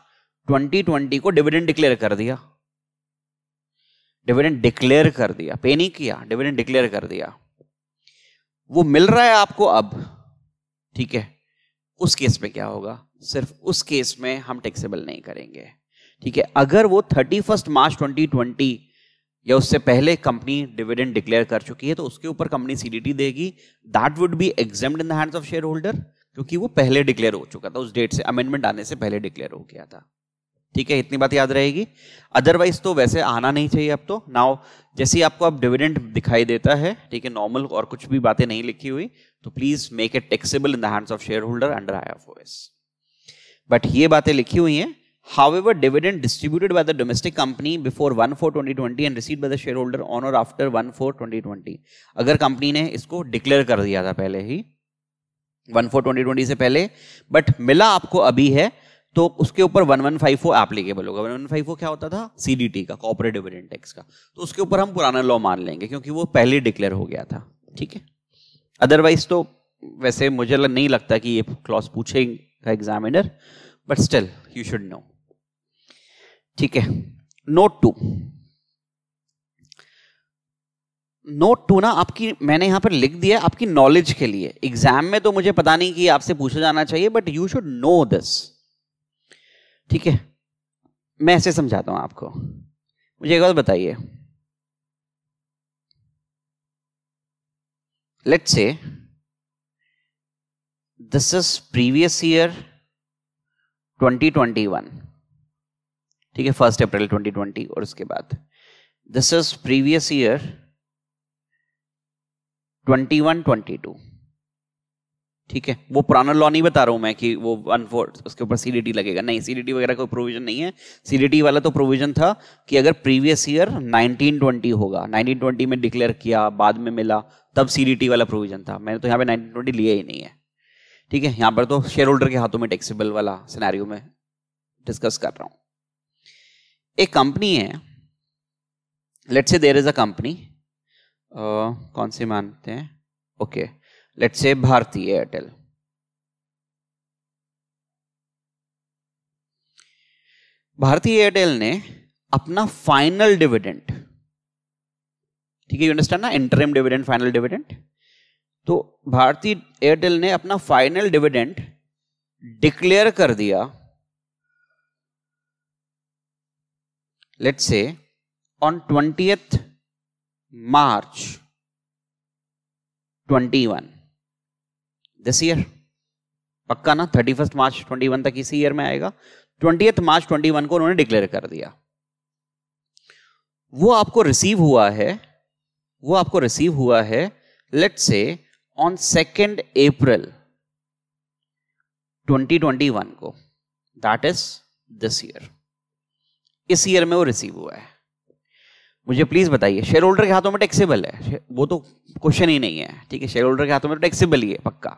2020 को डिविडेंड डिक्लेयर कर दिया डिविडेंड डिक्लेयर कर दिया पे नहीं किया डिविडेंड डिक्लेयर कर दिया वो मिल रहा है आपको अब ठीक है उस केस में क्या होगा सिर्फ उस केस में हम टैक्सेबल नहीं करेंगे ठीक है अगर वो thirty first March twenty twenty या उससे पहले कंपनी डिविडेंड डिक्लेयर कर चुकी है तो उसके ऊपर कंपनी सीडीटी देगी that would be exempt in the hands of share holder क्योंकि वो पहले डिक्लेयर हो चुका था उस डेट से अमेंडमेंट आने से पहले डिक्लेयर हो गया था ठीक है इतनी बात याद रहेगी अदरवाइज तो वैसे आना नहीं चाहिए अब तो नाउ जैसे आपको अब डिविडेंड दिखाई देता है ठीक है नॉर्मल और कुछ भी बातें नहीं लिखी हुई तो please make it taxable in the hands of share holder under I F but ये बातें लिखी हुई हैं However, the domestic company before one four twenty twenty and receive by the share holder on और after one four twenty twenty अगर कंपनी ने इसको डिक्लेयर कर दिया था पहले ही वन फोर ट्वेंटी ट्वेंटी से पहले बट मिला आपको अभी है तो उसके ऊपर one one five four applicable होगा वन वन फाइव फोर क्या होता था सीडीटी का कॉपरेट डिविडेंड टैक्स का तो उसके ऊपर हम पुराना लॉ मान लेंगे क्योंकि वो पहले डिक्लेयर हो गया था ठीक है अदरवाइज तो वैसे मुझे लग, नहीं लगता कि ये क्लॉज पूछेगा examiner but still you should know ठीक है नोट टू नोट टू ना आपकी मैंने यहां पर लिख दिया आपकी नॉलेज के लिए एग्जाम में तो मुझे पता नहीं कि आपसे पूछा जाना चाहिए but you should know this ठीक है मैं ऐसे समझाता हूं आपको मुझे एक बात बताइए let's से दिस इज प्रीवियस ईयर 2021 ठीक है फर्स्ट अप्रैल 2020 और उसके बाद दिस इज प्रीवियस ईयर 21 22 ठीक है वो पुराना लॉ नहीं बता रहा हूँ मैं कि वो अनफोर्स उसके ऊपर सीडीटी लगेगा नहीं सीडीटी वगैरह कोई प्रोविजन नहीं है सीडीटी वाला तो प्रोविजन था कि अगर प्रीवियस ईयर 1920 होगा 1920 में डिक्लेयर किया बाद में मिला तब सीडीटी वाला प्रोविजन था मैंने तो यहाँ पे 1920 लिया ही नहीं है ठीक है यहाँ पर तो शेयर होल्डर के हाथों में टेक्सीबल वाला सिनारियो में डिस्कस कर रहा हूँ एक कंपनी है लेट से देर इज अ कंपनी कौन सी मानते हैं ओके okay. लेट्स से भारतीय एयरटेल भारतीय एयरटेल ने अपना फाइनल डिविडेंट ठीक है यू अंडरस्टैंड ना इंटरम डिविडेंट फाइनल डिविडेंट तो भारतीय एयरटेल ने अपना फाइनल डिविडेंट डिक्लेयर कर दिया let's say on twenty March 21 this year पक्का ना thirty first March twenty one तक इसी ईयर में आएगा ट्वेंटी मार्च ट्वेंटी वन को उन्होंने डिक्लेयर कर दिया वो आपको रिसीव हुआ है वो आपको रिसीव हुआ है लेट से ऑन सेकेंड अप्रैल 2021 को दैट इज दिस ईयर इस ईयर में वो रिसीव हुआ है मुझे प्लीज बताइए शेयर होल्डर के हाथों में टैक्सेबल है वो तो क्वेश्चन ही नहीं है ठीक है शेयर होल्डर के हाथों में टैक्सेबल तो ही है पक्का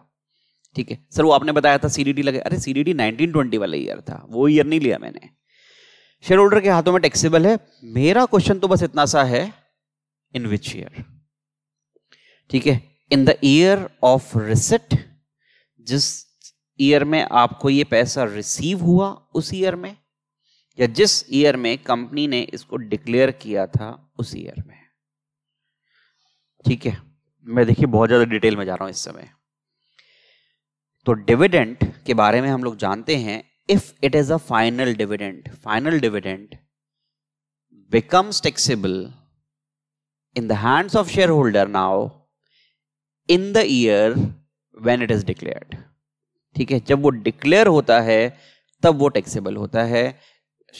ठीक है सर वो आपने बताया था सीडीडी लगे अरे सीडीडी 1920 वाला ईयर था वो ईयर नहीं लिया मैंने शेयर होल्डर के हाथों में टैक्सेबल है मेरा क्वेश्चन तो बस इतना सा है इन विच ईयर ठीक है in the year of receipt जिस ईयर में आपको ये पैसा रिसीव हुआ उस ईयर में या जिस ईयर में कंपनी ने इसको डिक्लेयर किया था उस ईयर में ठीक है मैं देखिए बहुत ज्यादा डिटेल में जा रहा हूं इस समय तो डिविडेंट के बारे में हम लोग जानते हैं if it is a final dividend final becomes becomes in the hands of share holder now in the year when it is declared ठीक है जब वो डिक्लेयर होता है तब वो टैक्सेबल होता है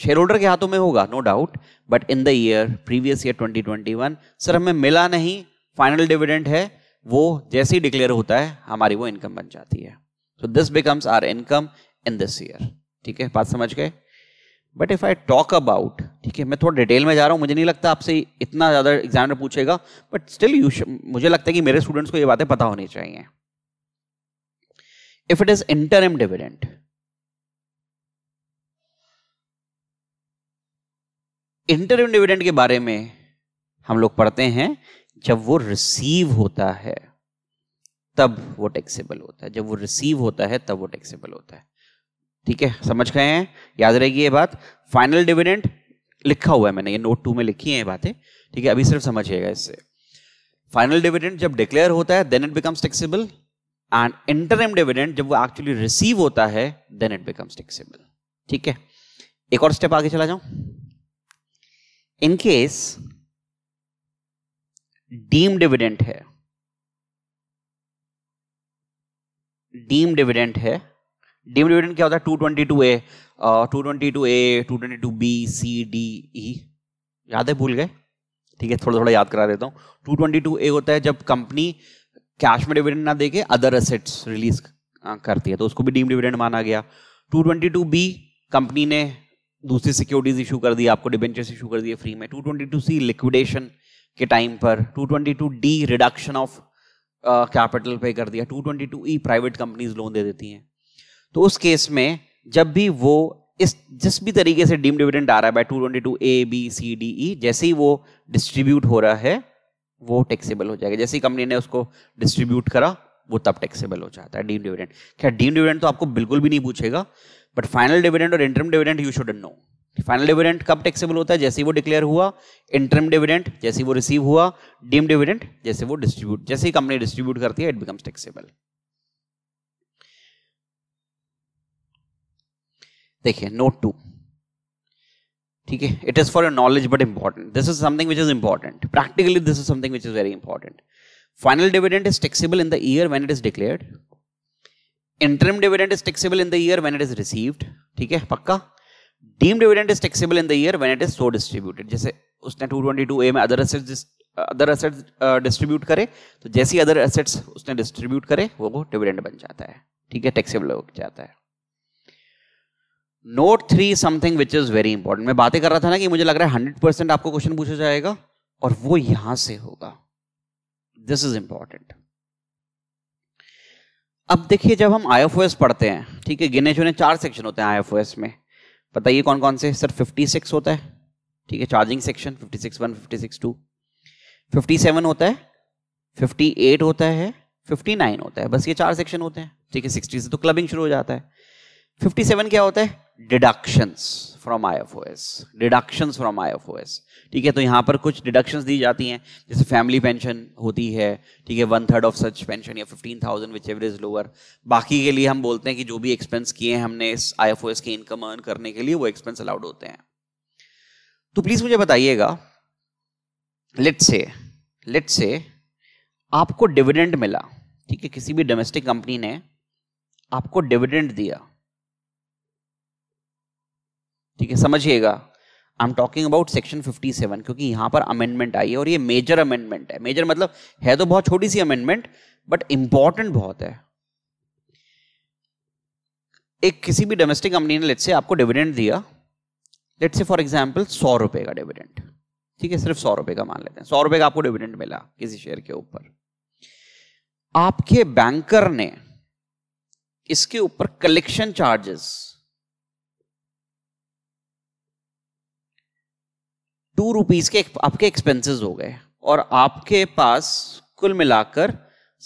शेयर होल्डर के हाथों में होगा no doubt but in the year previous year 2021 sir हमें मिला नहीं फाइनल डिविडेंट है वो जैसे ही डिक्लेयर होता है हमारी वो इनकम बन जाती है So this becomes our income in this year. ठीक है बात समझ गए but if I talk about ठीक है मैं थोड़ा डिटेल में जा रहा हूँ मुझे नहीं लगता आपसे इतना ज़्यादा एग्जामिनर पूछेगा बट स्टिल यू मुझे लगता है कि मेरे स्टूडेंट्स को ये बातें पता होनी चाहिए if it is interim dividend interim dividend के बारे में हम लोग पढ़ते हैं जब वो रिसीव होता है तब वो टैक्सेबल होता है जब वो रिसीव होता है तब वो टैक्सेबल होता है ठीक है समझ गए हैं याद रहेगी ये बात फाइनल डिविडेंड लिखा हुआ है मैंने ये नोट टू में लिखी है बातें ठीक है अभी सिर्फ समझिएगा इससे फाइनल डिविडेंड जब डिक्लेयर होता है then it becomes taxable and interim dividend जब वो एक्चुअली रिसीव होता है देन इट बिकम्स टैक्सेबल ठीक है एक और स्टेप आगे चला जाऊं इनकेस डीम डिविडेंट है डीम डिविडेंट है डीम डिविडेंट क्या होता है two twenty two A two twenty two A two twenty two B C D E याद है भूल गए ठीक है थोड़ा थोड़ा याद करा देता हूँ टू ट्वेंटी टू ए होता है जब कंपनी कैश में डिविडेंट ना देके अदर असेट्स रिलीज करती है तो उसको भी डीम डिविडेंट माना गया two twenty two B company ने दूसरी सिक्योरिटीज इशू कर दी आपको डिबेंचर्स इशू कर दिए फ्री में two twenty two C liquidation के टाइम पर two twenty two D reduction of capital पे कर दिया 222 ई प्राइवेट कंपनीज लोन दे देती हैं तो उस केस में जब भी वो इस जिस भी तरीके से डीम डिविडेंड आ रहा है by 222 A B C D E जैसे ही वो डिस्ट्रीब्यूट हो रहा है वो टैक्सेबल हो जाएगा जैसे ही कंपनी ने उसको डिस्ट्रीब्यूट करा वो तब टैक्सेबल हो जाता है डीम डिविडेंड क्या डीम डिविडेंड तो आपको बिल्कुल भी नहीं पूछेगा बट फाइनल डिविडेंड और interim dividend you should know final dividend कब टैक्सेबल होता है जैसे वो डिक्लेयर हुआ इंटरम डिविडेंट जैसे वो रिसीव हुआ डीम डिविडेंट जैसे वो डिस्ट्रीब्यूट जैसे ही कंपनी डिस्ट्रीब्यूट करती है इट बिकम्स टैक्सेबल देखिए नोट टू ठीक है it is for your knowledge but important this is something which is important practically this is something which is very important final dividend is taxable in the year when it is declared interim dividend is taxable in the year when it is received ठीक है पक्का deem dividend is taxable in the year when it is so distributed जैसे उसने टू ट्वेंटी टू ए में other assets other assets distribute करे तो जैसे ही अदर एसेट्स उसने डिस्ट्रीब्यूट करे वो वो डिविडेंड बन जाता है ठीक है टैक्सेबल हो जाता है note three something which is very important मैं बातें कर रहा था ना कि मुझे लग रहा है हंड्रेड परसेंट आपको क्वेश्चन पूछा जाएगा और वो यहां से होगा दिस इज इंपॉर्टेंट अब देखिए जब हम आई पढ़ते हैं ठीक है गिने चुने चार सेक्शन होते हैं आई में बताइए कौन कौन से सर 56 होता है ठीक है चार्जिंग सेक्शन 56 वन 56 टू होता है 58 होता है 59 होता है बस ये चार सेक्शन होते हैं ठीक है 60 से तो क्लबिंग शुरू हो जाता है 57 क्या होता है deductions from IFOS deductions from IFOS ठीक है तो यहाँ पर कुछ डिडक्शंस दी जाती हैं जैसे फैमिली पेंशन होती है ठीक है one third of such pension या fifteen thousand which ever is lower बाकी के लिए हम बोलते हैं कि जो भी एक्सपेंस किए हैं हमने इस एस के इनकम अर्न करने के लिए वो एक्सपेंस अलाउड होते हैं तो प्लीज मुझे बताइएगा लेट से लेट से आपको डिविडेंड मिला ठीक है किसी भी डोमेस्टिक कंपनी ने आपको डिविडेंड दिया ठीक है समझिएगा I am talking about section 57 क्योंकि यहां पर अमेंडमेंट आई है और ये मेजर अमेंडमेंट है मेजर मतलब है तो बहुत छोटी सी अमेंडमेंट बट इंपॉर्टेंट बहुत है एक किसी भी डोमेस्टिक कंपनी ने लेट से आपको डिविडेंड दिया लेट से फॉर एग्जाम्पल सौ रुपए का डिविडेंड ठीक है सिर्फ सौ रुपए का मान लेते हैं सौ रुपए का आपको डिविडेंड मिला किसी शेयर के ऊपर आपके बैंकर ने इसके ऊपर कलेक्शन चार्जेस टू रुपीज़ के आपके एक्सपेंसेस हो गए और आपके पास कुल मिलाकर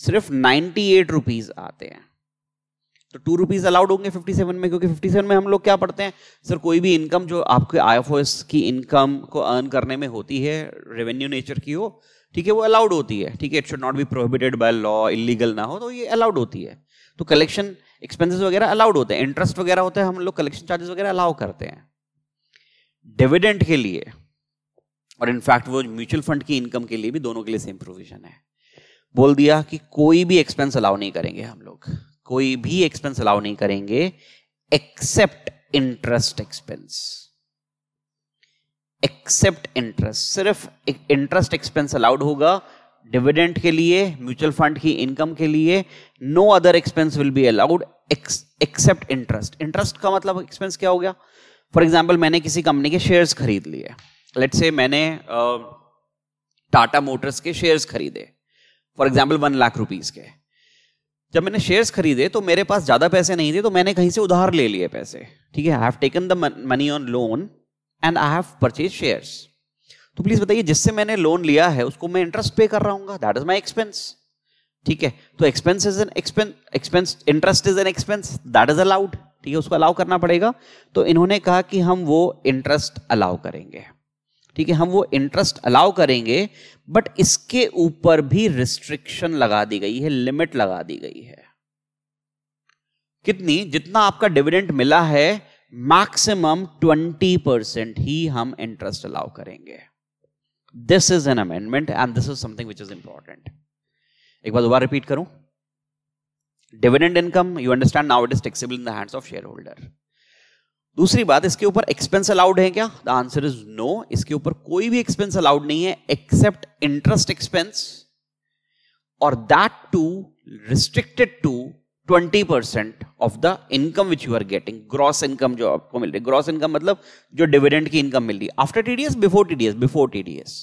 सिर्फ नाइन्टी एट रुपीज़ आते हैं तो टू रुपीज़ अलाउड होंगे फिफ्टी सेवन में क्योंकि फिफ्टी सेवन में हम लोग क्या पढ़ते हैं सर कोई भी इनकम जो आपके आई की इनकम को अर्न करने में होती है रेवेन्यू नेचर की हो ठीक है वो अलाउड होती है ठीक है it should not be prohibited by law illegal ना हो तो ये अलाउड होती है तो कलेक्शन एक्सपेंसेस वगैरह अलाउड होते हैं इंटरेस्ट वगैरह होते हैं हम लोग कलेक्शन चार्जेस वगैरह अलाउ करते हैं डिविडेंट के लिए और इनफैक्ट वो म्यूचुअल फंड की इनकम के लिए भी दोनों के लिए सेम प्रोविजन है बोल दिया कि कोई भी एक्सपेंस अलाउ नहीं करेंगे हम लोग कोई भी एक्सपेंस अलाउ नहीं करेंगे except interest expense except interest सिर्फ इंटरेस्ट एक्सपेंस अलाउड होगा डिविडेंट के लिए म्यूचुअल फंड की इनकम के लिए no other expense will be allowed except interest interest का मतलब एक्सपेंस क्या हो गया फॉर एग्जाम्पल मैंने किसी कंपनी के शेयर्स खरीद लिए लेट से मैंने टाटा मोटर्स के शेयर्स खरीदे for example one lakh rupees के जब मैंने शेयर्स खरीदे तो मेरे पास ज़्यादा पैसे नहीं थे तो मैंने कहीं से उधार ले लिए पैसे ठीक है I have taken the money on loan and I have purchase shares तो प्लीज़ बताइए जिससे मैंने लोन लिया है उसको मैं इंटरेस्ट पे कर रहा हूँ दैट इज माई एक्सपेंस ठीक है तो expense is an expense expense interest is an expense that is allowed ठीक है उसको अलाउ करना पड़ेगा तो इन्होंने कहा कि हम वो इंटरेस्ट अलाउ करेंगे ठीक है हम वो इंटरेस्ट अलाउ करेंगे बट इसके ऊपर भी रिस्ट्रिक्शन लगा दी गई है लिमिट लगा दी गई है कितनी जितना आपका डिविडेंड मिला है मैक्सिमम 20 परसेंट ही हम इंटरेस्ट अलाउ करेंगे this is an amendment and this is something which is important एक बार दोबारा रिपीट करूं dividend income you understand now it is taxable in the hands of share holder दूसरी बात इसके ऊपर एक्सपेंस अलाउड है क्या द आंसर इज नो इसके ऊपर कोई भी एक्सपेंस अलाउड नहीं है एक्सेप्ट इंटरेस्ट एक्सपेंस और that too restricted to 20 percent of the income which you are getting gross income जो आपको मिल रही ग्रॉस इनकम मतलब जो डिविडेंड की इनकम मिल रही है after TDS before TDS before TDS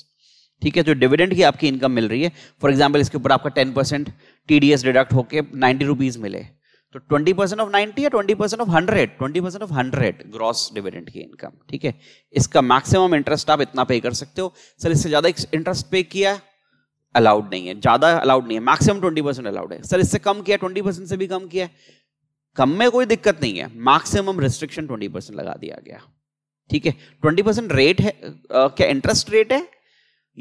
ठीक है जो डिविडेंड की आपकी इनकम मिल रही है फॉर एग्जाम्पल इसके ऊपर आपका टेन परसेंट टीडीएस डिडक्ट होकर नाइन्टी रुपीज मिले तो 20 परसेंट ऑफ 90 या 20 percent off 100 20 off 100 gross dividend की इनकम ठीक है इसका मैक्सिमम इंटरेस्ट आप इतना पे कर सकते हो सर इससे ज़्यादा इंटरेस्ट पे किया अलाउड नहीं है ज़्यादा अलाउड नहीं है मैक्सिमम ट्वेंटी परसेंट अलाउड है सर इससे कम किया ट्वेंटी परसेंट से भी कम किया है कम में कोई दिक्कत नहीं है मैक्सिमम रिस्ट्रिक्शन ट्वेंटी परसेंट लगा दिया गया ठीक है ट्वेंटी परसेंट रेट है आ, क्या इंटरेस्ट रेट है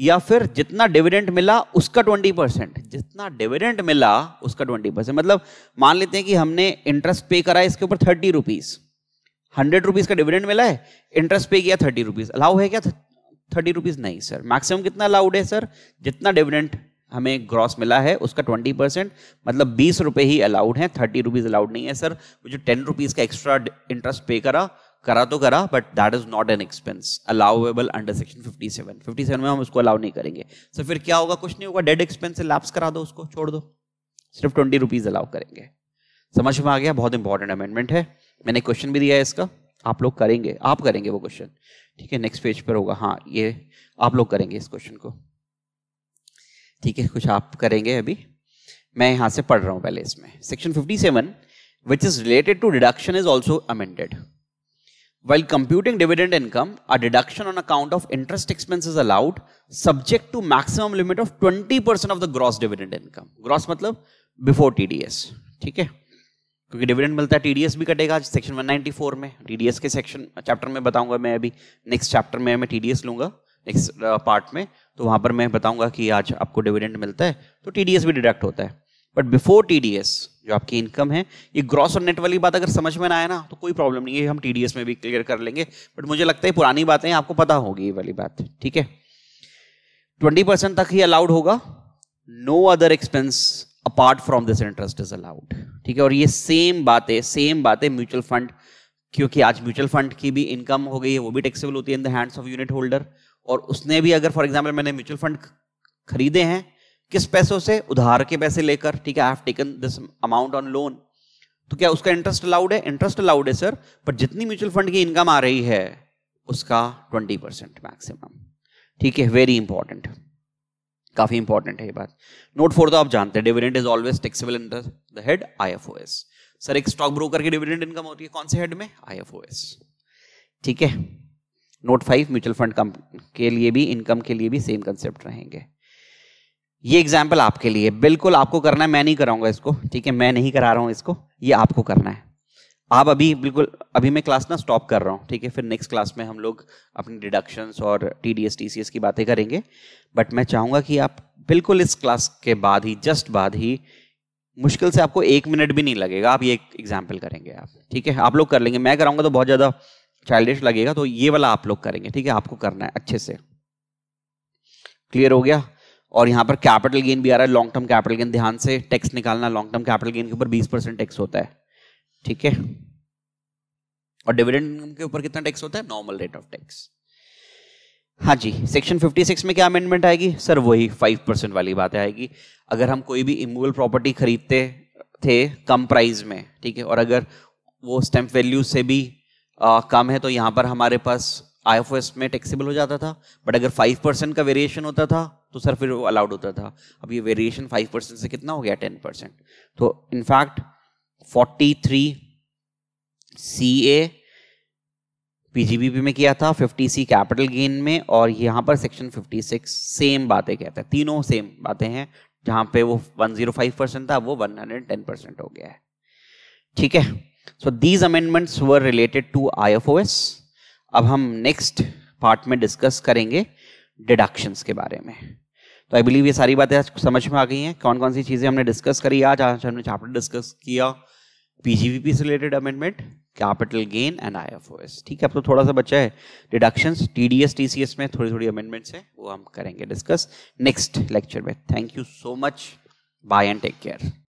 या फिर जितना डिविडेंट मिला उसका ट्वेंटी परसेंट जितना डिविडेंट मिला उसका ट्वेंटी परसेंट मतलब मान लेते हैं कि हमने इंटरेस्ट पे करा है इसके ऊपर थर्टी रुपीज हंड्रेड रुपीज का डिविडेंड मिला है इंटरेस्ट पे किया थर्टी रुपीज अलाउ है क्या थर्टी रुपीज नहीं सर मैक्सिमम कितना अलाउड है सर जितना डिविडेंट हमें ग्रॉस मिला है उसका ट्वेंटी परसेंट मतलब बीस रुपए ही अलाउड है थर्टी रुपीज़ अलाउड नहीं है सर जो टेन रुपीज़ का एक्स्ट्रा इंटरेस्ट पे करा करा तो करा but that is not an expense allowable under section 57 57 में हम उसको अलाउ नहीं करेंगे सो so, फिर क्या होगा कुछ नहीं होगा डेड एक्सपेंस लैप्स करा दो उसको छोड़ दो सिर्फ ट्वेंटी रुपीज अलाउ करेंगे समझ में आ गया बहुत इंपॉर्टेंट अमेंडमेंट है मैंने क्वेश्चन भी दिया है इसका आप लोग करेंगे आप करेंगे वो क्वेश्चन ठीक है नेक्स्ट पेज पर होगा हाँ ये आप लोग करेंगे इस क्वेश्चन को ठीक है कुछ आप करेंगे अभी मैं यहाँ से पढ़ रहा हूँ पहले इसमें section 57 which is related to deduction is also amended While computing dividend income, a deduction on account of interest expenses allowed subject to maximum limit of 20% of the gross dividend income. Gross matlab before TDS. theek hai क्योंकि डिविडेंड मिलता है टीडीएस भी कटेगा आज सेक्शन 194 में टीडीएस के सेक्शन चैप्टर में बताऊंगा मैं अभी नेक्स्ट चैप्टर में मैं टीडीएस लूंगा नेक्स्ट पार्ट में तो वहां पर मैं बताऊंगा कि आज आपको डिविडेंड मिलता है तो टीडीएस भी डिडक्ट होता है बट बिफोर टीडीएस जो आपकी इनकम है ये ग्रॉस और नेट वाली बात अगर समझ में ना आए ना तो कोई प्रॉब्लम नहीं है हम टीडीएस में भी क्लियर कर लेंगे बट मुझे लगता है पुरानी बातें आपको पता होगी ये वाली बात ठीक है ट्वेंटी परसेंट तक ही अलाउड होगा no other expense apart from this interest is allowed ठीक है और ये सेम बात है सेम बात है म्यूचुअल फंड क्योंकि आज म्यूचुअल फंड की भी इनकम हो गई है वो भी टैक्सेबल होती है in the hands of unit holder और उसने भी अगर फॉर एग्जाम्पल मैंने म्यूचुअल फंड खरीदे हैं किस पैसों से उधार के पैसे लेकर ठीक है I have taken this amount on loan तो क्या उसका इंटरेस्ट अलाउड है इंटरेस्ट अलाउड है सर पर जितनी म्यूचुअल फंड की इनकम आ रही है उसका ट्वेंटी परसेंट मैक्सिमम ठीक है वेरी इंपॉर्टेंट काफी इंपॉर्टेंट है ये बात नोट फोर तो आप जानते हैं dividend is always taxable in the head एस सर एक स्टॉक ब्रोकर की डिविडेंड इनकम होती है कौन से हेड में एस ठीक है नोट फाइव म्यूचुअल फंड के लिए भी इनकम के लिए भी सेम कंसेप्ट रहेंगे ये एग्जाम्पल आपके लिए बिल्कुल आपको करना है मैं नहीं कराऊंगा इसको ठीक है मैं नहीं करा रहा हूँ इसको ये आपको करना है आप अभी बिल्कुल अभी मैं क्लास ना स्टॉप कर रहा हूँ ठीक है फिर नेक्स्ट क्लास में हम लोग अपनी डिडक्शंस और टी डी की बातें करेंगे बट मैं चाहूँगा कि आप बिल्कुल इस क्लास के बाद ही जस्ट बाद ही मुश्किल से आपको एक मिनट भी नहीं लगेगा आप ये एग्जाम्पल करेंगे आप ठीक है आप लोग कर लेंगे मैं कराऊंगा तो बहुत ज़्यादा चाइल्डिश लगेगा तो ये वाला आप लोग करेंगे ठीक है आपको करना है अच्छे से क्लियर हो गया और यहाँ पर कैपिटल गेन भी आ रहा है लॉन्ग टर्म कैपिटल गेन ध्यान से टैक्स निकालना लॉन्ग टर्म कैपिटल गेन के ऊपर बीस परसेंट टैक्स होता है ठीक है और डिविडेंड के ऊपर कितना टैक्स होता है नॉर्मल रेट ऑफ टैक्स हाँ जी सेक्शन 56 में क्या अमेंडमेंट आएगी सर वही 5 परसेंट वाली बात आएगी अगर हम कोई भी इमूवल प्रॉपर्टी खरीदते थे कम प्राइस में ठीक है और अगर वो स्टैम्प वैल्यू से भी आ, कम है तो यहाँ पर हमारे पास आई एफ एस में टैक्सेबल हो जाता था बट अगर फाइव परसेंट का वेरिएशन होता था तो सर फिर वो अलाउड होता था अब ये वेरिएशन फाइव परसेंट से कितना हो गया टेन परसेंट तो in fact forty three C A P G B P में किया था फिफ्टी सी कैपिटल गेन में और यहाँ पर सेक्शन फिफ्टी सिक्स सेम बातें कहता है तीनों सेम बातें हैं जहाँ पे वो वन जीरो फाइव परसेंट था वो वन हंड्रेड टेन परसेंट हो गया है ठीक है so these amendments were related to I F O S अब हम नेक्स्ट पार्ट में डिस्कस करेंगे डिडक्शंस के बारे में तो आई बिलीव ये सारी बातें समझ में आ गई हैं कौन कौन सी चीज़ें हमने डिस्कस करी आज आज हमने चैप्टर डिस्कस किया पीजीवीपी से related amendment capital gain and IFOS ठीक है अब तो थोड़ा सा बचा है डिडक्शंस टीडीएस टीसीएस में थोड़ी थोड़ी अमेंडमेंट्स हैं वो हम करेंगे डिस्कस नेक्स्ट लेक्चर में thank you so much bye and take care